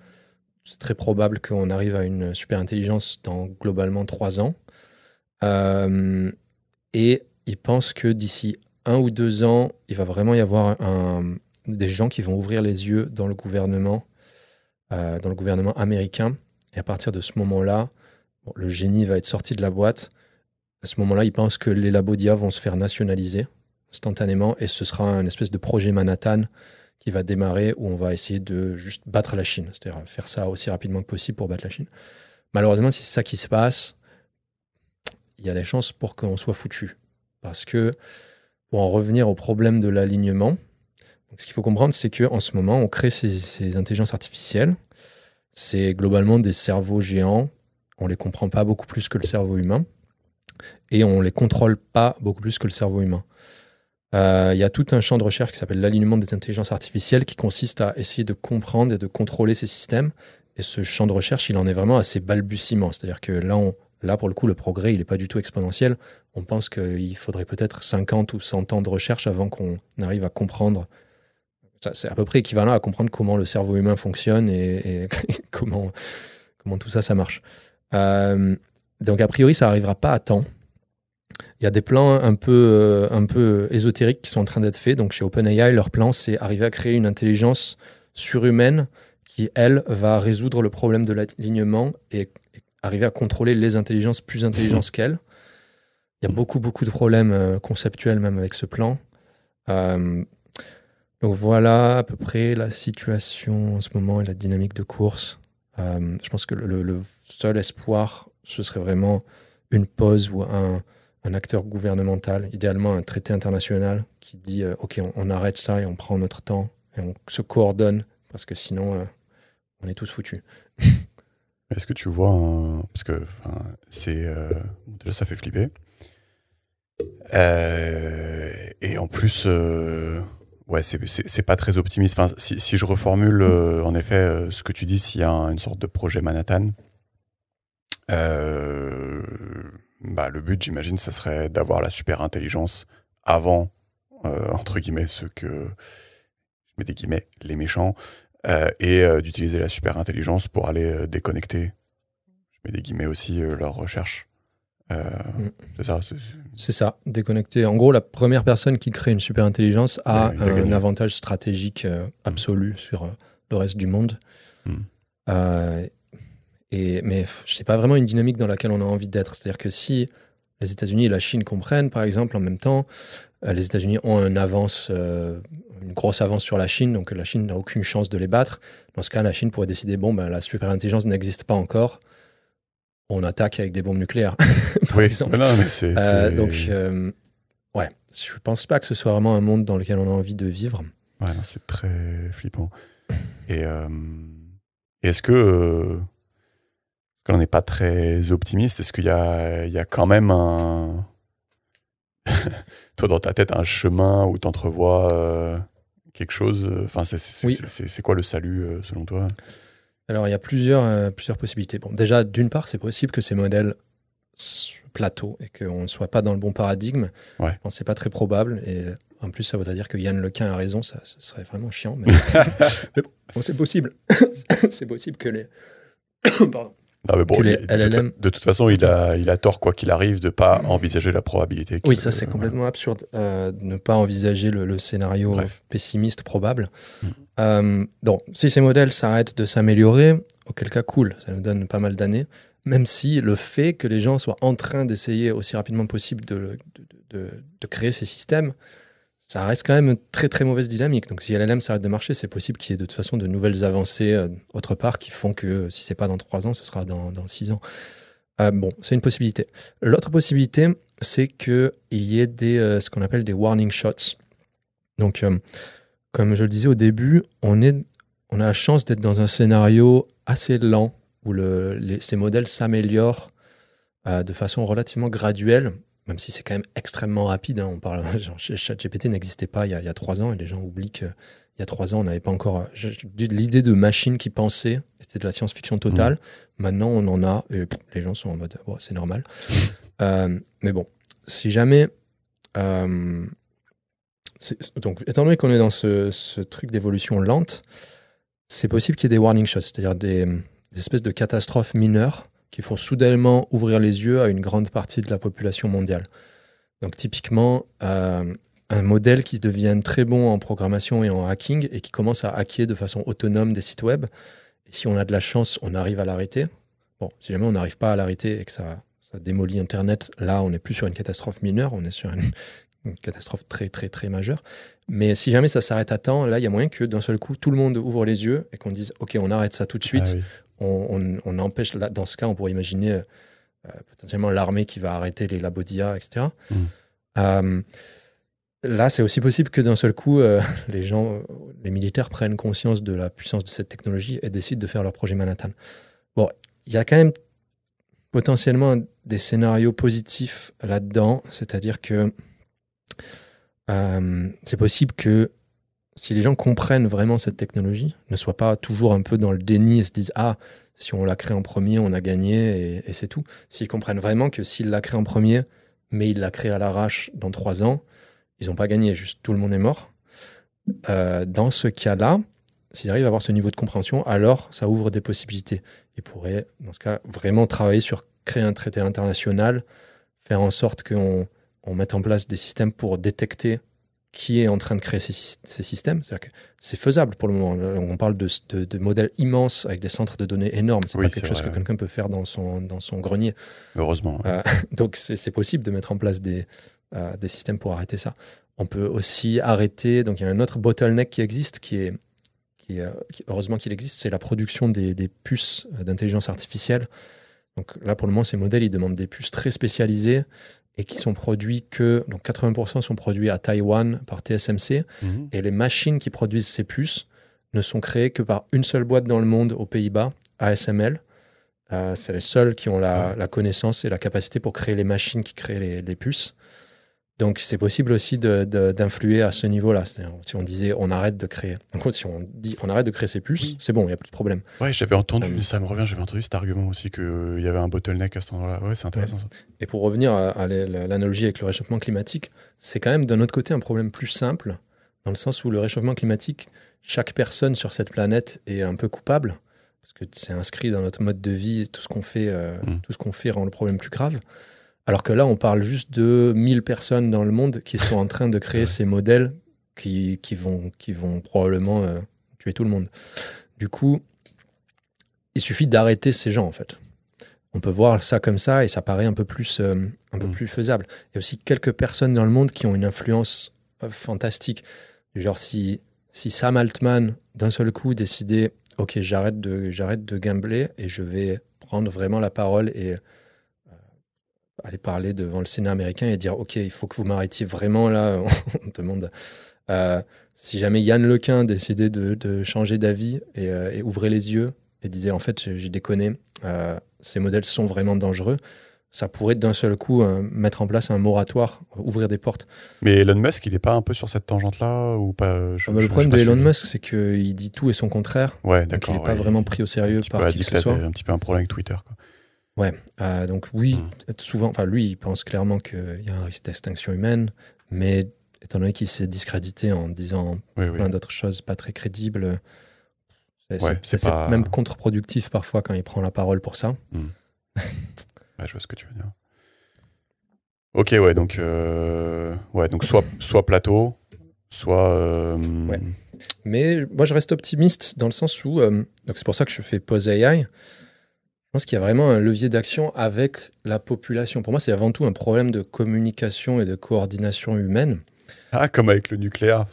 c'est très probable qu'on arrive à une super intelligence dans globalement trois ans. Euh, et il pense que d'ici un ou deux ans, il va vraiment y avoir des gens qui vont ouvrir les yeux dans le gouvernement, euh, dans le gouvernement américain. Et à partir de ce moment-là, le génie va être sorti de la boîte à ce moment-là, ils pensent que les labos d'IA vont se faire nationaliser instantanément et ce sera un espèce de projet Manhattan qui va démarrer où on va essayer de juste battre la Chine, c'est-à-dire faire ça aussi rapidement que possible pour battre la Chine. Malheureusement, si c'est ça qui se passe, il y a des chances pour qu'on soit foutu. Parce que pour en revenir au problème de l'alignement, ce qu'il faut comprendre, c'est qu'en ce moment, on crée ces, ces intelligences artificielles. C'est globalement des cerveaux géants. On ne les comprend pas beaucoup plus que le cerveau humain et on les contrôle pas beaucoup plus que le cerveau humain. Euh, il y a tout un champ de recherche qui s'appelle l'alignement des intelligences artificielles qui consiste à essayer de comprendre et de contrôler ces systèmes. Et ce champ de recherche, il en est vraiment assez balbutiement. C'est-à-dire que là, on, là, pour le coup, le progrès, il n'est pas du tout exponentiel. On pense qu'il faudrait peut-être 50 ou 100 ans de recherche avant qu'on arrive à comprendre. C'est à peu près équivalent à comprendre comment le cerveau humain fonctionne et, comment, comment tout ça, ça marche. Euh, donc a priori, ça n'arrivera pas à temps. Il y a des plans un peu, euh, un peu ésotériques qui sont en train d'être faits. Donc chez OpenAI, leur plan, c'est arriver à créer une intelligence surhumaine qui, elle, va résoudre le problème de l'alignement et, arriver à contrôler les intelligences plus intelligentes qu'elle. Il y a beaucoup, beaucoup de problèmes euh, conceptuels même avec ce plan. Euh, donc voilà à peu près la situation en ce moment et la dynamique de course. je pense que le seul espoir ce serait vraiment une pause ou un, acteur gouvernemental, idéalement un traité international qui dit euh, OK, on, arrête ça et on prend notre temps et on se coordonne parce que sinon euh, on est tous foutus. Est-ce que tu vois parce que c'est euh, déjà ça fait flipper et en plus ouais c'est pas très optimiste. si je reformule en effet ce que tu dis, s'il y a une sorte de projet Manhattan euh, bah, le but, j'imagine, ce serait d'avoir la super intelligence avant, euh, entre guillemets, ce que, je mets des guillemets, les méchants, euh, et d'utiliser la super intelligence pour aller déconnecter, je mets des guillemets aussi, leur recherche. Mm. C'est ça. C'est ça, déconnecter. En gros, la première personne qui crée une super intelligence a, un avantage stratégique mm. absolu sur le reste du monde. Mm mais je sais pas vraiment une dynamique dans laquelle on a envie d'être. C'est-à-dire que si les États-Unis et la Chine comprennent, par exemple, en même temps, euh, les États-Unis ont une avance, euh, une grosse avance sur la Chine, donc la Chine n'a aucune chance de les battre. Dans ce cas, la Chine pourrait décider bon, ben, la intelligence n'existe pas encore. On attaque avec des bombes nucléaires, par oui. exemple. Non, euh, donc, ouais, je pense pas que ce soit vraiment un monde dans lequel on a envie de vivre. Ouais, c'est très flippant. Et est-ce que qu'on n'est pas très optimiste, est-ce qu'il y a, il y a quand même un. Toi, dans ta tête, un chemin où tu entrevois euh, quelque chose euh, Enfin, c'est quoi le salut euh, selon toi Alors, il y a plusieurs, plusieurs possibilités. Bon, déjà, d'une part, c'est possible que ces modèles plateau et qu'on ne soit pas dans le bon paradigme. Ouais. Bon, c'est pas très probable. Et en plus, ça voudrait dire que Yann Lequin a raison. Ça, serait vraiment chiant. Mais, bon, c'est possible. c'est possible que les. Pardon de, toute façon, il a, il a tort, quoi qu'il arrive, de ne pas mm. envisager la probabilité. Oui, ça, c'est complètement absurde, euh, de ne pas envisager le, scénario pessimiste probable. Mm. Euh, donc, si ces modèles s'arrêtent de s'améliorer, auquel cas, cool, ça nous donne pas mal d'années, même si le fait que les gens soient en train d'essayer aussi rapidement possible de, de créer ces systèmes, ça reste quand même une très très mauvaise dynamique. Donc si LLM s'arrête de marcher, c'est possible qu'il y ait de toute façon de nouvelles avancées euh, autre part qui font que euh, si c'est pas dans 3 ans, ce sera dans, dans 6 ans. Euh, bon, c'est une possibilité. L'autre possibilité, c'est qu'il y ait des, ce qu'on appelle des warning shots. Donc comme je le disais au début, on, est, on a la chance d'être dans un scénario assez lent où le, ces modèles s'améliorent de façon relativement graduelle même si c'est quand même extrêmement rapide. Hein, on parle, ChatGPT n'existait pas il y, a, trois ans et les gens oublient qu'il y a trois ans, on n'avait pas encore euh, l'idée de machine qui pensait, c'était de la science-fiction totale. Mmh. Maintenant, on en a et les gens sont en mode, oh, c'est normal. Euh, mais bon, si jamais. Euh, donc, étant donné qu'on est dans ce, truc d'évolution lente, c'est possible qu'il y ait des warning shots, c'est-à-dire des, espèces de catastrophes mineures qui font soudainement ouvrir les yeux à une grande partie de la population mondiale. Donc typiquement, euh, un modèle qui devient très bon en programmation et en hacking et qui commence à hacker de façon autonome des sites web. Et si on a de la chance, on arrive à l'arrêter. Bon, si jamais on n'arrive pas à l'arrêter et que ça, démolit Internet, là, on n'est plus sur une catastrophe mineure, on est sur une, catastrophe très, très, très majeure. Mais si jamais ça s'arrête à temps, là, il y a moyen que d'un seul coup, tout le monde ouvre les yeux et qu'on dise, OK, on arrête ça tout de suite, ah on, empêche, dans ce cas, on pourrait imaginer euh, potentiellement l'armée qui va arrêter les labodias, etc. Mm. Euh, là, c'est aussi possible que d'un seul coup, euh, les gens, les militaires prennent conscience de la puissance de cette technologie et décident de faire leur projet Manhattan. Bon, il y a quand même potentiellement des scénarios positifs là-dedans, c'est-à-dire que c'est possible que si les gens comprennent vraiment cette technologie, ne soient pas toujours un peu dans le déni et se disent Ah, si on la créé en premier, on a gagné et, c'est tout. S'ils comprennent vraiment que s'ils la créé en premier, mais ils la créé à l'arrache dans trois ans, ils n'ont pas gagné, juste tout le monde est mort. Euh, dans ce cas-là, s'ils arrivent à avoir ce niveau de compréhension, alors ça ouvre des possibilités. Ils pourraient, dans ce cas, vraiment travailler sur créer un traité international, faire en sorte qu'on on mette en place des systèmes pour détecter qui est en train de créer ces, systèmes. cest faisable pour le moment. On parle de, modèles immenses avec des centres de données énormes. C'est n'est pas quelque chose que quelqu'un peut faire dans son, dans son grenier. Heureusement. Euh, donc c'est possible de mettre en place des, euh, des systèmes pour arrêter ça. On peut aussi arrêter. Donc il y a un autre bottleneck qui existe qui est. Qui, euh, heureusement qu'il existe, c'est la production des, des puces d'intelligence artificielle. Donc là, pour le moment, ces modèles, ils demandent des puces très spécialisées et qui sont produits que, donc 80% sont produits à Taïwan par TSMC, mhm. et les machines qui produisent ces puces ne sont créées que par une seule boîte dans le monde aux Pays-Bas, ASML. Euh, c'est les seuls qui ont la, connaissance et la capacité pour créer les machines qui créent les puces. Donc c'est possible aussi d'influer à ce niveau-là. Si on disait on arrête de créer, si on dit on arrête de créer ces puces, c'est bon, il n'y a plus de problème. Oui, j'avais entendu, euh, ça me revient, j'avais entendu cet argument aussi qu'il euh, y avait un bottleneck à ce moment là Oui, c'est intéressant. Ça. Et pour revenir à, l'analogie avec le réchauffement climatique, c'est quand même d'un autre côté un problème plus simple, dans le sens où le réchauffement climatique, chaque personne sur cette planète est un peu coupable, parce que c'est inscrit dans notre mode de vie, tout ce qu'on fait, euh, mm. tout ce qu'on fait rend le problème plus grave. Alors que là, on parle juste de 1000 personnes dans le monde qui sont en train de créer ces modèles qui, vont, qui vont probablement euh, tuer tout le monde. Du coup, il suffit d'arrêter ces gens, en fait. On peut voir ça comme ça et ça paraît un peu plus, euh, un peu mm. plus faisable. Il y a aussi quelques personnes dans le monde qui ont une influence euh, fantastique. Genre, si, si Sam Altman, d'un seul coup, décidait Ok, j'arrête de, j'arrête de gambler et je vais prendre vraiment la parole et aller parler devant le Sénat américain et dire Ok, il faut que vous m'arrêtiez vraiment là. on demande. Euh, si jamais Yann Lequin décidait de, changer d'avis euh, et, ouvrait les yeux et disait En fait, j'ai déconné, euh, ces modèles sont vraiment dangereux, ça pourrait d'un seul coup mettre en place un moratoire, ouvrir des portes. Mais Elon Musk, il n'est pas un peu sur cette tangente-là ou pas je, ah bah, je, Le problème d'Elon Musk, c'est qu'il dit tout et son contraire. Ouais, Il n'est pas vraiment pris au sérieux par qui que ce soit. un petit peu un problème avec Twitter. Ouais, euh, donc oui, mm. souvent, enfin lui, il pense clairement qu'il y a un risque d'extinction humaine, mais étant donné qu'il s'est discrédité en disant plein d'autres choses pas très crédibles, c'est même contre-productif parfois quand il prend la parole pour ça. Mm. je vois ce que tu veux dire. Ok, ouais, donc, euh, ouais, donc soit, soit plateau, soit. Euh, ouais. Mais moi, je reste optimiste dans le sens où. donc, c'est pour ça que je fais Pose AI. Je pense qu'il y a vraiment un levier d'action avec la population. Pour moi, c'est avant tout un problème de communication et de coordination humaine. Ah, comme avec le nucléaire.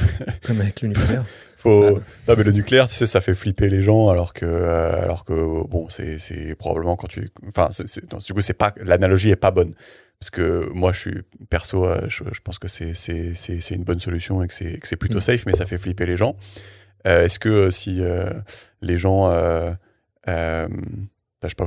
comme avec le nucléaire. Faut... Bah, non, mais le nucléaire, tu sais, ça fait flipper les gens, alors que, euh, alors que bon, c'est probablement quand tu. Enfin, du coup, c'est pas l'analogie est pas bonne. Parce que moi, je suis perso, euh, je, pense que c'est une bonne solution et que c'est plutôt mm. safe, mais ça fait flipper les gens. Euh, est-ce que si les gens ben, je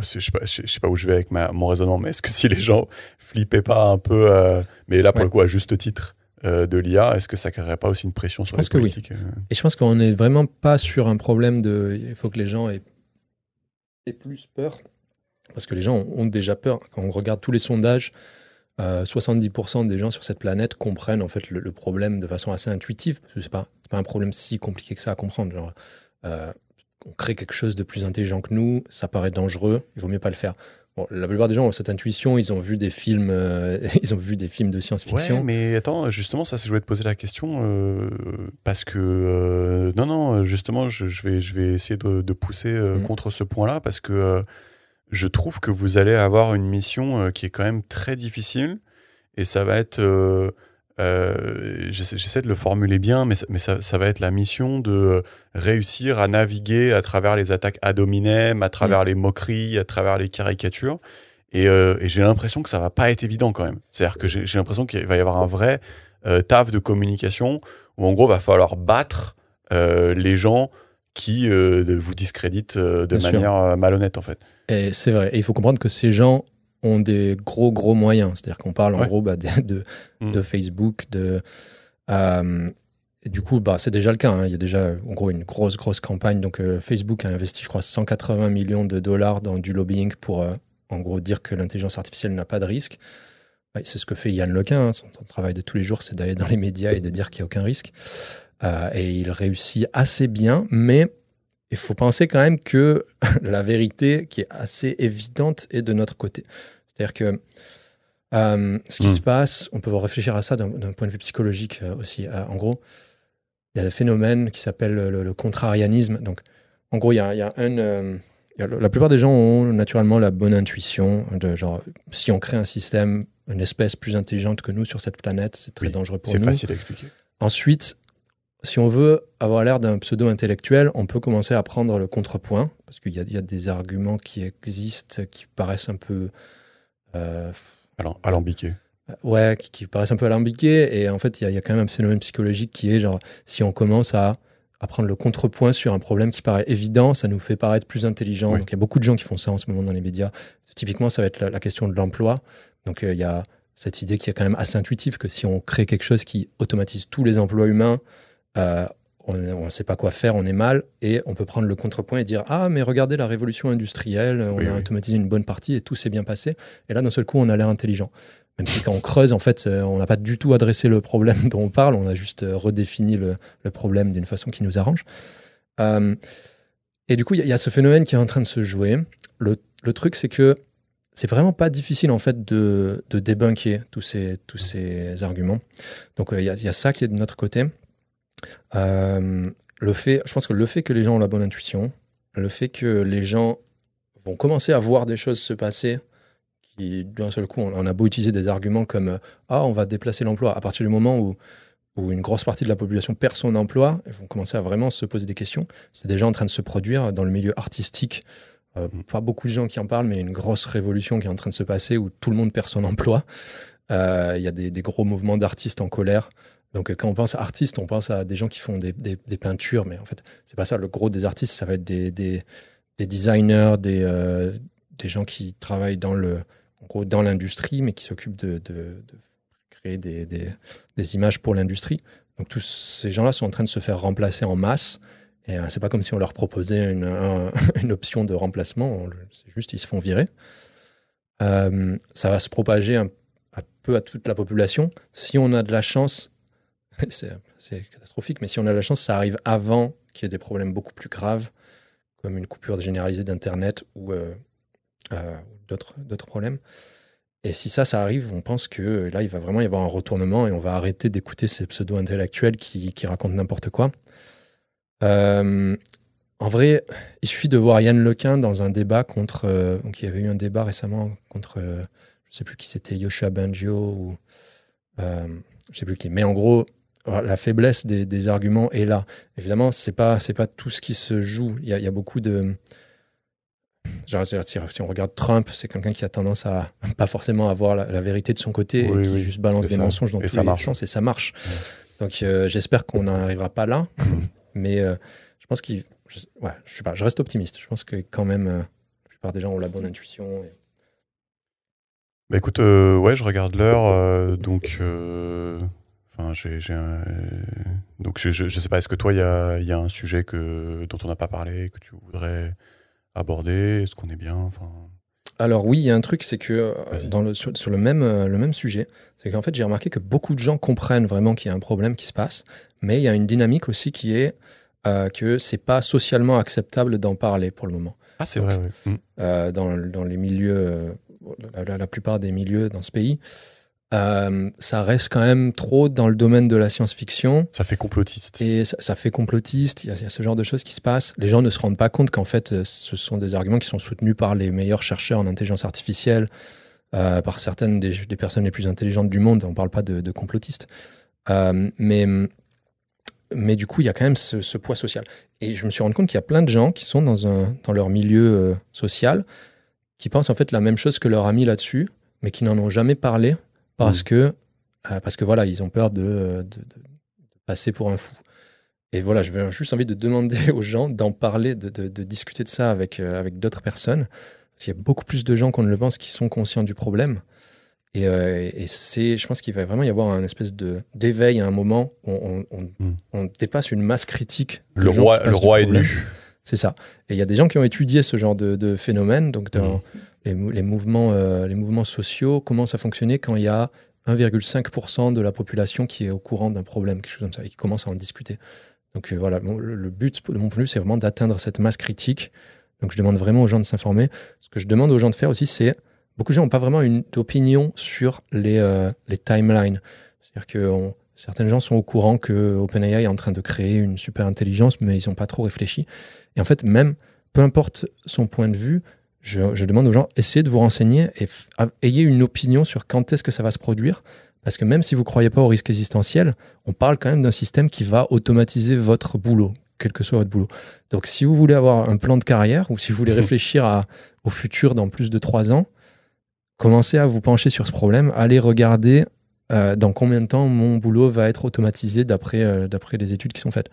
ne sais, pas, où je vais avec mon raisonnement, mais est-ce que si les gens flippaient pas un peu, euh, mais là pour le coup à juste titre, euh, de l'IA, est-ce que ça créerait pas aussi une pression sur la politique que euh? Et je pense qu'on n'est vraiment pas sur un problème de. Il faut que les gens aient, plus peur, parce que les gens ont, déjà peur. Quand on regarde tous les sondages, 70% des gens sur cette planète comprennent en fait le, problème de façon assez intuitive, Ce que c'est pas, pas un problème si compliqué que ça à comprendre. Genre, on crée quelque chose de plus intelligent que nous, ça paraît dangereux, il vaut mieux pas le faire. Bon, la plupart des gens ont cette intuition, ils ont vu des films, euh, ils ont vu des films de science-fiction. Ouais, mais attends, justement, ça, je voulais te poser la question euh, parce que euh, non, non, justement, je, vais, je vais essayer de, pousser mm. contre ce point-là parce que je trouve que vous allez avoir une mission qui est quand même très difficile et ça va être euh, j'essaie de le formuler bien, mais, ça, mais ça, va être la mission de euh, réussir à naviguer à travers les attaques à hominem, à travers mm. les moqueries, à travers les caricatures. Euh, et, j'ai l'impression que ça va pas être évident quand même. C'est-à-dire que j'ai l'impression qu'il va y avoir un vrai taf de communication où en gros va falloir battre les gens qui vous discréditent de manière malhonnête en fait. C'est vrai. Et il faut comprendre que ces gens ont des gros, gros moyens. C'est-à-dire qu'on parle en gros bah, mm. de, Facebook, de. Euh, du coup, bah, c'est déjà le cas. Hein. Il y a déjà, en gros, une grosse, grosse campagne. Donc, euh, Facebook a investi, je crois, 180 millions de dollars dans du lobbying pour, euh, en gros, dire que l'intelligence artificielle n'a pas de risque. Bah, c'est ce que fait Yann Lequin. Hein. Son, travail de tous les jours, c'est d'aller dans les médias et de dire qu'il n'y a aucun risque. et il réussit assez bien, mais il faut penser quand même que la vérité qui est assez évidente est de notre côté. C'est-à-dire que euh, ce qui hmm. se passe, on peut réfléchir à ça d'un point de vue psychologique euh, aussi. Euh, en gros, il y a des phénomène qui s'appelle le, contrarianisme. Donc, en gros, il y la plupart des gens ont naturellement la bonne intuition de genre, si on crée un système, une espèce plus intelligente que nous sur cette planète, c'est très dangereux pour nous. C'est facile à expliquer. Ensuite, si on veut avoir l'air d'un pseudo-intellectuel, on peut commencer à prendre le contrepoint, parce qu'il y, a des arguments qui existent, qui paraissent un peu... Euh, alambiqués. Euh, ouais, qui, paraissent un peu alambiqués, et en fait, il y, a quand même un phénomène psychologique qui est, genre, si on commence à, à, prendre le contrepoint sur un problème qui paraît évident, ça nous fait paraître plus intelligent. Donc, il y a beaucoup de gens qui font ça en ce moment dans les médias. Typiquement, ça va être la, question de l'emploi. Donc, euh, il y a cette idée qui est quand même assez intuitive que si on crée quelque chose qui automatise tous les emplois humains, euh, on ne sait pas quoi faire, on est mal, et on peut prendre le contrepoint et dire Ah, mais regardez la révolution industrielle, on a automatisé une bonne partie et tout s'est bien passé. Et là, d'un seul coup, on a l'air intelligent. Même si quand on creuse, en fait, euh, on n'a pas du tout adressé le problème dont on parle, on a juste euh, redéfini le, problème d'une façon qui nous arrange. et du coup, il y, a ce phénomène qui est en train de se jouer. Le, truc, c'est que c'est vraiment pas difficile en fait de, de débunker tous ces, tous ces arguments. Donc il y, a ça qui est de notre côté. Euh, le fait, je pense que le fait que les gens ont la bonne intuition, le fait que les gens vont commencer à voir des choses se passer, qui d'un seul coup, on, a beau utiliser des arguments comme euh, ah on va déplacer l'emploi à partir du moment où où une grosse partie de la population perd son emploi, ils vont commencer à vraiment se poser des questions. C'est déjà en train de se produire dans le milieu artistique. Euh, mm. pas beaucoup de gens qui en parlent, mais une grosse révolution qui est en train de se passer où tout le monde perd son emploi. Il y a des, gros mouvements d'artistes en colère donc euh, quand on pense à artistes, on pense à des gens qui font des, peintures, mais en fait, c'est pas ça. Le gros des artistes, ça va être des, designers, euh, des, gens qui travaillent dans le, dans l'industrie, mais qui s'occupent de, créer des, images pour l'industrie. Donc tous ces gens-là sont en train de se faire remplacer en masse. Et euh, c'est pas comme si on leur proposait une, option de remplacement. C'est juste ils se font virer. ça va se propager un peu à toute la population. Si on a de la chance, c'est catastrophique, mais si on a la chance, ça arrive avant qu'il y ait des problèmes beaucoup plus graves, comme une coupure généralisée d'Internet ou euh, euh d'autres problèmes. Et si ça, ça arrive, on pense que euh, là, il va vraiment y avoir un retournement et on va arrêter d'écouter ces pseudo-intellectuels qui, qui, racontent n'importe quoi. Euh, en vrai, il suffit de voir Yann Lequin dans un débat contre. donc, il y avait eu un débat récemment contre, je ne sais plus qui c'était, Yoshua Banjo ou. je ne sais plus qui. Mais en gros, la faiblesse des, arguments est là. Évidemment, c'est pas pas tout ce qui se joue. Il y a, beaucoup de si on regarde Trump, c'est quelqu'un qui a tendance à pas forcément avoir la, vérité de son côté et qui juste balance des mensonges Donc et ça les marche. sens et ça marche. Donc euh, j'espère qu'on n'en arrivera pas là, mhm. mais euh, je pense qu'il, je, je reste optimiste. Je pense que quand même, euh, la plupart des gens ont la bonne intuition. Et... Bah, écoute, ouais, je regarde l'heure, donc euh, donc, je ne sais pas, est-ce que toi, il y a, un sujet que, dont on n'a pas parlé, que tu voudrais aborder Est-ce qu'on est bien enfin... Alors oui, il y a un truc, c'est que dans le, sur, le, même, euh, le même sujet, c'est qu'en fait, j'ai remarqué que beaucoup de gens comprennent vraiment qu'il y a un problème qui se passe, mais il y a une dynamique aussi qui est que euh, que c'est pas socialement acceptable d'en parler pour le moment. Ah, c'est vrai, oui. Mm. dans, les milieux, la, la, plupart des milieux dans ce pays, euh, ça reste quand même trop dans le domaine de la science-fiction. Ça fait complotiste. Et ça, fait complotiste, il y, a ce genre de choses qui se passent. Les gens ne se rendent pas compte qu'en fait, euh, ce sont des arguments qui sont soutenus par les meilleurs chercheurs en intelligence artificielle, euh, par certaines des, personnes les plus intelligentes du monde. On ne parle pas de, de complotistes. mais, mais du coup, il y a quand même ce, poids social. Et je me suis rendu compte qu'il y a plein de gens qui sont dans, un, dans leur milieu social, qui pensent en fait la même chose que leur ami là-dessus, mais qui n'en ont jamais parlé parce mm. que euh, parce que voilà, ils ont peur euh, de, passer pour un fou. Et voilà, je veux juste envie de demander aux gens d'en parler, de, discuter de ça avec, euh, avec d'autres personnes. Parce qu'il y a beaucoup plus de gens qu'on ne le pense qui sont conscients du problème. Et, c'est, je pense qu'il va vraiment y avoir un espèce de d'éveil à un moment où on, mm. dépasse une masse critique. Le le roi est nu. C'est ça. Et il y a des gens qui ont étudié ce genre de, phénomène, donc mhm. les, mouvements, euh, les mouvements sociaux, comment ça fonctionner quand il y a 1,5% de la population qui est au courant d'un problème, quelque chose comme ça, et qui commence à en discuter. Donc euh, voilà, le, but de mon point de vue, c'est vraiment d'atteindre cette masse critique. Donc je demande vraiment aux gens de s'informer. Ce que je demande aux gens de faire aussi, c'est beaucoup de gens n'ont pas vraiment une opinion sur les, euh, les timelines. C'est-à-dire qu'on Certaines gens sont au courant que OpenAI est en train de créer une super intelligence, mais ils n'ont pas trop réfléchi. Et en fait, même, peu importe son point de vue, je, demande aux gens, essayez de vous renseigner et ayez une opinion sur quand est-ce que ça va se produire. Parce que même si vous croyez pas au risque existentiel, on parle quand même d'un système qui va automatiser votre boulot, quel que soit votre boulot. Donc si vous voulez avoir un plan de carrière ou si vous voulez réfléchir à, au futur dans plus de trois ans, commencez à vous pencher sur ce problème, allez regarder euh, dans combien de temps mon boulot va être automatisé d'après euh, d'après les études qui sont faites.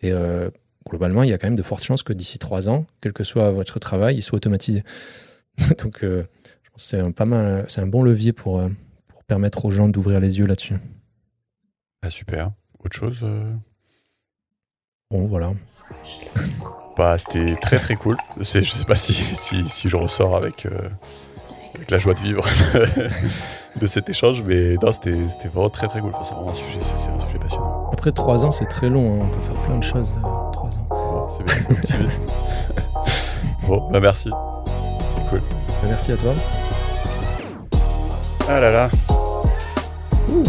Et euh, globalement, il y a quand même de fortes chances que d'ici trois ans, quel que soit votre travail, il soit automatisé. Donc, je pense c'est un pas mal, c'est un bon levier pour, pour permettre aux gens d'ouvrir les yeux là-dessus. Ah, super. Autre chose Bon, voilà. Bah, c'était très très cool. Je sais pas si, si, si je ressors avec, avec la joie de vivre. de cet échange. Mais non, c'était vraiment très très cool. Enfin, c'est vraiment un sujet, c'est un sujet passionnant. Après trois ans, c'est très long. Hein. On peut faire plein de choses. en euh, 3 ans. c'est bien, optimiste. bon, bah merci. Cool. Bah, merci à toi. Ah là là. Ouh.